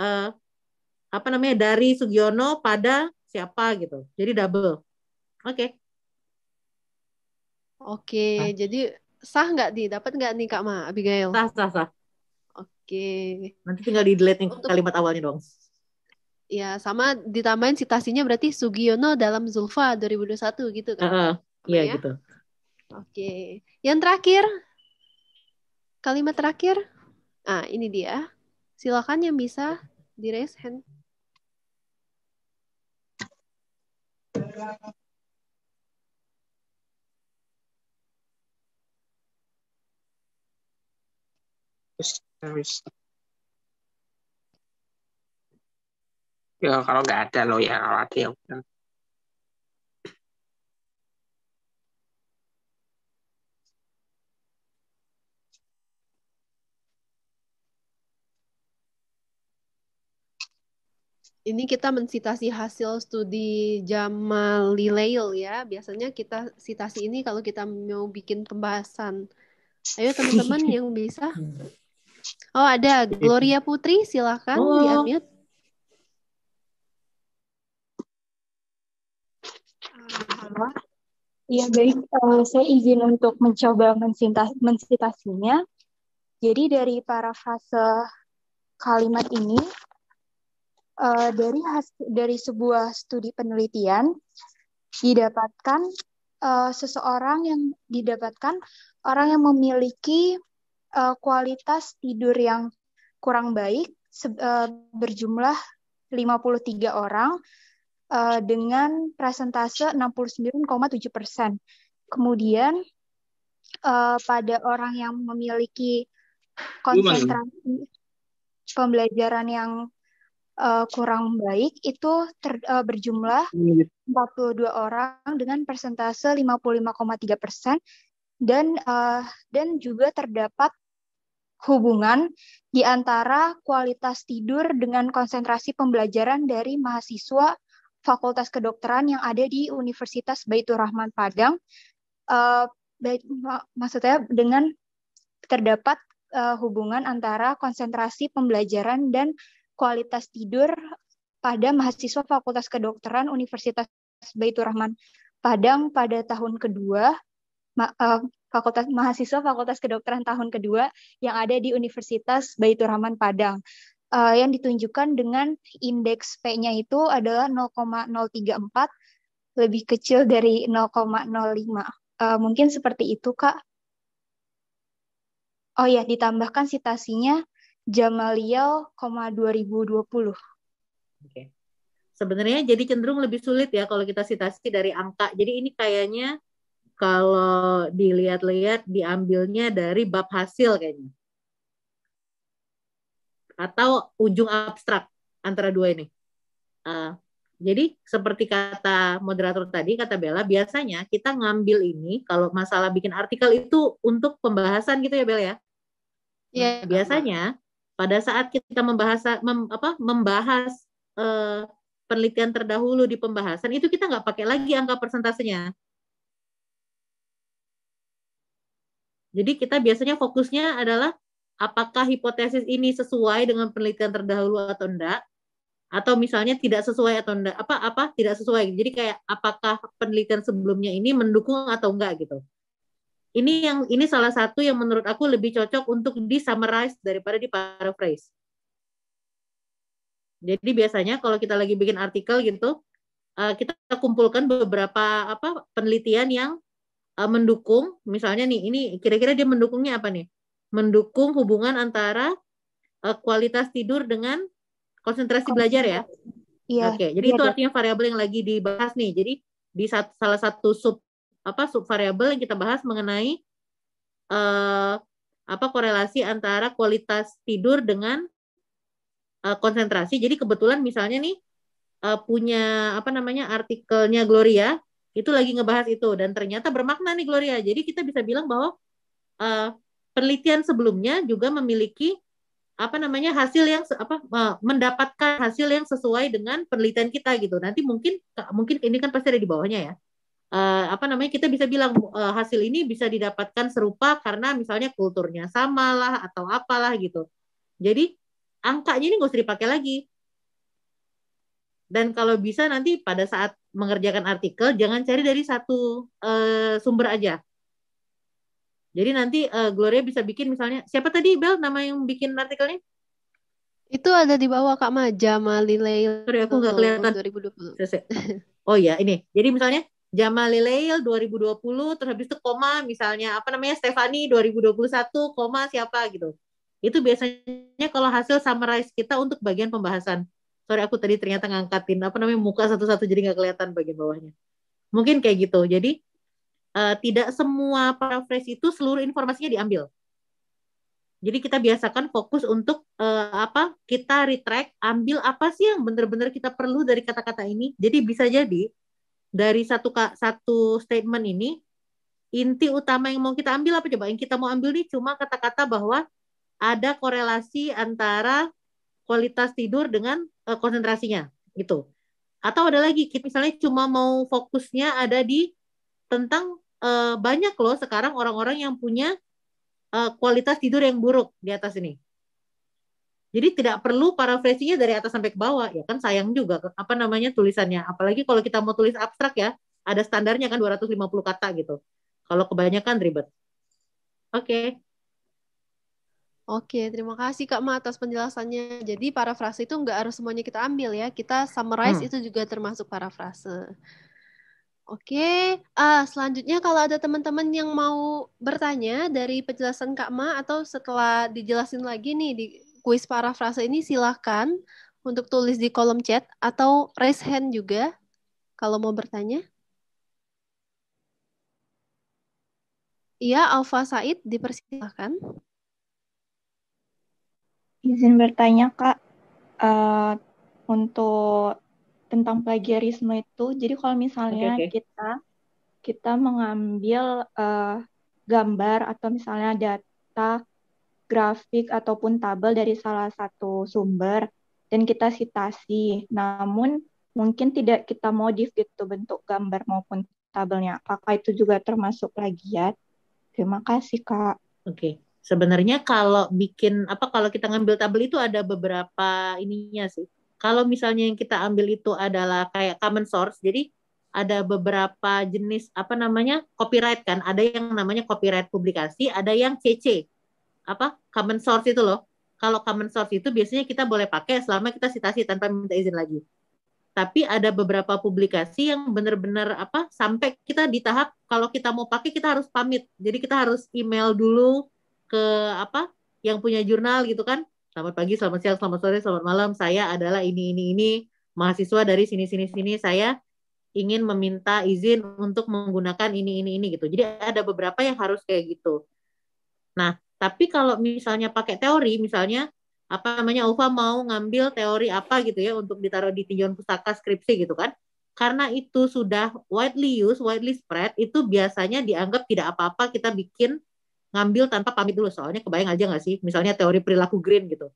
uh, apa namanya dari Sugiono pada siapa gitu. Jadi double. Oke. Okay. Oke, okay, nah. jadi sah nggak nih? Dapat nggak nih Kak Ma Abigail? Sah, sah, sah. Oke. Okay. Nanti tinggal di delete Untuk... kalimat awalnya dong. Ya, sama ditambahin citasinya berarti Sugiono dalam Zulfa 2021 gitu kan? Uh, uh, iya ya? gitu. Oke. Okay. Yang terakhir. Kalimat terakhir. Ah, ini dia. Silakan yang bisa di raise hand. kalau nggak ada loyang awati ini kita mensitasi hasil studi Jamal ya. Biasanya kita sitasi ini kalau kita mau bikin pembahasan. Ayo teman-teman yang bisa. Oh ada Gloria Putri, silahkan oh. di Iya baik, uh, saya izin untuk mencoba mensintas- mensitasinya. Jadi dari para fase kalimat ini uh, dari hasil dari sebuah studi penelitian didapatkan uh, seseorang yang didapatkan orang yang memiliki uh, kualitas tidur yang kurang baik uh, berjumlah 53 orang uh, dengan presentase 69,7 persen. Kemudian uh, pada orang yang memiliki konsentrasi pembelajaran yang uh, kurang baik itu ter, uh, berjumlah 42 iya. orang dengan persentase 55,3 persen dan uh, dan juga terdapat hubungan di antara kualitas tidur dengan konsentrasi pembelajaran dari mahasiswa Fakultas Kedokteran yang ada di Universitas Baitur Rahman Padang. Uh, baik, maksudnya dengan terdapat hubungan antara konsentrasi pembelajaran dan kualitas tidur pada mahasiswa Fakultas Kedokteran Universitas baiturrahman Padang pada tahun kedua ma uh, fakultas mahasiswa Fakultas Kedokteran tahun kedua yang ada di Universitas baiturrahman Padang uh, yang ditunjukkan dengan indeks P-nya itu adalah 0,034 lebih kecil dari 0,05 uh, eh, mungkin seperti itu kak oh ya ditambahkan sitasinya Jamaliel, 2020. Oke. Sebenarnya jadi cenderung lebih sulit ya kalau kita sitasi dari angka. Jadi ini kayaknya kalau dilihat-lihat diambilnya dari bab hasil kayaknya. Atau ujung abstrak antara dua ini. Uh, jadi seperti kata moderator tadi, kata Bella, biasanya kita ngambil ini kalau masalah bikin artikel itu untuk pembahasan gitu ya Bella ya. Yeah. Biasanya pada saat kita membahas mem, apa, membahas eh, penelitian terdahulu di pembahasan itu kita nggak pakai lagi angka persentasenya. Jadi kita biasanya fokusnya adalah apakah hipotesis ini sesuai dengan penelitian terdahulu atau enggak atau misalnya tidak sesuai atau enggak apa apa tidak sesuai. Jadi kayak apakah penelitian sebelumnya ini mendukung atau enggak gitu ini yang ini salah satu yang menurut aku lebih cocok untuk di summarize daripada di paraphrase. Jadi biasanya kalau kita lagi bikin artikel gitu, eh, kita kumpulkan beberapa apa penelitian yang eh, mendukung, misalnya nih ini kira-kira dia mendukungnya apa nih? Mendukung hubungan antara eh, kualitas tidur dengan konsentrasi belajar ya. Iya. Oke, jadi iya, itu artinya variabel yang lagi dibahas nih. Jadi di salah satu sub apa subvariabel yang kita bahas mengenai uh, apa korelasi antara kualitas tidur dengan uh, konsentrasi. Jadi kebetulan misalnya nih uh, punya apa namanya artikelnya Gloria itu lagi ngebahas itu dan ternyata bermakna nih Gloria. Jadi kita bisa bilang bahwa uh, penelitian sebelumnya juga memiliki apa namanya hasil yang apa mendapatkan hasil yang sesuai dengan penelitian kita gitu. Nanti mungkin mungkin ini kan pasti ada di bawahnya ya uh, apa namanya kita bisa bilang uh, hasil ini bisa didapatkan serupa karena misalnya kulturnya samalah atau apalah gitu. Jadi angkanya ini nggak usah dipakai lagi. Dan kalau bisa nanti pada saat mengerjakan artikel jangan cari dari satu uh, sumber aja. Jadi nanti uh, Gloria bisa bikin misalnya siapa tadi Bel nama yang bikin artikelnya? Itu ada di bawah Kak Maja Malilei. Sorry aku nggak kelihatan. 2020. Oh ya ini. Jadi misalnya Jamal Leleil 2020 terus habis itu koma misalnya apa namanya Stefani 2021 koma siapa gitu. Itu biasanya kalau hasil summarize kita untuk bagian pembahasan. Sorry aku tadi ternyata ngangkatin apa namanya muka satu-satu jadi nggak kelihatan bagian bawahnya. Mungkin kayak gitu. Jadi uh, tidak semua paraphrase itu seluruh informasinya diambil. Jadi kita biasakan fokus untuk uh, apa? Kita retract, ambil apa sih yang benar-benar kita perlu dari kata-kata ini. Jadi bisa jadi dari satu satu statement ini inti utama yang mau kita ambil apa coba? Yang kita mau ambil ini cuma kata-kata bahwa ada korelasi antara kualitas tidur dengan uh, konsentrasinya gitu. Atau ada lagi kita misalnya cuma mau fokusnya ada di tentang uh, banyak loh sekarang orang-orang yang punya uh, kualitas tidur yang buruk di atas ini. Jadi tidak perlu parafrasinya dari atas sampai ke bawah, ya kan sayang juga apa namanya tulisannya. Apalagi kalau kita mau tulis abstrak ya, ada standarnya kan 250 kata gitu. Kalau kebanyakan ribet. Oke. Okay. Oke, terima kasih Kak Ma atas penjelasannya. Jadi parafrase itu nggak harus semuanya kita ambil ya. Kita summarize hmm. itu juga termasuk parafrase. Oke, uh, selanjutnya kalau ada teman-teman yang mau bertanya dari penjelasan Kak Ma atau setelah dijelasin lagi nih di kuis parafrase ini silahkan untuk tulis di kolom chat atau raise hand juga kalau mau bertanya. Iya, Alfa Said, dipersilahkan. Izin bertanya, Kak, uh, untuk tentang plagiarisme itu. Jadi kalau misalnya okay, okay. kita kita mengambil uh, gambar atau misalnya data grafik ataupun tabel dari salah satu sumber dan kita citasi, namun mungkin tidak kita modif gitu bentuk gambar maupun tabelnya. Apakah itu juga termasuk plagiat? Terima kasih, Kak. Oke. Sebenarnya kalau bikin apa kalau kita ngambil tabel itu ada beberapa ininya sih. Kalau misalnya yang kita ambil itu adalah kayak common source, jadi ada beberapa jenis apa namanya copyright kan, ada yang namanya copyright publikasi, ada yang CC apa common source itu loh. Kalau common source itu biasanya kita boleh pakai selama kita citasi tanpa minta izin lagi. Tapi ada beberapa publikasi yang benar-benar apa sampai kita di tahap kalau kita mau pakai kita harus pamit. Jadi kita harus email dulu ke apa yang punya jurnal gitu kan. Selamat pagi, selamat siang, selamat sore, selamat malam. Saya adalah ini ini ini mahasiswa dari sini sini sini saya ingin meminta izin untuk menggunakan ini ini ini gitu. Jadi ada beberapa yang harus kayak gitu. Nah, tapi kalau misalnya pakai teori, misalnya apa namanya Ufa mau ngambil teori apa gitu ya untuk ditaruh di tinjauan pustaka skripsi gitu kan. Karena itu sudah widely used, widely spread, itu biasanya dianggap tidak apa-apa kita bikin ngambil tanpa pamit dulu. Soalnya kebayang aja nggak sih, misalnya teori perilaku green gitu.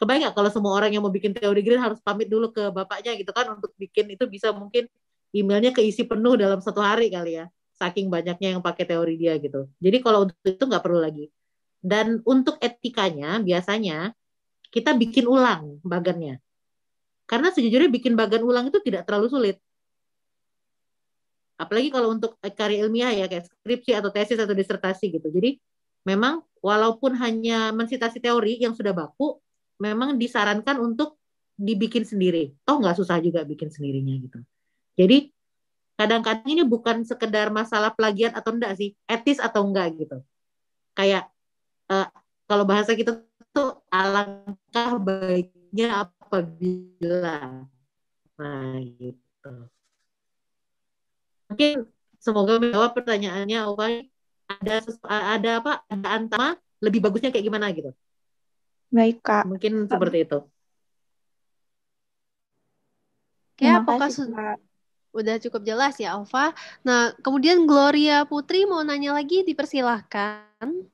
Kebayang nggak kalau semua orang yang mau bikin teori green harus pamit dulu ke bapaknya gitu kan untuk bikin itu bisa mungkin emailnya keisi penuh dalam satu hari kali ya. Saking banyaknya yang pakai teori dia gitu. Jadi kalau untuk itu nggak perlu lagi dan untuk etikanya biasanya kita bikin ulang bagannya. Karena sejujurnya bikin bagan ulang itu tidak terlalu sulit. Apalagi kalau untuk karya ilmiah ya kayak skripsi atau tesis atau disertasi gitu. Jadi memang walaupun hanya mensitasi teori yang sudah baku, memang disarankan untuk dibikin sendiri. Toh nggak susah juga bikin sendirinya gitu. Jadi kadang-kadang ini bukan sekedar masalah plagiat atau enggak sih, etis atau enggak gitu. Kayak uh, kalau bahasa kita tuh alangkah baiknya apabila nah gitu mungkin semoga menjawab pertanyaannya Opai ada ada apa ada antara lebih bagusnya kayak gimana gitu baik kak mungkin seperti itu ya apakah sudah udah cukup jelas ya Alfa. Nah, kemudian Gloria Putri mau nanya lagi, dipersilahkan.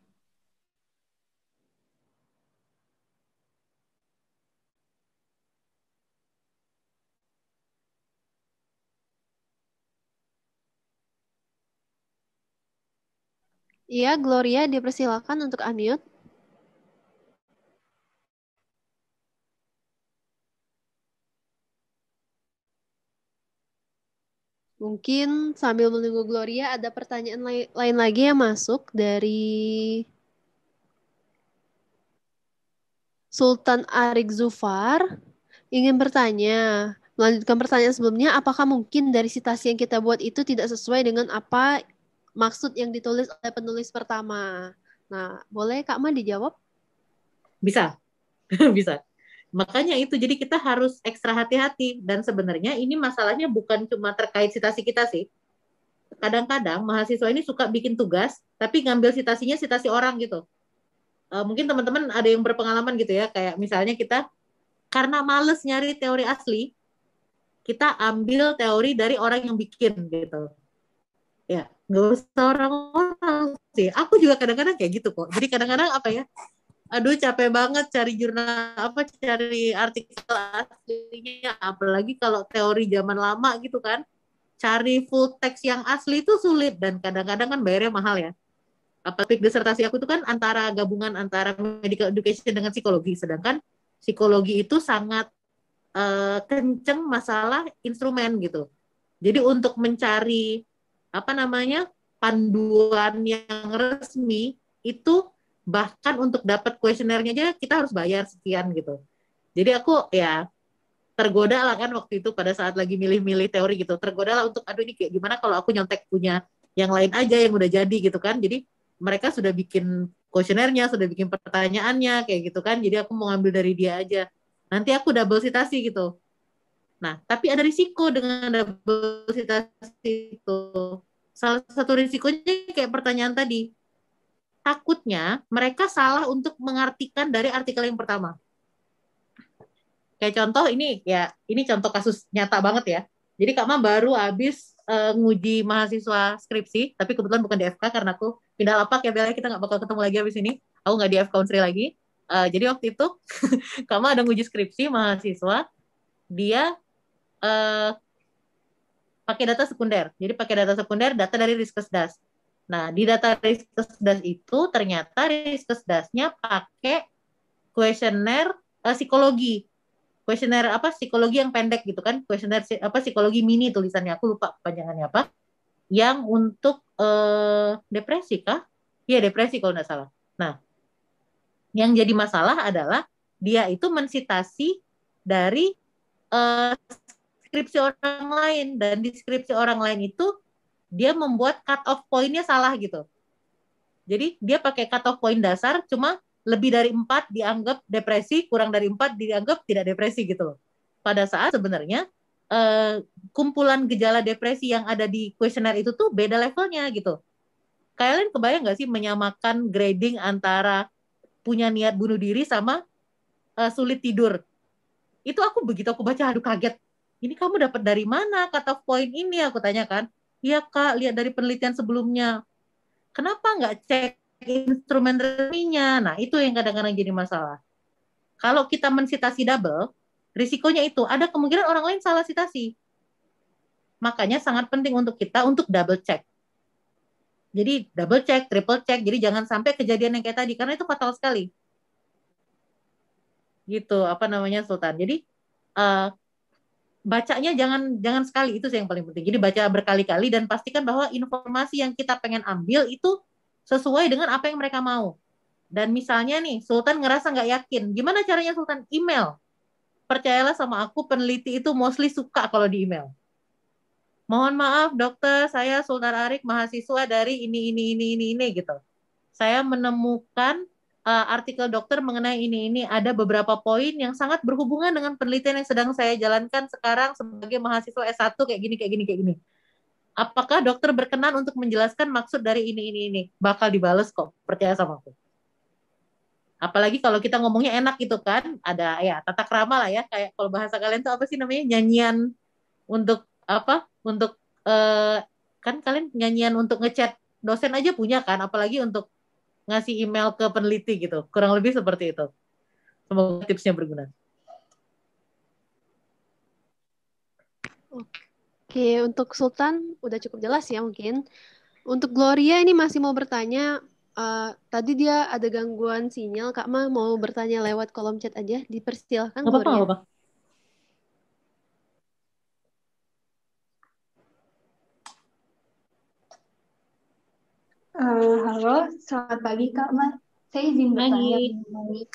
Iya, Gloria dipersilakan untuk unmute. Mungkin sambil menunggu Gloria ada pertanyaan lai lain lagi yang masuk dari Sultan Arik Zufar ingin bertanya, melanjutkan pertanyaan sebelumnya, apakah mungkin dari sitasi yang kita buat itu tidak sesuai dengan apa maksud yang ditulis oleh penulis pertama. Nah, boleh Kak Ma dijawab? Bisa. Bisa. Makanya itu jadi kita harus ekstra hati-hati dan sebenarnya ini masalahnya bukan cuma terkait citasi kita sih. Kadang-kadang mahasiswa ini suka bikin tugas tapi ngambil citasinya citasi orang gitu. Uh, mungkin teman-teman ada yang berpengalaman gitu ya kayak misalnya kita karena males nyari teori asli kita ambil teori dari orang yang bikin gitu. Ya, nggak usah orang-orang sih aku juga kadang-kadang kayak gitu kok jadi kadang-kadang apa ya aduh capek banget cari jurnal apa cari artikel aslinya apalagi kalau teori zaman lama gitu kan cari full text yang asli itu sulit dan kadang-kadang kan bayarnya mahal ya apa topik disertasi aku itu kan antara gabungan antara medical education dengan psikologi sedangkan psikologi itu sangat uh, kenceng masalah instrumen gitu jadi untuk mencari apa namanya panduan yang resmi itu bahkan untuk dapat kuesionernya aja kita harus bayar sekian gitu. Jadi aku ya tergoda lah kan waktu itu pada saat lagi milih-milih teori gitu, tergoda lah untuk aduh ini kayak gimana kalau aku nyontek punya yang lain aja yang udah jadi gitu kan. Jadi mereka sudah bikin kuesionernya, sudah bikin pertanyaannya kayak gitu kan. Jadi aku mau ngambil dari dia aja. Nanti aku double citasi gitu. Nah, tapi ada risiko dengan double citasi itu. Salah satu risikonya kayak pertanyaan tadi. Takutnya mereka salah untuk mengartikan dari artikel yang pertama. Kayak contoh ini ya, ini contoh kasus nyata banget ya. Jadi Kak Ma baru habis uh, nguji mahasiswa skripsi, tapi kebetulan bukan di FK karena aku pindah lapak ya Bella, kita nggak bakal ketemu lagi habis ini. Aku nggak di FK Unsri lagi. Uh, jadi waktu itu Kak Ma ada nguji skripsi mahasiswa, dia Eh, pakai data sekunder. Jadi pakai data sekunder, data dari Riskesdas. Nah, di data Riskesdas itu ternyata Riskesdasnya pakai kuesioner uh, psikologi. Kuesioner apa psikologi yang pendek gitu kan? Kuesioner apa psikologi mini tulisannya aku lupa panjangannya apa. Yang untuk uh, depresi kah? Iya, depresi kalau nggak salah. Nah, yang jadi masalah adalah dia itu mensitasi dari uh, deskripsi orang lain dan deskripsi orang lain itu dia membuat cut off pointnya salah gitu. Jadi dia pakai cut off point dasar cuma lebih dari empat dianggap depresi, kurang dari empat dianggap tidak depresi gitu loh. Pada saat sebenarnya eh, kumpulan gejala depresi yang ada di kuesioner itu tuh beda levelnya gitu. Kalian kebayang nggak sih menyamakan grading antara punya niat bunuh diri sama uh, sulit tidur? Itu aku begitu aku baca aduh kaget ini kamu dapat dari mana kata poin ini aku tanyakan iya kak lihat dari penelitian sebelumnya kenapa nggak cek instrumen resminya nah itu yang kadang-kadang jadi masalah kalau kita mensitasi double risikonya itu ada kemungkinan orang lain salah sitasi makanya sangat penting untuk kita untuk double check jadi double check, triple check. Jadi jangan sampai kejadian yang kayak tadi karena itu fatal sekali. Gitu, apa namanya Sultan. Jadi uh, bacanya jangan jangan sekali itu sih yang paling penting. Jadi baca berkali-kali dan pastikan bahwa informasi yang kita pengen ambil itu sesuai dengan apa yang mereka mau. Dan misalnya nih, Sultan ngerasa nggak yakin. Gimana caranya Sultan? Email. Percayalah sama aku, peneliti itu mostly suka kalau di email. Mohon maaf dokter, saya Sultan Arik, mahasiswa dari ini, ini, ini, ini, ini gitu. Saya menemukan uh, artikel dokter mengenai ini ini ada beberapa poin yang sangat berhubungan dengan penelitian yang sedang saya jalankan sekarang sebagai mahasiswa S1 kayak gini kayak gini kayak gini. Apakah dokter berkenan untuk menjelaskan maksud dari ini ini ini? Bakal dibales kok, percaya sama aku. Apalagi kalau kita ngomongnya enak gitu kan, ada ya tata krama lah ya kayak kalau bahasa kalian tuh apa sih namanya? nyanyian untuk apa? Untuk uh, kan kalian nyanyian untuk ngechat dosen aja punya kan, apalagi untuk ngasih email ke peneliti gitu. Kurang lebih seperti itu. Semoga tipsnya berguna. Oke, untuk Sultan udah cukup jelas ya mungkin. Untuk Gloria ini masih mau bertanya, uh, tadi dia ada gangguan sinyal, Kak Ma mau bertanya lewat kolom chat aja, dipersilahkan. Gak apa-apa, Uh, halo, selamat pagi Kak Ma. Saya izin bertanya mengenai,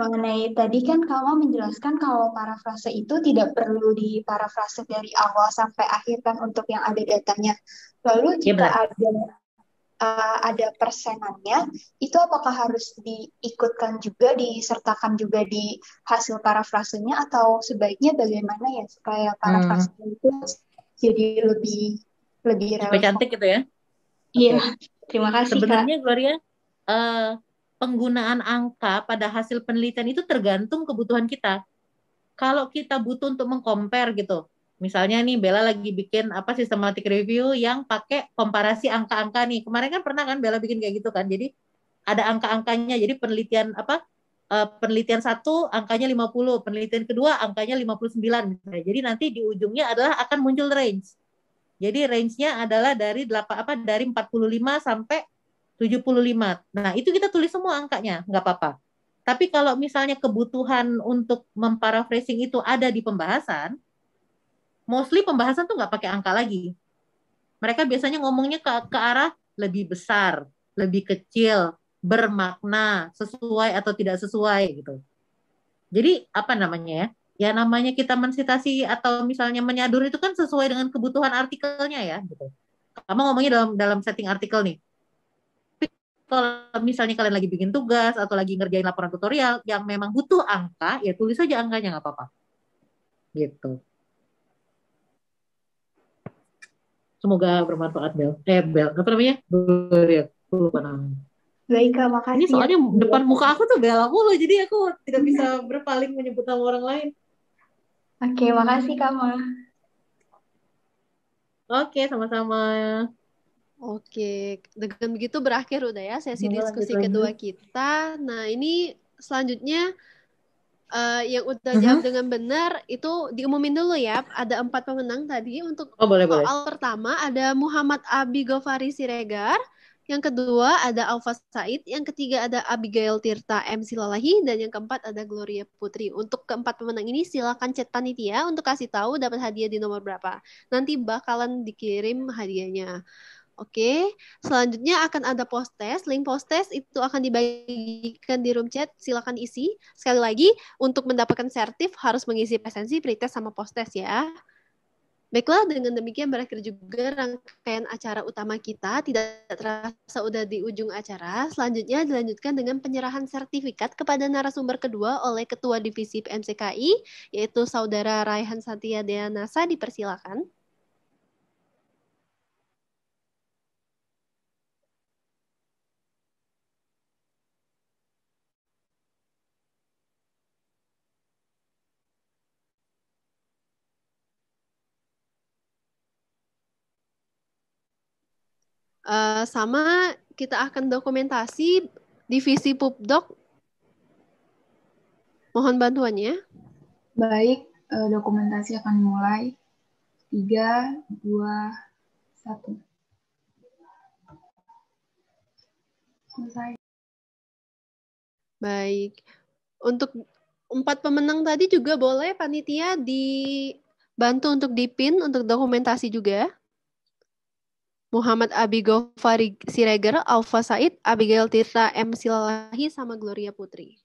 mengenai tadi kan Kak Ma menjelaskan kalau parafrase itu tidak perlu di parafrase dari awal sampai akhir kan untuk yang ada datanya. Lalu iya, jika ya, ada uh, ada persenannya, itu apakah harus diikutkan juga, disertakan juga di hasil parafrasenya atau sebaiknya bagaimana ya supaya parafrase hmm. itu jadi lebih lebih cantik gitu ya? Iya. Okay. Terima kasih. Sebenarnya Kak. Gloria, uh, penggunaan angka pada hasil penelitian itu tergantung kebutuhan kita. Kalau kita butuh untuk mengcompare gitu, misalnya nih Bella lagi bikin apa systematic review yang pakai komparasi angka-angka nih. Kemarin kan pernah kan Bella bikin kayak gitu kan. Jadi ada angka-angkanya. Jadi penelitian apa? Uh, penelitian satu angkanya 50, penelitian kedua angkanya 59 sembilan. Jadi nanti di ujungnya adalah akan muncul range. Jadi range-nya adalah dari 8 apa dari 45 sampai 75. Nah, itu kita tulis semua angkanya, nggak apa-apa. Tapi kalau misalnya kebutuhan untuk memparaphrasing itu ada di pembahasan, mostly pembahasan tuh nggak pakai angka lagi. Mereka biasanya ngomongnya ke, ke arah lebih besar, lebih kecil, bermakna, sesuai atau tidak sesuai gitu. Jadi apa namanya ya? ya namanya kita mensitasi atau misalnya menyadur itu kan sesuai dengan kebutuhan artikelnya ya gitu. Kamu ngomongnya dalam dalam setting artikel nih. Tapi kalau misalnya kalian lagi bikin tugas atau lagi ngerjain laporan tutorial yang memang butuh angka, ya tulis aja angkanya nggak apa-apa. Gitu. Semoga bermanfaat Bel. Eh Bel, apa namanya? Bel, lupa namanya. Baik, makasih. Ini ya. soalnya depan muka aku tuh Bella mulu, jadi aku tidak bisa berpaling menyebut nama orang lain. Oke, hmm. makasih Kak Ma. Oke, sama-sama. Oke, dengan begitu berakhir udah ya sesi Mereka iya, diskusi lanjut, kedua kita. Nah, ini selanjutnya uh, yang udah uh-huh. jawab dengan benar itu diumumin dulu ya. Ada empat pemenang tadi untuk oh, boleh, soal boleh. pertama ada Muhammad Abi Gofari Siregar, yang kedua ada Alfa Said, yang ketiga ada Abigail Tirta M. Silalahi, dan yang keempat ada Gloria Putri. Untuk keempat pemenang ini silakan chat panitia untuk kasih tahu dapat hadiah di nomor berapa. Nanti bakalan dikirim hadiahnya. Oke, selanjutnya akan ada post test. Link post test itu akan dibagikan di room chat. Silakan isi. Sekali lagi, untuk mendapatkan sertif harus mengisi presensi, pretest, sama post test ya. Baiklah, dengan demikian berakhir juga rangkaian acara utama kita. Tidak terasa sudah di ujung acara. Selanjutnya dilanjutkan dengan penyerahan sertifikat kepada narasumber kedua oleh Ketua Divisi PMCKI, yaitu Saudara Raihan Satya Deanasa. Dipersilakan. Eh, sama kita akan dokumentasi divisi pubdoc. Mohon bantuannya. Ya. Baik, eh, dokumentasi akan mulai. tiga dua satu. Selesai. Baik. Untuk empat pemenang tadi juga boleh panitia dibantu untuk dipin untuk dokumentasi juga. Ya. Muhammad Abi Gofari Siregar, Alfa Said, Abigail Tirta M. Silalahi, sama Gloria Putri.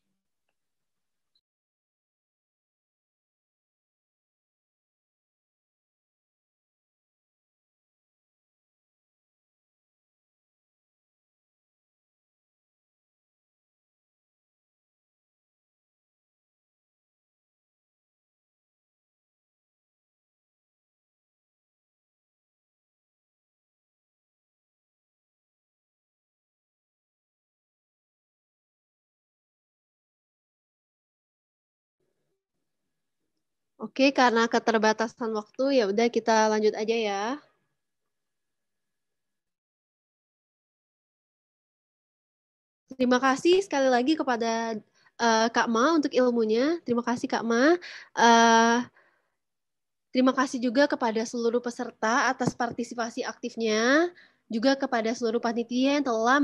Oke, karena keterbatasan waktu ya udah kita lanjut aja ya. Terima kasih sekali lagi kepada uh, Kak Ma untuk ilmunya. Terima kasih Kak Ma. Uh, terima kasih juga kepada seluruh peserta atas partisipasi aktifnya, juga kepada seluruh panitia yang telah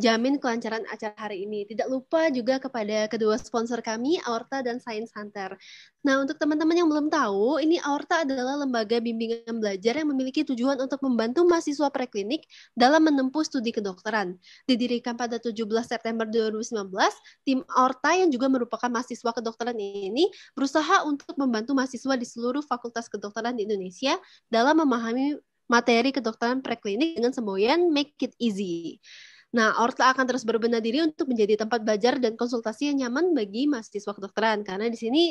jamin kelancaran acara hari ini. Tidak lupa juga kepada kedua sponsor kami, Aorta dan Science Center. Nah, untuk teman-teman yang belum tahu, ini Aorta adalah lembaga bimbingan belajar yang memiliki tujuan untuk membantu mahasiswa preklinik dalam menempuh studi kedokteran. Didirikan pada 17 September 2019, tim Aorta yang juga merupakan mahasiswa kedokteran ini berusaha untuk membantu mahasiswa di seluruh fakultas kedokteran di Indonesia dalam memahami materi kedokteran preklinik dengan semboyan Make It Easy. Nah, Orta akan terus berbenah diri untuk menjadi tempat belajar dan konsultasi yang nyaman bagi mahasiswa kedokteran karena di sini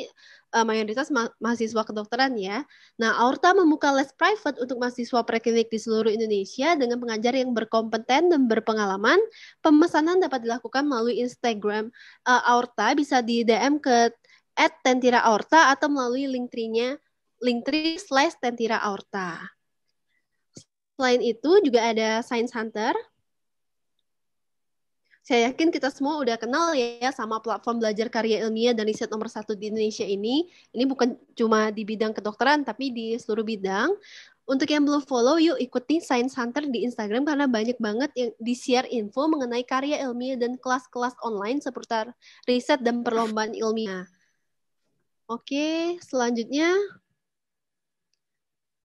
uh, mayoritas ma mahasiswa kedokteran ya. Nah, Orta membuka les private untuk mahasiswa preklinik di seluruh Indonesia dengan pengajar yang berkompeten dan berpengalaman. Pemesanan dapat dilakukan melalui Instagram uh, eh, Aorta bisa di DM ke at Tentira Orta atau melalui link nya linktree slash Tentira Orta. Selain itu juga ada Science Hunter. Saya yakin kita semua udah kenal ya sama platform belajar karya ilmiah dan riset nomor satu di Indonesia ini. Ini bukan cuma di bidang kedokteran, tapi di seluruh bidang. Untuk yang belum follow, yuk ikuti Science Hunter di Instagram karena banyak banget yang di-share info mengenai karya ilmiah dan kelas-kelas online seputar riset dan perlombaan ilmiah. Oke, selanjutnya